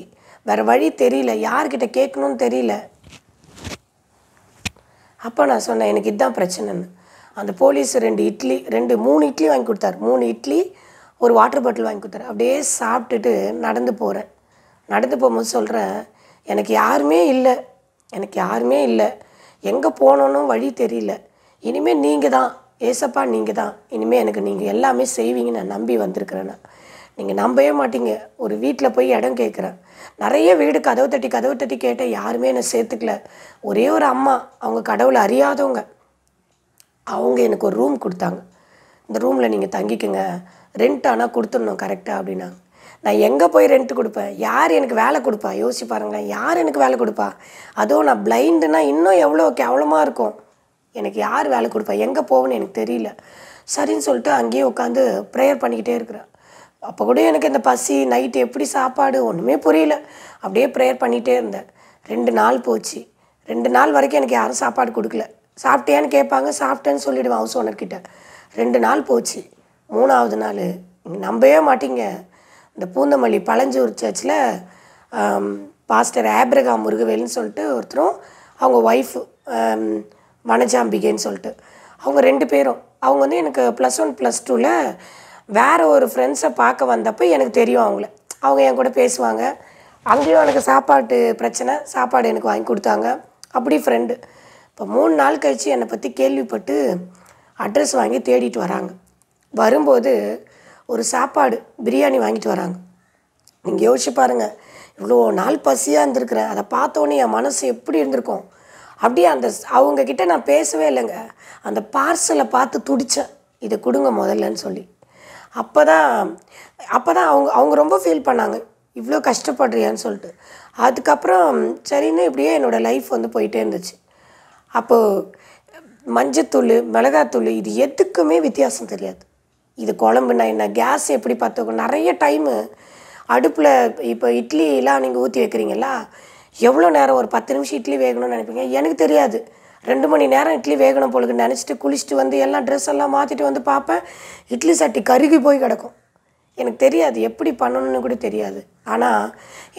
வேறு வழி தெரியல யார்கிட்ட கேட்கணும்னு தெரியல அப்போ நான் சொன்னேன் எனக்கு இதுதான் பிரச்சனைன்னு அந்த போலீஸ் ரெண்டு இட்லி ரெண்டு மூணு இட்லி வாங்கி கொடுத்தாரு மூணு இட்லி ஒரு வாட்டர் பாட்டில் வாங்கி கொடுத்தாரு அப்படியே சாப்பிட்டுட்டு நடந்து போகிறேன் நடந்து போகும்போது சொல்கிறேன் எனக்கு யாருமே இல்லை எனக்கு யாருமே இல்லை எங்கே போனோன்னு வழி தெரியல இனிமேல் நீங்கள் தான் ஏசப்பா நீங்கள் தான் இனிமேல் எனக்கு நீங்கள் எல்லாமே செய்வீங்கன்னு நான் நம்பி வந்திருக்கிறேன் நீங்கள் நம்பவே மாட்டீங்க ஒரு வீட்டில் போய் இடம் கேட்குறேன் நிறைய வீடு கதவு தட்டி கதவு தட்டி கேட்டேன் யாருமே என்னை சேர்த்துக்கல ஒரே ஒரு அம்மா அவங்க கடவுளை அறியாதவங்க அவங்க எனக்கு ஒரு ரூம் கொடுத்தாங்க இந்த ரூமில் நீங்கள் தங்கிக்கங்க ரெண்ட் ஆனால் கொடுத்துடணும் கரெக்டாக அப்படின்னாங்க நான் எங்கே போய் ரெண்ட் கொடுப்பேன் யார் எனக்கு வேலை கொடுப்பா யோசி பாருங்களேன் யார் எனக்கு வேலை கொடுப்பா அதுவும் நான் பிளைண்டுனால் இன்னும் எவ்வளோ கேவலமாக இருக்கும் எனக்கு யார் வேலை கொடுப்பா எங்கே போகணும்னு எனக்கு தெரியல சரின்னு சொல்லிட்டு அங்கேயே உட்காந்து ப்ரேயர் பண்ணிக்கிட்டே இருக்கிறேன் அப்போ கூட எனக்கு இந்த பசி நைட்டு எப்படி சாப்பாடு ஒன்றுமே புரியல அப்படியே ப்ரேயர் பண்ணிகிட்டே இருந்தேன் ரெண்டு நாள் போச்சு ரெண்டு நாள் வரைக்கும் எனக்கு யாரும் சாப்பாடு கொடுக்கல சாப்பிட்டியான்னு கேட்பாங்க சாப்பிட்டேன்னு சொல்லிவிடுவேன் ஹவுஸ் ஓனர்கிட்ட ரெண்டு நாள் போச்சு மூணாவது நாள் நம்பவே மாட்டிங்க இந்த பூந்தமல்லி பழஞ்சூர் சர்ச்சில் பாஸ்டர் ஆப்ரகா முருகவேல்னு சொல்லிட்டு ஒருத்தரும் அவங்க ஒய்ஃப் வனஜாம்பிகைன்னு சொல்லிட்டு அவங்க ரெண்டு பேரும் அவங்க வந்து எனக்கு ப்ளஸ் ஒன் ப்ளஸ் டூவில் வேறு ஒரு ஃப்ரெண்ட்ஸை பார்க்க வந்தப்போ எனக்கு தெரியும் அவங்கள அவங்க என் கூட பேசுவாங்க அங்கேயும் எனக்கு சாப்பாட்டு பிரச்சனை சாப்பாடு எனக்கு வாங்கி கொடுத்தாங்க அப்படி ஃப்ரெண்டு இப்போ மூணு நாள் கழித்து என்னை பற்றி கேள்விப்பட்டு அட்ரஸ் வாங்கி தேடிட்டு வராங்க வரும்போது ஒரு சாப்பாடு பிரியாணி வாங்கிட்டு வராங்க நீங்கள் யோசிச்சு பாருங்கள் இவ்வளோ நாள் பசியாக இருந்திருக்கிறேன் அதை பார்த்தோன்னே என் மனசு எப்படி இருந்திருக்கும் அப்படியே அந்த அவங்கக்கிட்ட நான் பேசவே இல்லைங்க அந்த பார்சலை பார்த்து துடித்தேன் இதை கொடுங்க முதல்லன்னு சொல்லி அப்போ தான் அப்போ தான் அவங்க அவங்க ரொம்ப ஃபீல் பண்ணாங்க இவ்வளோ கஷ்டப்படுறியான்னு சொல்லிட்டு அதுக்கப்புறம் சரின்னு இப்படியே என்னோடய லைஃப் வந்து போயிட்டே இருந்துச்சு அப்போது மஞ்சத்தூள் மிளகாத்தூள் இது எதுக்குமே வித்தியாசம் தெரியாது இது குழம்புனா என்ன கேஸ் எப்படி பார்த்துக்கும் நிறைய டைமு அடுப்பில் இப்போ இட்லிலாம் நீங்கள் ஊற்றி வைக்கிறீங்களா எவ்வளோ நேரம் ஒரு பத்து நிமிஷம் இட்லி வேகணும்னு நினைப்பீங்க எனக்கு தெரியாது ரெண்டு மணி நேரம் இட்லி வேகணும் போலுக்கு நினச்சிட்டு குளிச்சுட்டு வந்து எல்லாம் ட்ரெஸ் எல்லாம் மாற்றிட்டு வந்து பார்ப்பேன் இட்லி சட்டி கருகி போய் கிடக்கும் எனக்கு தெரியாது எப்படி பண்ணணும்னு கூட தெரியாது ஆனால்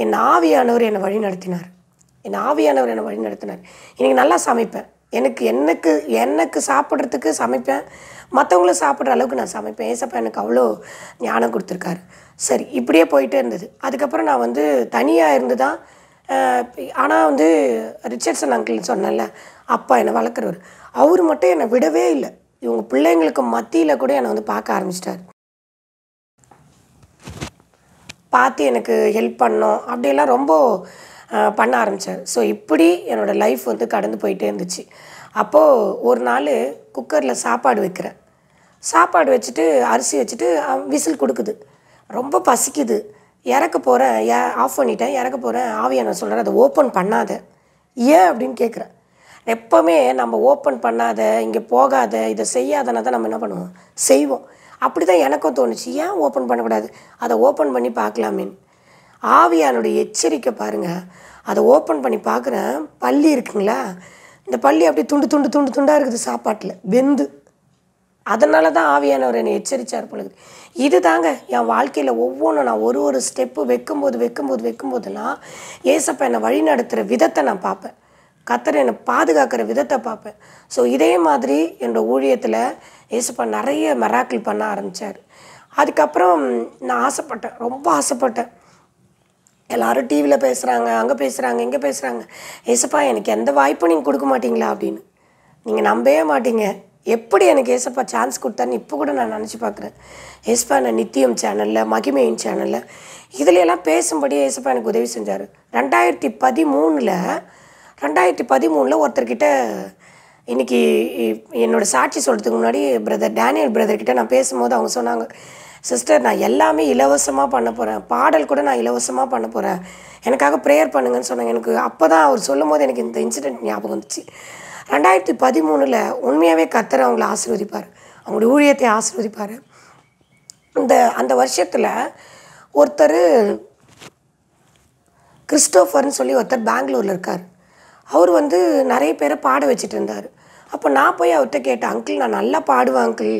என் ஆவியானவர் என்னை வழி நடத்தினார் என் ஆவியானவர் என்னை வழி நடத்தினார் இன்றைக்கி நல்லா சமைப்பேன் எனக்கு எனக்கு எனக்கு சாப்பிட்றதுக்கு சமைப்பேன் மற்றவங்களும் சாப்பிட்ற அளவுக்கு நான் சமைப்பேன் ஏசப்பா எனக்கு அவ்வளோ ஞானம் கொடுத்துருக்காரு சரி இப்படியே போயிட்டே இருந்தது அதுக்கப்புறம் நான் வந்து தனியாக இருந்து தான் ஆனால் வந்து ரிச்சர்ட்ஸன் அங்கிள்னு சொன்னேன்ல அப்பா என்னை வளர்க்குறவர் அவர் மட்டும் என்னை விடவே இல்லை இவங்க பிள்ளைங்களுக்கு மத்தியில் கூட என்னை வந்து பார்க்க ஆரம்பிச்சிட்டார் பார்த்து எனக்கு ஹெல்ப் பண்ணோம் அப்படியெல்லாம் ரொம்ப பண்ண ஆரம்பித்தார் ஸோ இப்படி என்னோடய லைஃப் வந்து கடந்து போயிட்டே இருந்துச்சு அப்போது ஒரு நாள் குக்கரில் சாப்பாடு வைக்கிறேன் சாப்பாடு வச்சுட்டு அரிசி வச்சுட்டு விசில் கொடுக்குது ரொம்ப பசிக்குது இறக்க போகிறேன் ஏ ஆஃப் பண்ணிட்டேன் இறக்க போகிறேன் ஆவியை நான் சொல்கிறேன் அதை ஓப்பன் பண்ணாத ஏன் அப்படின்னு கேட்குறேன் எப்போவுமே நம்ம ஓப்பன் பண்ணாத இங்கே போகாத இதை செய்யாதனா தான் நம்ம என்ன பண்ணுவோம் செய்வோம் அப்படி தான் எனக்கும் தோணுச்சு ஏன் ஓப்பன் பண்ணக்கூடாது அதை ஓப்பன் பண்ணி பார்க்கலாமேன்னு ஆவியானுடைய எச்சரிக்கை பாருங்கள் அதை ஓப்பன் பண்ணி பார்க்குறேன் பள்ளி இருக்குங்களா இந்த பள்ளி அப்படியே துண்டு துண்டு துண்டு துண்டாக இருக்குது சாப்பாட்டில் வெந்து அதனால தான் ஆவியானவர் என்னை எச்சரித்தார் பொழுது இது தாங்க என் வாழ்க்கையில் ஒவ்வொன்றும் நான் ஒரு ஒரு ஸ்டெப்பு வைக்கும்போது வைக்கும்போது வைக்கும்போதுலாம் ஏசப்ப என்னை வழி நடத்துகிற விதத்தை நான் பார்ப்பேன் கத்தரை என்னை பாதுகாக்கிற விதத்தை பார்ப்பேன் ஸோ இதே மாதிரி என்னோடய ஊழியத்தில் ஏசப்பா நிறைய மெராக்கிள் பண்ண ஆரம்பித்தார் அதுக்கப்புறம் நான் ஆசைப்பட்டேன் ரொம்ப ஆசைப்பட்டேன் எல்லோரும் டிவியில் பேசுகிறாங்க அங்கே பேசுகிறாங்க இங்கே பேசுகிறாங்க ஏசப்பா எனக்கு எந்த வாய்ப்பும் நீங்கள் கொடுக்க மாட்டிங்களா அப்படின்னு நீங்கள் நம்பவே மாட்டீங்க எப்படி எனக்கு ஏசப்பா சான்ஸ் கொடுத்தான்னு இப்போ கூட நான் நினச்சி பார்க்குறேன் ஏசப்பா நான் நித்தியம் சேனலில் மகிமையின் சேனலில் இதுலையெல்லாம் பேசும்படியே ஏசப்பா எனக்கு உதவி செஞ்சார் ரெண்டாயிரத்தி பதிமூணில் ரெண்டாயிரத்தி பதிமூணில் ஒருத்தர்கிட்ட இன்றைக்கி என்னோடய சாட்சி சொல்கிறதுக்கு முன்னாடி பிரதர் டேனியல் பிரதர்கிட்ட நான் பேசும்போது அவங்க சொன்னாங்க சிஸ்டர் நான் எல்லாமே இலவசமாக பண்ண போகிறேன் பாடல் கூட நான் இலவசமாக பண்ண போகிறேன் எனக்காக ப்ரேயர் பண்ணுங்கன்னு சொன்னாங்க எனக்கு அப்போ தான் அவர் சொல்லும் போது எனக்கு இந்த இன்சிடெண்ட் ஞாபகம் வந்துச்சு ரெண்டாயிரத்தி பதிமூணில் உண்மையாகவே கத்தர் அவங்கள ஆசிர்வதிப்பார் அவங்களுடைய ஊழியத்தை ஆசிர்வதிப்பார் இந்த அந்த வருஷத்தில் ஒருத்தர் கிறிஸ்டோஃபர்னு சொல்லி ஒருத்தர் பெங்களூரில் இருக்கார் அவர் வந்து நிறைய பேரை பாட வச்சுட்டு இருந்தார் அப்போ நான் போய் அவர்கிட்ட கேட்டேன் அங்கிள் நான் நல்லா பாடுவேன் அங்கிள்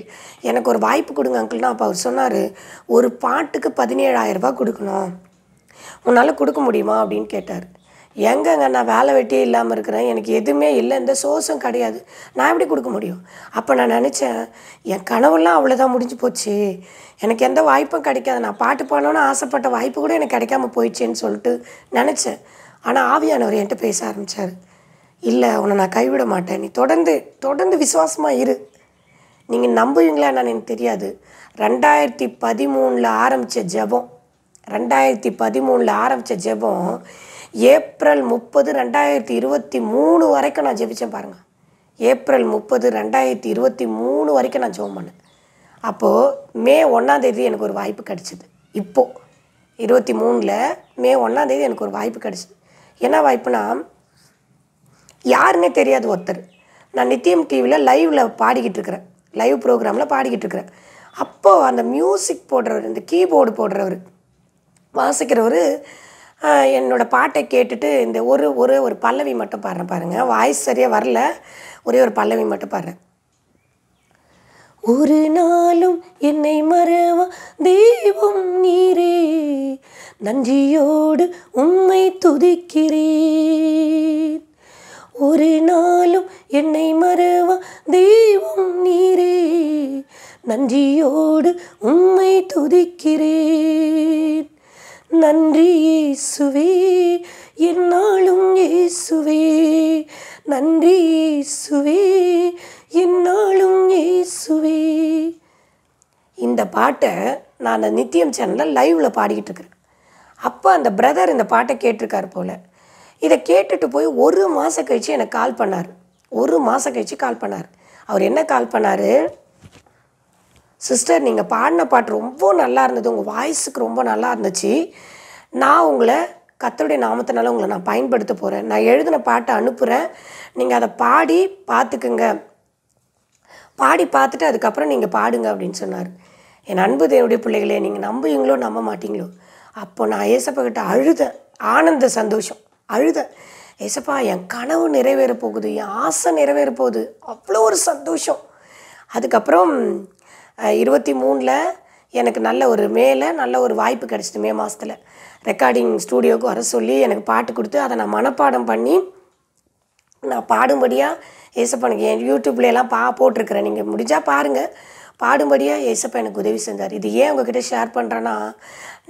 எனக்கு ஒரு வாய்ப்பு கொடுங்க அங்கிள்னா அப்போ அவர் சொன்னார் ஒரு பாட்டுக்கு பதினேழாயிரரூபா கொடுக்கணும் உன்னால் கொடுக்க முடியுமா அப்படின்னு கேட்டார் எங்கங்க நான் வேலை வெட்டியே இல்லாமல் இருக்கிறேன் எனக்கு எதுவுமே இல்லை இந்த சோர்ஸும் கிடையாது நான் எப்படி கொடுக்க முடியும் அப்போ நான் நினச்சேன் என் கனவுலாம் அவ்வளோதான் முடிஞ்சு போச்சு எனக்கு எந்த வாய்ப்பும் கிடைக்காது நான் பாட்டு பாடணும்னு ஆசைப்பட்ட வாய்ப்பு கூட எனக்கு கிடைக்காம போயிடுச்சேன்னு சொல்லிட்டு நினச்சேன் ஆனால் ஆவியானவர் என்கிட்ட பேச ஆரம்பித்தார் இல்லை உன்னை நான் கைவிட மாட்டேன் நீ தொடர்ந்து தொடர்ந்து விசுவாசமாக இரு நீங்கள் நம்புவீங்களா நான் எனக்கு தெரியாது ரெண்டாயிரத்தி பதிமூணில் ஆரம்பித்த ஜெபம் ரெண்டாயிரத்தி பதிமூணில் ஆரம்பித்த ஜெபம் ஏப்ரல் முப்பது ரெண்டாயிரத்தி இருபத்தி மூணு வரைக்கும் நான் ஜெபித்தேன் பாருங்கள் ஏப்ரல் முப்பது ரெண்டாயிரத்தி இருபத்தி மூணு வரைக்கும் நான் ஜெபம் பண்ணேன் அப்போது மே ஒன்றாந்தேதி எனக்கு ஒரு வாய்ப்பு கிடச்சிது இப்போது இருபத்தி மூணில் மே ஒன்றாந்தேதி எனக்கு ஒரு வாய்ப்பு கிடச்சிது என்ன வாய்ப்புனா யாருன்னே தெரியாது ஒருத்தர் நான் நித்தியம் டிவியில் லைவில் பாடிக்கிட்டு இருக்கிறேன் லைவ் ப்ரோக்ராமில் பாடிக்கிட்டு இருக்கிறேன் அப்போது அந்த மியூசிக் போடுறவர் இந்த கீபோர்டு போடுறவர் வாசிக்கிறவர் என்னோடய பாட்டை கேட்டுட்டு இந்த ஒரு ஒரே ஒரு பல்லவி மட்டும் பாடுறேன் பாருங்கள் வாய்ஸ் சரியாக வரல ஒரே ஒரு பல்லவி மட்டும் பாடுறேன் ஒரு நாளும் என்னை மறவ தெய்வம் நீரே நன்றியோடு உண்மை துதிக்கிறேன் ஒரு நாளும் என்னை மறவ தெய்வம் நீரே நன்றியோடு உண்மை துதிக்கிறேன் நன்றி இயேசுவே என்னாலும் இயேசுவே நன்றி இயேசுவே என்னாலும் இயேசுவே இந்த பாட்டை நான் அந்த நித்தியம் சேனலில் லைவில் பாடிக்கிட்டு இருக்கிறேன் அப்போ அந்த பிரதர் இந்த பாட்டை கேட்டிருக்கார் போல் இதை கேட்டுட்டு போய் ஒரு மாதம் கழித்து எனக்கு கால் பண்ணார் ஒரு மாதம் கழித்து கால் பண்ணார் அவர் என்ன கால் பண்ணார் சிஸ்டர் நீங்கள் பாடின பாட்டு ரொம்ப நல்லா இருந்தது உங்கள் வாய்ஸுக்கு ரொம்ப நல்லா இருந்துச்சு நான் உங்களை கத்தருடைய நாமத்தினால உங்களை நான் பயன்படுத்த போகிறேன் நான் எழுதின பாட்டை அனுப்புகிறேன் நீங்கள் அதை பாடி பார்த்துக்குங்க பாடி பார்த்துட்டு அதுக்கப்புறம் நீங்கள் பாடுங்க அப்படின்னு சொன்னார் என் அன்பு தேவனுடைய பிள்ளைகளே நீங்கள் நம்புவீங்களோ நம்ப மாட்டீங்களோ அப்போ நான் ஏசப்பகிட்ட அழுத ஆனந்த சந்தோஷம் அழுத ஏசப்பா என் கனவு நிறைவேற போகுது என் ஆசை நிறைவேற போகுது அவ்வளோ ஒரு சந்தோஷம் அதுக்கப்புறம் இருபத்தி மூணில் எனக்கு நல்ல ஒரு மேலே நல்ல ஒரு வாய்ப்பு கிடச்சிது மே மாதத்தில் ரெக்கார்டிங் ஸ்டூடியோவுக்கு வர சொல்லி எனக்கு பாட்டு கொடுத்து அதை நான் மனப்பாடம் பண்ணி நான் பாடும்படியாக ஏசப்பனுக்கு என் யூடியூப்லேலாம் பா போட்டிருக்கிறேன் நீங்கள் முடிஞ்சால் பாருங்கள் பாடும்படியாக ஏசப்பா எனக்கு உதவி செஞ்சார் இது ஏன் உங்ககிட்ட ஷேர் பண்ணுறேன்னா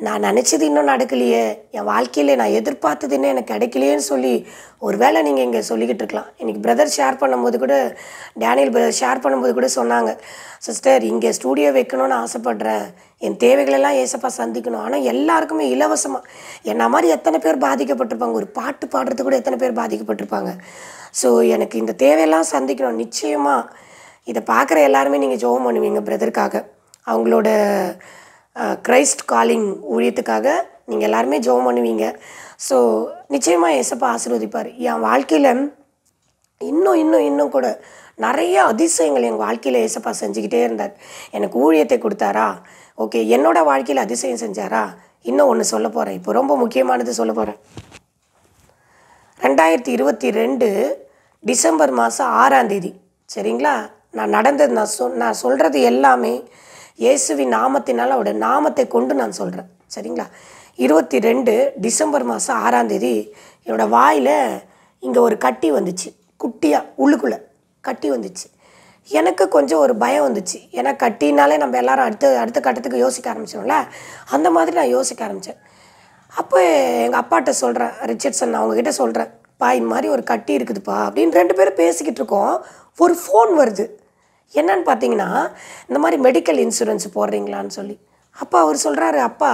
நான் நினச்சது இன்னும் நடக்கலையே என் வாழ்க்கையில் நான் எதிர்பார்த்தது இன்னும் எனக்கு கிடைக்கலையேன்னு சொல்லி ஒரு வேளை நீங்கள் இங்கே சொல்லிக்கிட்டு இருக்கலாம் இன்றைக்கி பிரதர் ஷேர் பண்ணும்போது கூட டேனியல் பிரதர் ஷேர் பண்ணும்போது கூட சொன்னாங்க சிஸ்டர் இங்கே ஸ்டூடியோ வைக்கணும்னு ஆசைப்பட்றேன் என் தேவைகளெல்லாம் ஏசப்பா சந்திக்கணும் ஆனால் எல்லாருக்குமே இலவசமாக என்ன மாதிரி எத்தனை பேர் பாதிக்கப்பட்டிருப்பாங்க ஒரு பாட்டு பாடுறது கூட எத்தனை பேர் பாதிக்கப்பட்டிருப்பாங்க ஸோ எனக்கு இந்த தேவையெல்லாம் சந்திக்கணும் நிச்சயமாக இதை பார்க்குற எல்லாருமே நீங்கள் ஜோம் பண்ணுவீங்க பிரதருக்காக அவங்களோட கிரைஸ்ட் காலிங் ஊழியத்துக்காக நீங்கள் எல்லாருமே ஜோம் பண்ணுவீங்க ஸோ நிச்சயமாக எசப்பா ஆசீர்வதிப்பார் என் வாழ்க்கையில் இன்னும் இன்னும் இன்னும் கூட நிறைய அதிசயங்கள் எங்கள் வாழ்க்கையில் ஏசப்பா செஞ்சுக்கிட்டே இருந்தார் எனக்கு ஊழியத்தை கொடுத்தாரா ஓகே என்னோடய வாழ்க்கையில் அதிசயம் செஞ்சாரா இன்னும் ஒன்று சொல்ல போகிறேன் இப்போ ரொம்ப முக்கியமானது சொல்ல போகிறேன் ரெண்டாயிரத்தி இருபத்தி ரெண்டு டிசம்பர் மாதம் ஆறாம் தேதி சரிங்களா நான் நடந்தது நான் சொல் நான் சொல்கிறது எல்லாமே இயேசுவின் நாமத்தினால் அவட நாமத்தை கொண்டு நான் சொல்கிறேன் சரிங்களா இருபத்தி ரெண்டு டிசம்பர் மாதம் ஆறாந்தேதி என்னோடய வாயில் இங்கே ஒரு கட்டி வந்துச்சு குட்டியாக உள்ளுக்குள்ளே கட்டி வந்துச்சு எனக்கு கொஞ்சம் ஒரு பயம் வந்துச்சு ஏன்னா கட்டினாலே நம்ம எல்லோரும் அடுத்த அடுத்த கட்டத்துக்கு யோசிக்க ஆரம்பிச்சோம்ல அந்த மாதிரி நான் யோசிக்க ஆரம்பித்தேன் அப்போ எங்கள் அப்பாட்ட சொல்கிறேன் ரிச்சர்ட்சன் நான் அவங்கக்கிட்ட சொல்கிறேன் பா இந்த மாதிரி ஒரு கட்டி இருக்குதுப்பா அப்படின்னு ரெண்டு பேரும் பேசிக்கிட்டு இருக்கோம் ஒரு ஃபோன் வருது என்னன்னு பார்த்தீங்கன்னா இந்த மாதிரி மெடிக்கல் இன்சூரன்ஸ் போடுறீங்களான்னு சொல்லி அப்பா அவர் சொல்கிறாரு அப்பா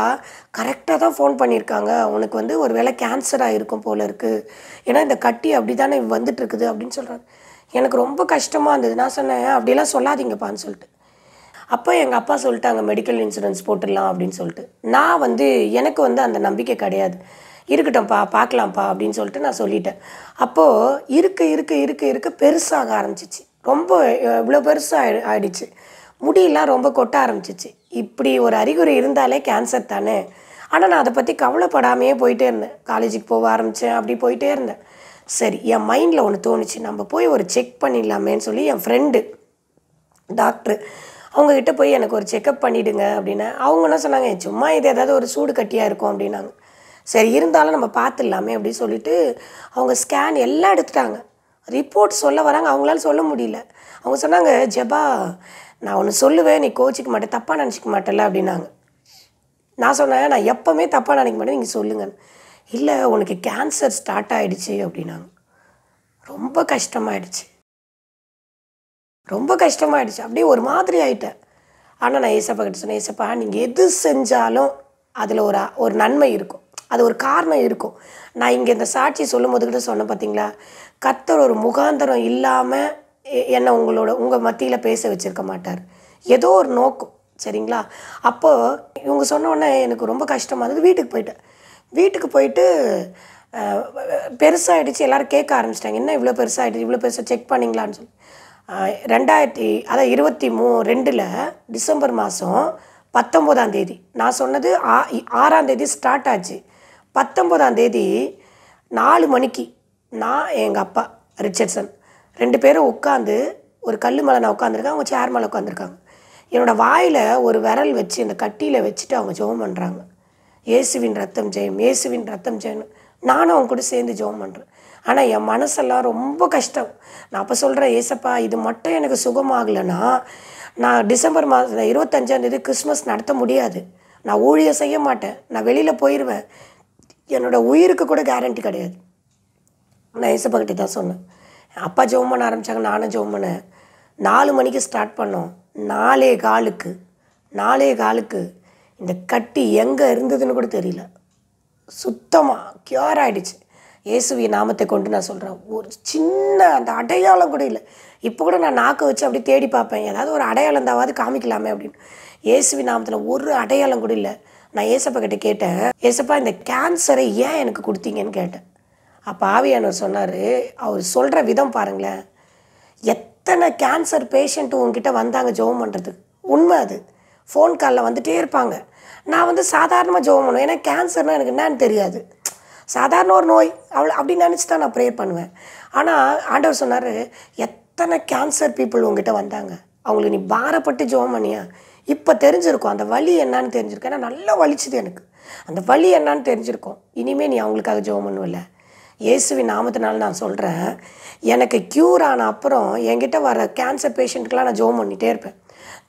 கரெக்டாக தான் ஃபோன் பண்ணியிருக்காங்க உனக்கு வந்து ஒரு வேளை கேன்சராக இருக்கும் போல இருக்குது ஏன்னா இந்த கட்டி அப்படி தானே வந்துட்டுருக்குது அப்படின்னு சொல்கிறாரு எனக்கு ரொம்ப கஷ்டமாக இருந்தது நான் சொன்னேன் அப்படிலாம் சொல்லாதீங்கப்பான்னு சொல்லிட்டு அப்போ எங்கள் அப்பா சொல்லிட்டாங்க மெடிக்கல் இன்சூரன்ஸ் போட்டுடலாம் அப்படின்னு சொல்லிட்டு நான் வந்து எனக்கு வந்து அந்த நம்பிக்கை கிடையாது இருக்கட்டும்ப்பா பார்க்கலாம்ப்பா அப்படின்னு சொல்லிட்டு நான் சொல்லிட்டேன் அப்போது இருக்க இருக்க இருக்க இருக்க பெருசாக ஆரம்பிச்சிச்சு ரொம்ப இவ்வளோ பெருசாக ஆயிடுச்சு முடியெல்லாம் ரொம்ப கொட்ட ஆரம்பிச்சிச்சு இப்படி ஒரு அறிகுறி இருந்தாலே கேன்சர் தானே ஆனால் நான் அதை பற்றி கவலைப்படாமையே போயிட்டே இருந்தேன் காலேஜுக்கு போக ஆரம்பித்தேன் அப்படி போயிட்டே இருந்தேன் சரி என் மைண்டில் ஒன்று தோணுச்சு நம்ம போய் ஒரு செக் பண்ணிடலாமேன்னு சொல்லி என் ஃப்ரெண்டு டாக்டரு அவங்கக்கிட்ட போய் எனக்கு ஒரு செக்கப் பண்ணிவிடுங்க அப்படின்னா அவங்க என்ன சொன்னாங்க சும்மா இது ஏதாவது ஒரு சூடு கட்டியாக இருக்கும் அப்படின்னாங்க சரி இருந்தாலும் நம்ம பார்த்துடலாமே அப்படின்னு சொல்லிட்டு அவங்க ஸ்கேன் எல்லாம் எடுத்துட்டாங்க ரிப்போர்ட் சொல்ல வராங்க அவங்களால சொல்ல முடியல அவங்க சொன்னாங்க ஜெபா நான் ஒன்று சொல்லுவேன் நீ கோச்சிக்க மாட்டேன் தப்பாக நினச்சிக்க மாட்டேல அப்படின்னாங்க நான் சொன்னேன் நான் எப்போவுமே தப்பாக நினைக்க மாட்டேன் நீங்கள் சொல்லுங்கள் இல்லை உனக்கு கேன்சர் ஸ்டார்ட் ஆகிடுச்சு அப்படின்னாங்க ரொம்ப கஷ்டமாயிடுச்சு ரொம்ப கஷ்டமாயிடுச்சு அப்படியே ஒரு மாதிரி ஆயிட்டேன் ஆனால் நான் ஏசப்பா கிட்ட சொன்னேன் ஏசப்பா நீங்கள் எது செஞ்சாலும் அதில் ஒரு ஒரு நன்மை இருக்கும் அது ஒரு காரணம் இருக்கும் நான் இங்கே இந்த சாட்சி சொல்லும் போது கிட்ட சொன்னேன் பார்த்தீங்களா கத்தர் ஒரு முகாந்தரம் இல்லாமல் என்னை உங்களோட உங்கள் மத்தியில் பேச வச்சுருக்க மாட்டார் ஏதோ ஒரு நோக்கம் சரிங்களா அப்போது இவங்க சொன்னோடனே எனக்கு ரொம்ப கஷ்டமாக இருந்தது வீட்டுக்கு போயிட்டேன் வீட்டுக்கு போயிட்டு பெருசாகிடுச்சு எல்லோரும் கேட்க ஆரம்பிச்சிட்டாங்க என்ன இவ்வளோ பெருசாகிடுச்சு இவ்வளோ பெருசாக செக் பண்ணிங்களான்னு சொல்லி ரெண்டாயிரத்தி அதான் இருபத்தி மூ ரெண்டில் டிசம்பர் மாதம் பத்தொம்போதாம் தேதி நான் சொன்னது ஆ ஆறாம் தேதி ஸ்டார்ட் ஆச்சு பத்தொம்போதாம் தேதி நாலு மணிக்கு நான் எங்கள் அப்பா ரிச்சர்ட்சன் ரெண்டு பேரும் உட்காந்து ஒரு கல் மேலே நான் உட்காந்துருக்கேன் அவங்க சேர் மேலே உட்காந்துருக்காங்க என்னோடய வாயில் ஒரு விரல் வச்சு அந்த கட்டியில் வச்சுட்டு அவங்க ஜோம் பண்ணுறாங்க இயேசுவின் ரத்தம் ஜெயம் இயேசுவின் ரத்தம் ஜெயம் நானும் அவங்க கூட சேர்ந்து ஜோம் பண்ணுறேன் ஆனால் என் மனசெல்லாம் ரொம்ப கஷ்டம் நான் அப்போ சொல்கிறேன் ஏசப்பா இது மட்டும் எனக்கு சுகமாகலைன்னா நான் டிசம்பர் மாதம் இருபத்தஞ்சாந்தேதி கிறிஸ்மஸ் நடத்த முடியாது நான் ஊழியம் செய்ய மாட்டேன் நான் வெளியில் போயிடுவேன் என்னோடய உயிருக்கு கூட கேரண்டி கிடையாது நான் ஏசப்பாக்கிட்ட தான் சொன்னேன் அப்பா ஜெபம் பண்ண ஆரம்பித்தாங்க நானும் ஜெபம் பண்ணேன் நாலு மணிக்கு ஸ்டார்ட் பண்ணோம் நாலே காலுக்கு நாலே காலுக்கு இந்த கட்டி எங்கே இருந்ததுன்னு கூட தெரியல சுத்தமாக க்யூர் ஆகிடுச்சு இயேசுவிய நாமத்தை கொண்டு நான் சொல்கிறேன் ஒரு சின்ன அந்த அடையாளம் கூட இல்லை இப்போ கூட நான் நாக்கை வச்சு அப்படி தேடி பார்ப்பேன் ஏதாவது ஒரு அடையாளம் தாவது காமிக்கலாமே அப்படின்னு இயேசுவி நாமத்தில் ஒரு அடையாளம் கூட இல்லை நான் ஏசப்பா கிட்ட கேட்டேன் ஏசப்பா இந்த கேன்சரை ஏன் எனக்கு கொடுத்தீங்கன்னு கேட்டேன் அப்போ ஆவியானவர் சொன்னார் அவர் சொல்கிற விதம் பாருங்களேன் எத்தனை கேன்சர் பேஷண்ட்டு உங்ககிட்ட வந்தாங்க ஜெபம் பண்ணுறதுக்கு உண்மை அது ஃபோன் காலில் வந்துகிட்டே இருப்பாங்க நான் வந்து சாதாரணமாக ஜெபம் பண்ணுவேன் ஏன்னா கேன்சர்னால் எனக்கு என்னன்னு தெரியாது சாதாரண ஒரு நோய் அவ்வளோ அப்படின்னு நினச்சி தான் நான் ப்ரே பண்ணுவேன் ஆனால் ஆண்டவர் சொன்னார் எத்தனை கேன்சர் பீப்புள் உங்ககிட்ட வந்தாங்க அவங்களுக்கு நீ பாரப்பட்டு ஜெபம் பண்ணியா இப்போ தெரிஞ்சிருக்கும் அந்த வழி என்னன்னு தெரிஞ்சிருக்கும் ஏன்னா நல்லா வலிச்சுது எனக்கு அந்த வழி என்னன்னு தெரிஞ்சிருக்கும் இனிமேல் நீ அவங்களுக்காக ஜோம் பண்ணுவில்ல இயேசுவின் நாமத்தினால நான் சொல்கிறேன் எனக்கு க்யூர் ஆன அப்புறம் என்கிட்ட வர கேன்சர் பேஷண்ட்டுக்கெலாம் நான் ஜோம் பண்ணிகிட்டே இருப்பேன்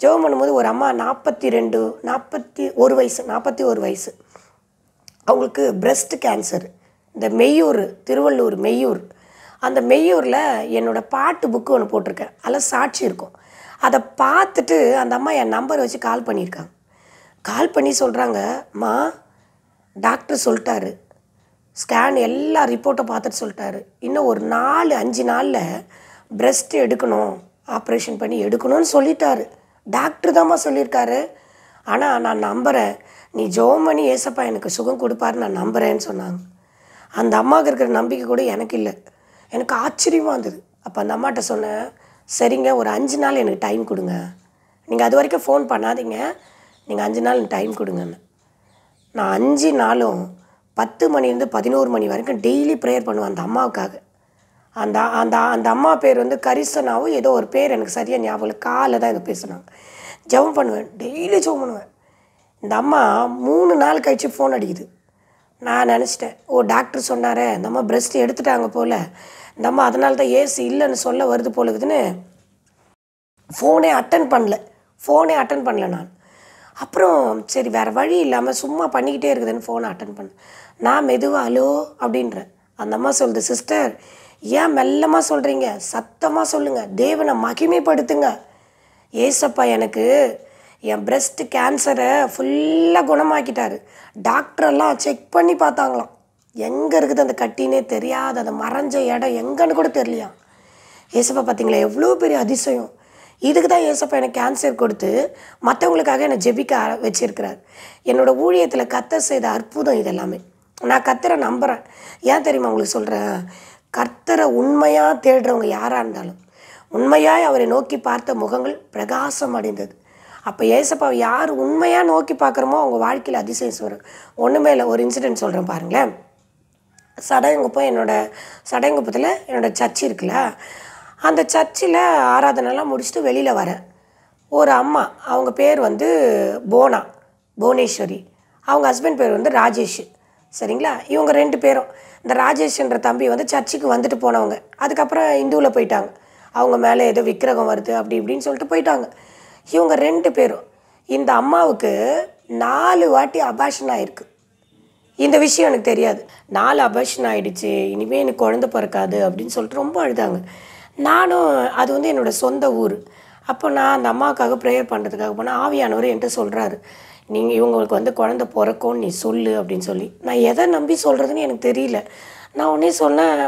ஜோம் பண்ணும்போது ஒரு அம்மா நாற்பத்தி ரெண்டு நாற்பத்தி ஒரு வயசு நாற்பத்தி ஒரு வயசு அவங்களுக்கு பிரஸ்ட் கேன்சர் இந்த மெய்யூர் திருவள்ளூர் மெய்யூர் அந்த மெய்யூரில் என்னோடய பாட்டு புக்கு ஒன்று போட்டிருக்கேன் அதில் சாட்சி இருக்கும் அதை பார்த்துட்டு அந்த அம்மா என் நம்பர் வச்சு கால் பண்ணியிருக்காங்க கால் பண்ணி சொல்கிறாங்க அம்மா டாக்டர் சொல்லிட்டாரு ஸ்கேன் எல்லா ரிப்போர்ட்டை பார்த்துட்டு சொல்லிட்டாரு இன்னும் ஒரு நாலு அஞ்சு நாளில் பிரஸ்ட் எடுக்கணும் ஆப்ரேஷன் பண்ணி எடுக்கணும்னு சொல்லிட்டாரு டாக்டர் தான்மா சொல்லியிருக்காரு ஆனால் நான் நம்புகிறேன் நீ ஜோ பண்ணி ஏசப்பா எனக்கு சுகம் கொடுப்பாரு நான் நம்புகிறேன்னு சொன்னாங்க அந்த அம்மாவுக்கு இருக்கிற நம்பிக்கை கூட எனக்கு இல்லை எனக்கு ஆச்சரியமாக இருந்தது அப்போ அந்த அம்மாட்ட சொன்னேன் சரிங்க ஒரு அஞ்சு நாள் எனக்கு டைம் கொடுங்க நீங்கள் அது வரைக்கும் ஃபோன் பண்ணாதீங்க நீங்கள் அஞ்சு நாள் டைம் கொடுங்கன்னு நான் அஞ்சு நாளும் பத்து மணிலேருந்து பதினோரு மணி வரைக்கும் டெய்லி ப்ரேயர் பண்ணுவேன் அந்த அம்மாவுக்காக அந்த அந்த அந்த அம்மா பேர் வந்து கரிசனாவும் ஏதோ ஒரு பேர் எனக்கு சரியாக ஞாபகம் காலைல தான் இதை பேசினாங்க ஜெபம் பண்ணுவேன் டெய்லி ஜெபம் பண்ணுவேன் இந்த அம்மா மூணு நாள் கழித்து ஃபோன் அடிக்குது நான் நினச்சிட்டேன் ஓ டாக்டர் சொன்னார் இந்த அம்மா பிரஸ்ட் எடுத்துட்டாங்க போல் நம்ம அதனால தான் ஏசி இல்லைன்னு சொல்ல வருது போலுக்குதுன்னு ஃபோனே அட்டன் பண்ணல ஃபோனே அட்டன் பண்ணல நான் அப்புறம் சரி வேறு வழி இல்லாமல் சும்மா பண்ணிக்கிட்டே இருக்குதுன்னு ஃபோனை அட்டன் பண்ணேன் நான் மெதுவாக ஹலோ அப்படின்றேன் அந்த அம்மா சொல்லுது சிஸ்டர் ஏன் மெல்லமாக சொல்கிறீங்க சத்தமாக சொல்லுங்கள் தேவனை மகிமைப்படுத்துங்க ஏசப்பா எனக்கு என் பிரஸ்ட்டு கேன்சரை ஃபுல்லாக குணமாக்கிட்டாரு டாக்டரெல்லாம் செக் பண்ணி பார்த்தாங்களாம் எங்கே இருக்குது அந்த கட்டினே தெரியாது அந்த மறைஞ்ச இடம் எங்கேன்னு கூட தெரியலையா ஏசப்பா பார்த்தீங்களா எவ்வளோ பெரிய அதிசயம் இதுக்கு தான் ஏசப்பா எனக்கு கேன்சர் கொடுத்து மற்றவங்களுக்காக என்னை ஜெபிக்க வச்சிருக்கிறார் என்னோடய ஊழியத்தில் கத்த செய்த அற்புதம் இதெல்லாமே நான் கத்தரை நம்புகிறேன் ஏன் தெரியுமா உங்களுக்கு சொல்கிறேன் கர்த்தரை உண்மையாக தேடுறவங்க யாராக இருந்தாலும் உண்மையாக அவரை நோக்கி பார்த்த முகங்கள் பிரகாசம் அடைந்தது அப்போ ஏசப்பாவை யார் உண்மையாக நோக்கி பார்க்குறோமோ அவங்க வாழ்க்கையில் அதிசயம் சொல்கிறேன் ஒன்றுமே இல்லை ஒரு இன்சிடென்ட் சொல்கிறேன் பாருங்களேன் சடங்குப்பம் என்னோடய சடங்குப்பத்தில் என்னோடய சர்ச் இருக்குல்ல அந்த சர்ச்சில் ஆராதனைலாம் முடிச்சுட்டு வெளியில் வரேன் ஒரு அம்மா அவங்க பேர் வந்து போனா புவனேஸ்வரி அவங்க ஹஸ்பண்ட் பேர் வந்து ராஜேஷ் சரிங்களா இவங்க ரெண்டு பேரும் இந்த ராஜேஷ்ன்ற தம்பி வந்து சர்ச்சுக்கு வந்துட்டு போனவங்க அதுக்கப்புறம் இந்துவில் போயிட்டாங்க அவங்க மேலே ஏதோ விக்கிரகம் வருது அப்படி இப்படின்னு சொல்லிட்டு போயிட்டாங்க இவங்க ரெண்டு பேரும் இந்த அம்மாவுக்கு நாலு வாட்டி அபாஷன் ஆகிருக்கு இந்த விஷயம் எனக்கு தெரியாது நாலு அபர்ஷன் ஆகிடுச்சு இனிமேல் எனக்கு குழந்த பிறக்காது அப்படின்னு சொல்லிட்டு ரொம்ப அழுதாங்க நானும் அது வந்து என்னோடய சொந்த ஊர் அப்போ நான் அந்த அம்மாவுக்காக ப்ரேயர் பண்ணுறதுக்காக போனால் ஆவியானவர் என்கிட்ட சொல்கிறாரு நீங்கள் இவங்களுக்கு வந்து குழந்த பிறக்கும்னு நீ சொல்லு அப்படின்னு சொல்லி நான் எதை நம்பி சொல்கிறதுன்னு எனக்கு தெரியல நான் உடனே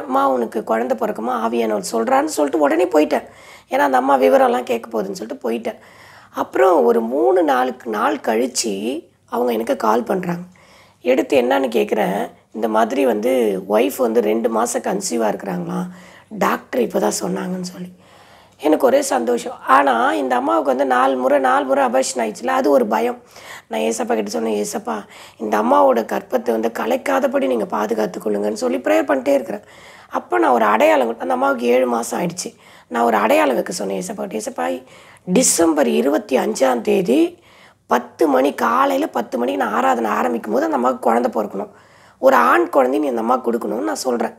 அம்மா உனக்கு குழந்த பிறக்குமா ஆவியானவர் சொல்கிறான்னு சொல்லிட்டு உடனே போயிட்டேன் ஏன்னா அந்த அம்மா விவரம்லாம் கேட்க போகுதுன்னு சொல்லிட்டு போயிட்டேன் அப்புறம் ஒரு மூணு நாளுக்கு நாள் கழித்து அவங்க எனக்கு கால் பண்ணுறாங்க எடுத்து என்னன்னு கேட்குறேன் இந்த மாதிரி வந்து ஒய்ஃப் வந்து ரெண்டு மாதம் கன்சீவாக இருக்கிறாங்களாம் டாக்டர் இப்போ தான் சொன்னாங்கன்னு சொல்லி எனக்கு ஒரே சந்தோஷம் ஆனால் இந்த அம்மாவுக்கு வந்து நாலு முறை நாலு முறை அபர்ஷன் ஆயிடுச்சுல அது ஒரு பயம் நான் ஏசப்பா கிட்ட சொன்னேன் ஏசப்பா இந்த அம்மாவோட கற்பத்தை வந்து கலைக்காதபடி நீங்கள் பாதுகாத்து கொள்ளுங்கன்னு சொல்லி ப்ரேயர் பண்ணிட்டே இருக்கிறேன் அப்போ நான் ஒரு அடையாளம் அந்த அம்மாவுக்கு ஏழு மாதம் ஆயிடுச்சு நான் ஒரு அடையாளம் வைக்க சொன்னேன் ஏசப்பா ஏசப்பா டிசம்பர் இருபத்தி அஞ்சாம் தேதி பத்து மணி காலையில் பத்து மணிக்கு நான் ஆராதனை ஆரம்பிக்கும் போது அந்த அம்மாவுக்கு குழந்த பிறக்கணும் ஒரு ஆண் குழந்தை நீ அந்த அம்மாவுக்கு கொடுக்கணும்னு நான் சொல்கிறேன்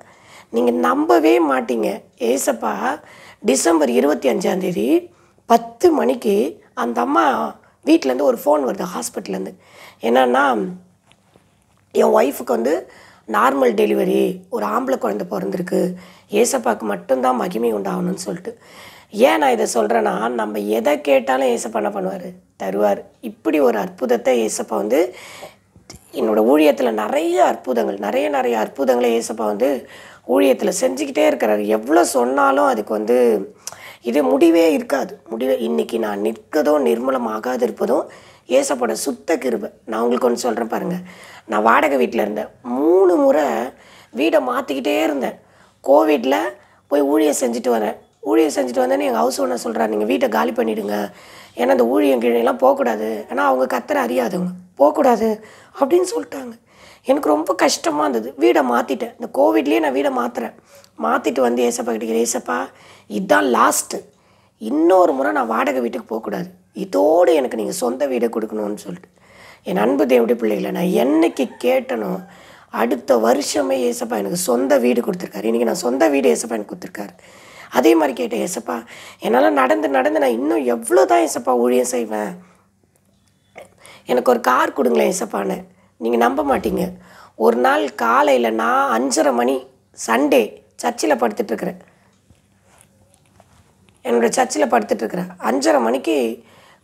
நீங்கள் நம்பவே மாட்டீங்க ஏசப்பா டிசம்பர் இருபத்தி அஞ்சாந்தேதி பத்து மணிக்கு அந்த அம்மா வீட்டிலேருந்து ஒரு ஃபோன் வருது ஹாஸ்பிட்டல்லேருந்து என்னென்னா என் ஒய்ஃபுக்கு வந்து நார்மல் டெலிவரி ஒரு ஆம்பளை குழந்த பிறந்திருக்கு ஏசப்பாவுக்கு மட்டும்தான் மகிமை உண்டாகணும்னு சொல்லிட்டு ஏன் நான் இதை சொல்கிறேன்னா நம்ம எதை கேட்டாலும் ஏசப்பா என்ன பண்ணுவார் தருவார் இப்படி ஒரு அற்புதத்தை ஏசப்பா வந்து என்னோடய ஊழியத்தில் நிறைய அற்புதங்கள் நிறைய நிறைய அற்புதங்களை ஏசப்பா வந்து ஊழியத்தில் செஞ்சுக்கிட்டே இருக்கிறார் எவ்வளோ சொன்னாலும் அதுக்கு வந்து இது முடிவே இருக்காது முடிவே இன்றைக்கி நான் நிற்கதும் நிர்மூலமாகாது இருப்பதும் ஏசப்பட சுத்த கிருபை நான் உங்களுக்கு ஒன்று சொல்கிறேன் பாருங்கள் நான் வாடகை வீட்டில் இருந்தேன் மூணு முறை வீடை மாற்றிக்கிட்டே இருந்தேன் கோவிடில் போய் ஊழியம் செஞ்சுட்டு வரேன் ஊழியம் செஞ்சுட்டு வந்தேன்னு எங்கள் ஹவுஸ் ஓனர் சொல்கிறார் நீங்கள் வீட்டை காலி பண்ணிவிடுங்க ஏன்னா அந்த ஊழியம் கீழேலாம் போகக்கூடாது ஏன்னா அவங்க கத்துற அறியாதவங்க போகக்கூடாது அப்படின்னு சொல்லிட்டாங்க எனக்கு ரொம்ப கஷ்டமாக இருந்தது வீடை மாற்றிட்டேன் இந்த கோவிட்லேயே நான் வீடை மாற்றுறேன் மாற்றிட்டு வந்து ஏசப்பா கிட்ட ஏசப்பா இதுதான் லாஸ்ட்டு இன்னொரு முறை நான் வாடகை வீட்டுக்கு போகக்கூடாது இதோடு எனக்கு நீங்கள் சொந்த வீடை கொடுக்கணும்னு சொல்லிட்டு என் அன்பு தேவடி பிள்ளைகளை நான் என்னைக்கு கேட்டனோ அடுத்த வருஷமே ஏசப்பா எனக்கு சொந்த வீடு கொடுத்துருக்காரு இன்றைக்கி நான் சொந்த வீடு ஏசப்பா எனக்கு கொடுத்துருக்காரு அதே மாதிரி கேட்டேன் எசப்பா என்னால் நடந்து நடந்து நான் இன்னும் எவ்வளோ தான் எசப்பா ஊழியம் செய்வேன் எனக்கு ஒரு கார் கொடுங்களேன் ஏசப்பான்னு நீங்கள் நம்ப மாட்டீங்க ஒரு நாள் காலையில் நான் அஞ்சரை மணி சண்டே சர்ச்சில் படுத்துட்ருக்குறேன் என்னோடய சர்ச்சில் படுத்துட்ருக்குறேன் அஞ்சரை மணிக்கு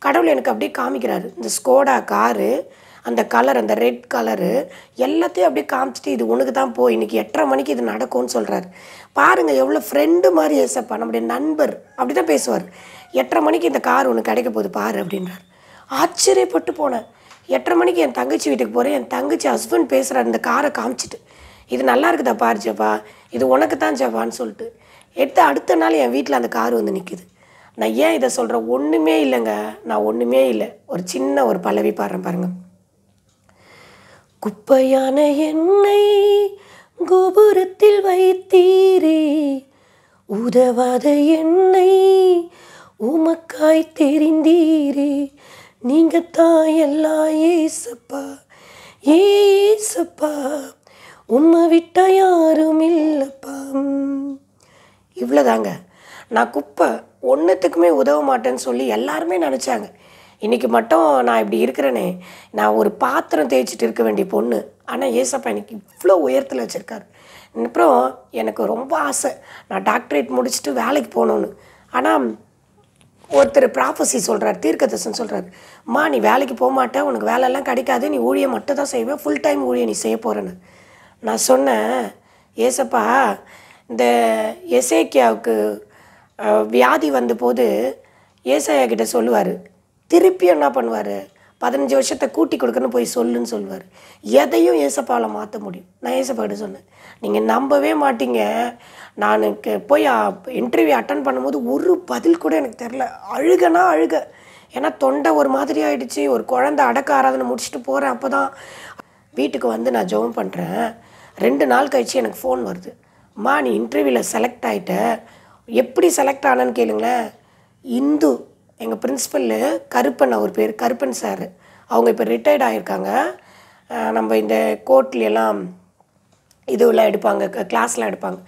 கடவுள் எனக்கு அப்படியே காமிக்கிறாரு இந்த ஸ்கோடா காரு அந்த கலர் அந்த ரெட் கலரு எல்லாத்தையும் அப்படியே காமிச்சிட்டு இது உனக்கு தான் போ இன்றைக்கி எட்டரை மணிக்கு இது நடக்கும்னு சொல்கிறாரு பாருங்கள் எவ்வளோ ஃப்ரெண்டு மாதிரி ஏசப்பா நம்முடைய நண்பர் அப்படி தான் பேசுவார் எட்டரை மணிக்கு இந்த கார் ஒன்று கிடைக்க போகுது பாரு அப்படின்றார் ஆச்சரியப்பட்டு போனேன் எட்டரை மணிக்கு என் தங்கச்சி வீட்டுக்கு போகிறேன் என் தங்கச்சி ஹஸ்பண்ட் பேசுகிறார் இந்த காரை காமிச்சிட்டு இது நல்லா இருக்குதா பாரு ஜப்பா இது உனக்கு தான் ஜப்பான்னு சொல்லிட்டு எடுத்து அடுத்த நாள் என் வீட்டில் அந்த கார் வந்து நிற்கிது நான் ஏன் இதை சொல்கிறேன் ஒன்றுமே இல்லைங்க நான் ஒன்றுமே இல்லை ஒரு சின்ன ஒரு பல்லவி பாடுறேன் பாருங்கள் குப்பையான என்னை கோபுரத்தில் வைத்தீரே உதவாத என்னை உமக்காய் தெரிந்தீரே நீங்க தான் எல்லா ஏசப்பா ஏசப்பா உம்மை விட்டா யாரும் இல்லப்பா இவ்வளோதாங்க நான் குப்பை ஒன்றுத்துக்குமே உதவ மாட்டேன்னு சொல்லி எல்லாருமே நினச்சாங்க இன்றைக்கி மட்டும் நான் இப்படி இருக்கிறேனே நான் ஒரு பாத்திரம் தேய்ச்சிட்டு இருக்க வேண்டிய பொண்ணு ஆனால் ஏசப்பா எனக்கு இவ்வளோ உயரத்தில் வச்சுருக்காரு அப்புறம் எனக்கு ரொம்ப ஆசை நான் டாக்டரேட் முடிச்சுட்டு வேலைக்கு போகணுன்னு ஆனால் ஒருத்தர் ப்ராஃபஸி சொல்கிறார் தீர்க்கதர்சன் சொல்கிறார் அம்மா நீ வேலைக்கு போக மாட்டேன் உனக்கு வேலையெல்லாம் கிடைக்காது நீ ஊழியம் மட்டும் தான் செய்வேன் ஃபுல் டைம் ஊழியம் நீ செய்ய போகிறேன்னு நான் சொன்னேன் ஏசப்பா இந்த எசேக்கியாவுக்கு வியாதி வந்தபோது ஏசையா கிட்ட சொல்லுவார் திருப்பி என்ன பண்ணுவார் பதினஞ்சு வருஷத்தை கூட்டி கொடுக்கணும்னு போய் சொல்லுன்னு சொல்லுவார் எதையும் ஏசப்பாவில் மாற்ற முடியும் நான் கிட்ட சொன்னேன் நீங்கள் நம்பவே மாட்டீங்க நான் போய் இன்டர்வியூ அட்டன் பண்ணும்போது ஒரு பதில் கூட எனக்கு தெரில அழுகனா அழுக ஏன்னா தொண்டை ஒரு மாதிரி ஆகிடுச்சு ஒரு குழந்த அடக்க ஆராதனை முடிச்சுட்டு போகிறேன் அப்போ தான் வீட்டுக்கு வந்து நான் ஜெபம் பண்ணுறேன் ரெண்டு நாள் கழித்து எனக்கு ஃபோன் வருது அம்மா நீ இன்டர்வியூவில் செலக்ட் ஆகிட்ட எப்படி செலக்ட் ஆனேன்னு கேளுங்களேன் இந்து எங்கள் பிரின்ஸிபல் கருப்பன் அவர் பேர் கருப்பன் சார் அவங்க இப்போ ரிட்டையர்ட் ஆகியிருக்காங்க நம்ம இந்த கோர்ட்லாம் இதுவெல்லாம் எடுப்பாங்க கிளாஸ்லாம் எடுப்பாங்க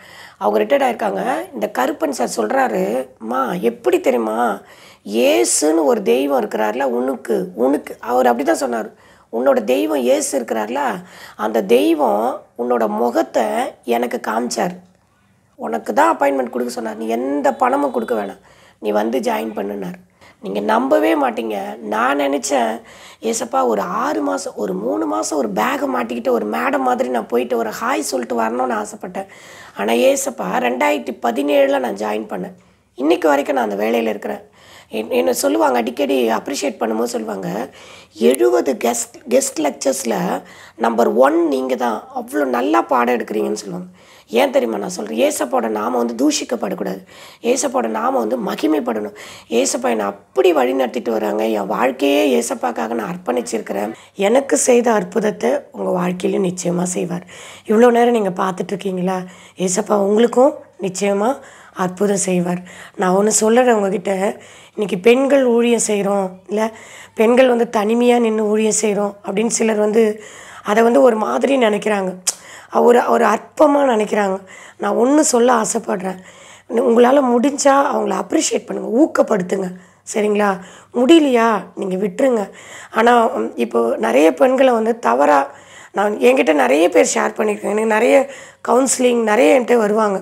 அவங்க ரிட்டையர்ட் ஆகிருக்காங்க இந்த கருப்பன் சார் சொல்கிறாரு மா எப்படி தெரியுமா ஏசுன்னு ஒரு தெய்வம் இருக்கிறார்ல உனக்கு உனக்கு அவர் அப்படி தான் சொன்னார் உன்னோட தெய்வம் ஏசு இருக்கிறார்ல அந்த தெய்வம் உன்னோட முகத்தை எனக்கு காமிச்சார் உனக்கு தான் அப்பாயின்மெண்ட் கொடுக்க சொன்னார் நீ எந்த பணமும் கொடுக்க வேணாம் நீ வந்து ஜாயின் பண்ணுனார் நீங்கள் நம்பவே மாட்டீங்க நான் நினச்சேன் ஏசப்பா ஒரு ஆறு மாதம் ஒரு மூணு மாதம் ஒரு பேகை மாட்டிக்கிட்டு ஒரு மேடம் மாதிரி நான் போயிட்டு ஒரு ஹாய் சொல்லிட்டு வரணும்னு ஆசைப்பட்டேன் ஆனால் ஏசப்பா ரெண்டாயிரத்தி பதினேழில் நான் ஜாயின் பண்ணேன் இன்றைக்கு வரைக்கும் நான் அந்த வேலையில் இருக்கிறேன் என்னை சொல்லுவாங்க அடிக்கடி அப்ரிஷியேட் பண்ணும்போது சொல்லுவாங்க எழுபது கெஸ்ட் கெஸ்ட் லெக்சர்ஸில் நம்பர் ஒன் நீங்கள் தான் அவ்வளோ நல்லா பாடம் எடுக்கிறீங்கன்னு சொல்லுவாங்க ஏன் தெரியுமா நான் சொல்கிறேன் ஏசப்போட நாமம் வந்து தூஷிக்கப்படக்கூடாது ஏசப்போட நாமம் வந்து மகிமைப்படணும் ஏசப்பா என்னை அப்படி வழி நடத்திட்டு வராங்க என் வாழ்க்கையே ஏசப்பாக்காக நான் அர்ப்பணிச்சிருக்கிறேன் எனக்கு செய்த அற்புதத்தை உங்கள் வாழ்க்கையிலும் நிச்சயமாக செய்வார் இவ்வளோ நேரம் நீங்கள் பார்த்துட்ருக்கீங்களா ஏசப்பா உங்களுக்கும் நிச்சயமாக அற்புதம் செய்வார் நான் ஒன்று சொல்லுறேன் உங்ககிட்ட இன்றைக்கி பெண்கள் ஊழியம் செய்கிறோம் இல்லை பெண்கள் வந்து தனிமையாக நின்று ஊழியம் செய்கிறோம் அப்படின்னு சிலர் வந்து அதை வந்து ஒரு மாதிரி நினைக்கிறாங்க ஒரு ஒரு அற்பமாக நினைக்கிறாங்க நான் ஒன்று சொல்ல ஆசைப்படுறேன் உங்களால் முடிஞ்சால் அவங்கள அப்ரிஷியேட் பண்ணுங்கள் ஊக்கப்படுத்துங்க சரிங்களா முடியலையா நீங்கள் விட்டுருங்க ஆனால் இப்போது நிறைய பெண்களை வந்து தவறாக நான் என்கிட்ட நிறைய பேர் ஷேர் பண்ணியிருக்கேன் எனக்கு நிறைய கவுன்சிலிங் நிறைய என்கிட்ட வருவாங்க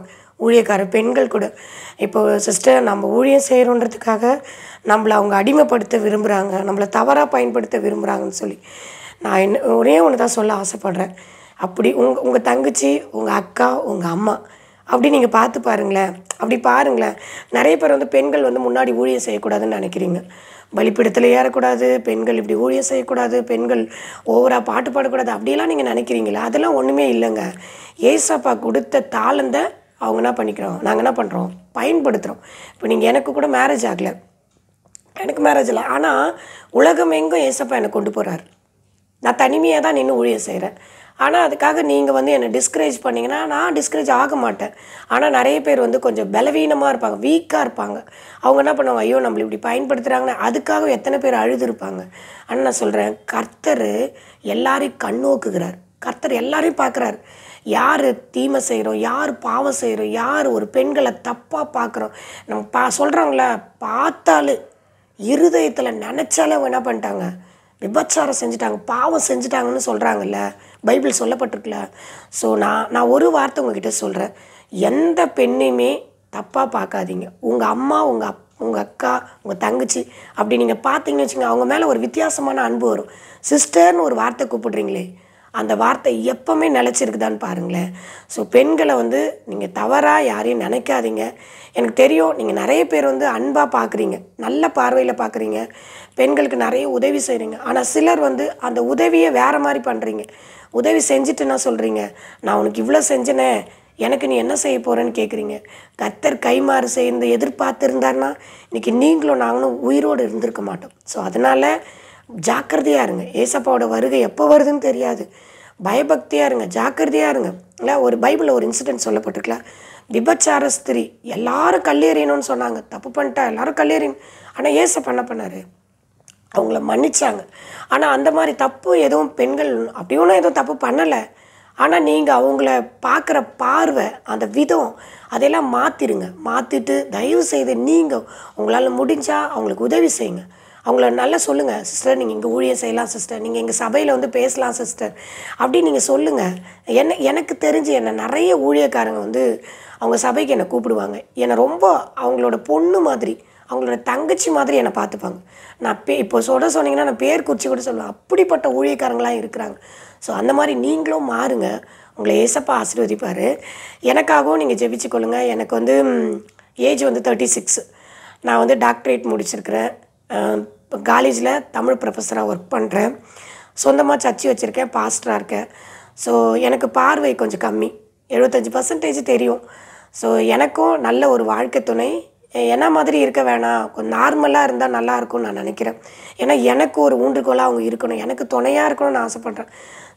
ஊழியக்கார பெண்கள் கூட இப்போது சிஸ்டர் நம்ம ஊழியம் செய்கிறோன்றதுக்காக நம்மளை அவங்க அடிமைப்படுத்த விரும்புகிறாங்க நம்மளை தவறாக பயன்படுத்த விரும்புகிறாங்கன்னு சொல்லி நான் என்ன ஒரே ஒன்று தான் சொல்ல ஆசைப்பட்றேன் அப்படி உங்கள் உங்கள் தங்கச்சி உங்கள் அக்கா உங்கள் அம்மா அப்படி நீங்கள் பார்த்து பாருங்களேன் அப்படி பாருங்களேன் நிறைய பேர் வந்து பெண்கள் வந்து முன்னாடி ஊழியம் செய்யக்கூடாதுன்னு நினைக்கிறீங்க பலிப்பிடத்தில் ஏறக்கூடாது பெண்கள் இப்படி ஊழியம் செய்யக்கூடாது பெண்கள் ஓவராக பாட்டு பாடக்கூடாது அப்படிலாம் நீங்கள் நினைக்கிறீங்களா அதெல்லாம் ஒன்றுமே இல்லைங்க ஏசப்பா கொடுத்த தாளந்த அவங்க என்ன பண்ணிக்கிறோம் நாங்கள் என்ன பண்ணுறோம் பயன்படுத்துகிறோம் இப்போ நீங்கள் எனக்கு கூட மேரேஜ் ஆகலை எனக்கு மேரேஜ் இல்லை ஆனால் உலகம் எங்கும் ஏசப்பா எனக்கு கொண்டு போகிறார் நான் தனிமையாக தான் நின்று ஊழியம் செய்கிறேன் ஆனால் அதுக்காக நீங்கள் வந்து என்னை டிஸ்கரேஜ் பண்ணிங்கன்னா நான் டிஸ்கரேஜ் ஆக மாட்டேன் ஆனால் நிறைய பேர் வந்து கொஞ்சம் பலவீனமாக இருப்பாங்க வீக்காக இருப்பாங்க அவங்க என்ன பண்ணுவாங்க ஐயோ நம்மளை இப்படி பயன்படுத்துகிறாங்கன்னு அதுக்காக எத்தனை பேர் அழுதுருப்பாங்க ஆனால் நான் சொல்கிறேன் கர்த்தர் எல்லாரையும் கண்ணோக்குகிறார் கர்த்தர் எல்லாரையும் பார்க்குறாரு யார் தீமை செய்கிறோம் யார் பாவம் செய்கிறோம் யார் ஒரு பெண்களை தப்பாக பார்க்குறோம் நம்ம பா சொல்கிறாங்கள பார்த்தாலும் இருதயத்தில் நினச்சாலே அவங்க என்ன பண்ணிட்டாங்க விபச்சாரம் செஞ்சுட்டாங்க பாவம் செஞ்சுட்டாங்கன்னு சொல்கிறாங்கல்ல பைபிள் சொல்லப்பட்டிருக்குல்ல ஸோ நான் நான் ஒரு வார்த்தை உங்ககிட்ட சொல்கிறேன் எந்த பெண்ணையுமே தப்பாக பார்க்காதீங்க உங்கள் அம்மா உங்கள் அப் உங்கள் அக்கா உங்கள் தங்கச்சி அப்படி நீங்கள் பார்த்தீங்கன்னு வச்சுங்க அவங்க மேலே ஒரு வித்தியாசமான அன்பு வரும் சிஸ்டர்னு ஒரு வார்த்தை கூப்பிடுறீங்களே அந்த வார்த்தை எப்போவுமே நிலச்சிருக்குதான்னு பாருங்களேன் ஸோ பெண்களை வந்து நீங்கள் தவறாக யாரையும் நினைக்காதீங்க எனக்கு தெரியும் நீங்கள் நிறைய பேர் வந்து அன்பாக பார்க்குறீங்க நல்ல பார்வையில் பார்க்குறீங்க பெண்களுக்கு நிறைய உதவி செய்கிறீங்க ஆனால் சிலர் வந்து அந்த உதவியை வேறு மாதிரி பண்ணுறீங்க உதவி செஞ்சுட்டு நான் சொல்கிறீங்க நான் உனக்கு இவ்வளோ செஞ்சனே எனக்கு நீ என்ன செய்ய போகிறேன்னு கேட்குறீங்க கத்தர் கைமாறு செய்து எதிர்பார்த்துருந்தாருன்னா இன்றைக்கி நீங்களும் நாங்களும் உயிரோடு இருந்திருக்க மாட்டோம் ஸோ அதனால் ஜாக்கிரதையாக இருங்க ஏசப்பாவோட வருகை எப்போ வருதுன்னு தெரியாது பயபக்தியாக இருங்க ஜாக்கிரதையாக இருங்க இல்லை ஒரு பைபிளில் ஒரு இன்சிடென்ட் சொல்லப்பட்டிருக்கலாம் விபச்சார ஸ்திரி எல்லாரும் கல்லெறியணும்னு சொன்னாங்க தப்பு பண்ணிட்டா எல்லாரும் கல்லேறின் ஆனால் ஏச பண்ண பண்ணார் அவங்கள மன்னிச்சாங்க ஆனால் அந்த மாதிரி தப்பு எதுவும் பெண்கள் அப்படி ஒன்றும் எதுவும் தப்பு பண்ணலை ஆனால் நீங்கள் அவங்கள பார்க்குற பார்வை அந்த விதம் அதையெல்லாம் மாற்றிடுங்க மாற்றிட்டு தயவு செய்து நீங்கள் உங்களால் முடிஞ்சால் அவங்களுக்கு உதவி செய்யுங்க அவங்கள நல்லா சொல்லுங்கள் சிஸ்டர் நீங்கள் இங்கே ஊழியம் செய்யலாம் சிஸ்டர் நீங்கள் எங்கள் சபையில் வந்து பேசலாம் சிஸ்டர் அப்படின்னு நீங்கள் சொல்லுங்கள் என்ன எனக்கு தெரிஞ்சு என்னை நிறைய ஊழியக்காரங்க வந்து அவங்க சபைக்கு என்னை கூப்பிடுவாங்க என்னை ரொம்ப அவங்களோட பொண்ணு மாதிரி அவங்களோட தங்கச்சி மாதிரி என்னை பார்த்துப்பாங்க நான் பே இப்போ சொல்ல சொன்னீங்கன்னா நான் பேர் குறிச்சி கூட சொல்லுவேன் அப்படிப்பட்ட ஊழியக்காரங்களாம் இருக்கிறாங்க ஸோ அந்த மாதிரி நீங்களும் மாறுங்க உங்களை ஏசப்பா ஆசீர்வதிப்பார் எனக்காகவும் நீங்கள் ஜெபிச்சு கொள்ளுங்கள் எனக்கு வந்து ஏஜ் வந்து தேர்ட்டி சிக்ஸ் நான் வந்து டாக்டரேட் முடிச்சிருக்கிறேன் காலேஜில் தமிழ் ப்ரொஃபஸராக ஒர்க் பண்ணுறேன் சொந்தமாக சர்ச்சி வச்சுருக்கேன் பாஸ்டராக இருக்கேன் ஸோ எனக்கு பார்வை கொஞ்சம் கம்மி எழுபத்தஞ்சி பர்சன்டேஜ் தெரியும் ஸோ எனக்கும் நல்ல ஒரு வாழ்க்கை துணை என்ன மாதிரி இருக்க வேணாம் கொஞ்சம் நார்மலாக இருந்தால் நல்லாயிருக்கும்னு நான் நினைக்கிறேன் ஏன்னா எனக்கு ஒரு ஊன்றுகோலாக அவங்க இருக்கணும் எனக்கு துணையாக இருக்கணும்னு ஆசைப்பட்றேன்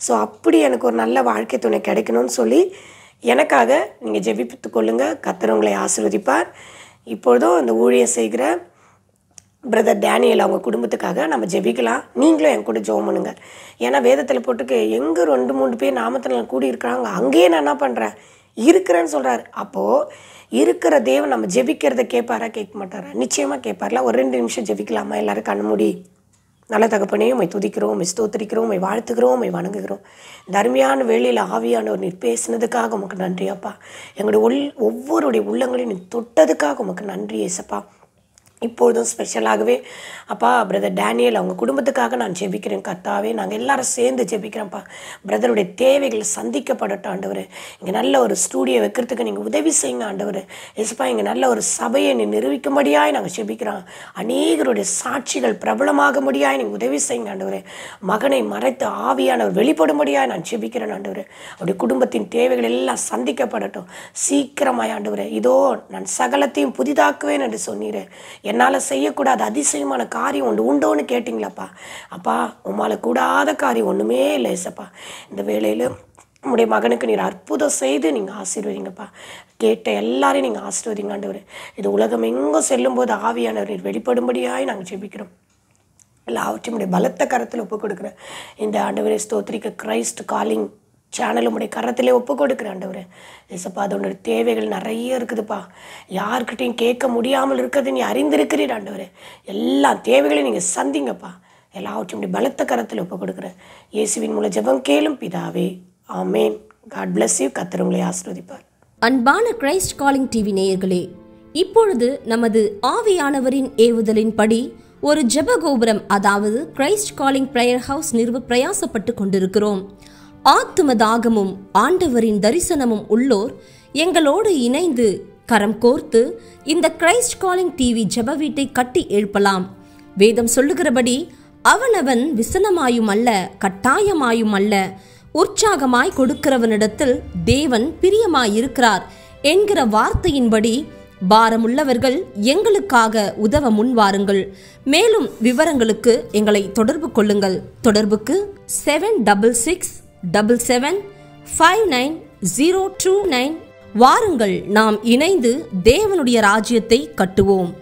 ஸோ அப்படி எனக்கு ஒரு நல்ல வாழ்க்கை துணை கிடைக்கணும்னு சொல்லி எனக்காக நீங்கள் ஜெபித்து கொள்ளுங்கள் கத்துறவங்களை ஆசிர்வதிப்பார் இப்பொழுதும் அந்த ஊழியம் செய்கிற பிரதர் டேனியல் அவங்க குடும்பத்துக்காக நம்ம ஜெபிக்கலாம் நீங்களும் என் கூட ஜோம் பண்ணுங்க ஏன்னா வேதத்தில் போட்டுக்கு எங்கே ரெண்டு மூணு பேர் நாமத்தில் கூடி இருக்கிறாங்க அங்கேயே நான் என்ன பண்ணுறேன் இருக்கிறேன்னு சொல்கிறார் அப்போது இருக்கிற தேவன் நம்ம ஜெபிக்கிறத கேட்பாரா கேட்க மாட்டாரா நிச்சயமாக கேட்பார்ல ஒரு ரெண்டு நிமிஷம் ஜெபிக்கலாமா எல்லோரும் கண்மூடி நல்ல தகப்பனே உமை துதிக்கிறோம் உமை ஸ்தோத்திரிக்கிறோம் உமை வாழ்த்துக்கிறோம் உமை வணங்குகிறோம் தர்மியான வேளையில் ஆவியானவர் நீர் பேசினதுக்காக உமக்கு நன்றியாப்பா எங்களுடைய உள் ஒவ்வொருடைய உள்ளங்களையும் நீ தொட்டதுக்காக உமக்கு நன்றி ஏசப்பா இப்பொழுதும் ஸ்பெஷலாகவே அப்பா பிரதர் டேனியல் அவங்க குடும்பத்துக்காக நான் ஜெபிக்கிறேன் கத்தாவே நாங்கள் எல்லாரும் சேர்ந்து ஜெபிக்கிறோம்ப்பா பிரதருடைய தேவைகள் சந்திக்கப்படட்டும் ஆண்டவர் இங்கே நல்ல ஒரு ஸ்டூடியோ வைக்கிறதுக்கு நீங்கள் உதவி செய்யுங்க ஆண்டவர் எஸ்பா இங்கே நல்ல ஒரு சபையை நீ நிரூபிக்கும்படியாய் நாங்கள் ஜெபிக்கிறோம் அநேகருடைய சாட்சிகள் பிரபலமாக முடியாய் நீங்கள் உதவி செய்யுங்க ஆண்டவர் மகனை மறைத்து ஆவியானவர் வெளிப்படும்படியாய் நான் ஜெபிக்கிறேன் ஆண்டவர் அவருடைய குடும்பத்தின் தேவைகள் எல்லாம் சந்திக்கப்படட்டும் சீக்கிரமாய் ஆண்டவர் இதோ நான் சகலத்தையும் புதிதாக்குவேன் என்று சொன்னீர் என்னால் செய்யக்கூடாது அதிசயமான காரியம் உண்டு உண்டோன்னு கேட்டிங்களாப்பா அப்பா உம்மால் கூடாத காரியம் ஒன்றுமே இல்லை ஏசப்பா இந்த வேலையில் உங்களுடைய மகனுக்கு நீர் அற்புதம் செய்து நீங்கள் ஆசீர்வதிங்கப்பா கேட்ட எல்லாரையும் நீங்கள் ஆசீர்வதிங்க ஆண்டவர் இது உலகம் எங்கும் செல்லும்போது ஆவியானவர் நீர் வெளிப்படும்படியாய் நாங்கள் ஜெபிக்கிறோம் எல்லாவற்றையும் பலத்த கரத்தில் ஒப்புக் கொடுக்குறேன் இந்த ஆண்டவரை ஸ்தோத்திரிக்க கிரைஸ்ட் காலிங் சேனல் உடைய கரத்திலே ஒப்பு கொடுக்குறேன் ஆண்டவர் ஏசப்பா அதோட தேவைகள் நிறைய இருக்குதுப்பா யார்கிட்டையும் கேட்க முடியாமல் இருக்கிறது நீ அறிந்திருக்கிறீர் ஆண்டவர் எல்லா தேவைகளையும் நீங்கள் சந்திங்கப்பா எல்லாவற்றையும் பலத்த கரத்தில் ஒப்பு கொடுக்குறேன் இயேசுவின் மூலம் ஜெபம் கேளும் பிதாவே ஆமேன் காட் பிளஸ் யூ கத்தர் உங்களை ஆசிர்வதிப்பார் அன்பான கிரைஸ்ட் காலிங் டிவி நேயர்களே இப்பொழுது நமது ஆவியானவரின் ஏவுதலின் படி ஒரு ஜெப கோபுரம் அதாவது கிரைஸ்ட் காலிங் பிரேயர் ஹவுஸ் நிறுவ பிரயாசப்பட்டு கொண்டிருக்கிறோம் ஆத்தும தாகமும் ஆண்டவரின் தரிசனமும் உள்ளோர் எங்களோடு இணைந்து கரம் கோர்த்து இந்த கிரைஸ்ட் காலிங் டிவி ஜப வீட்டை கட்டி எழுப்பலாம் வேதம் சொல்லுகிறபடி அவனவன் விசனமாயும் அல்ல கட்டாயமாயும் அல்ல உற்சாகமாய் கொடுக்கிறவனிடத்தில் தேவன் பிரியமாயிருக்கிறார் என்கிற வார்த்தையின்படி பாரமுள்ளவர்கள் எங்களுக்காக உதவ முன்வாருங்கள் மேலும் விவரங்களுக்கு எங்களை தொடர்பு கொள்ளுங்கள் தொடர்புக்கு seven double six double seven five nine zero two nine வாருங்கள் நாம் இணைந்து தேவனுடைய ராஜ்யத்தை கட்டுவோம்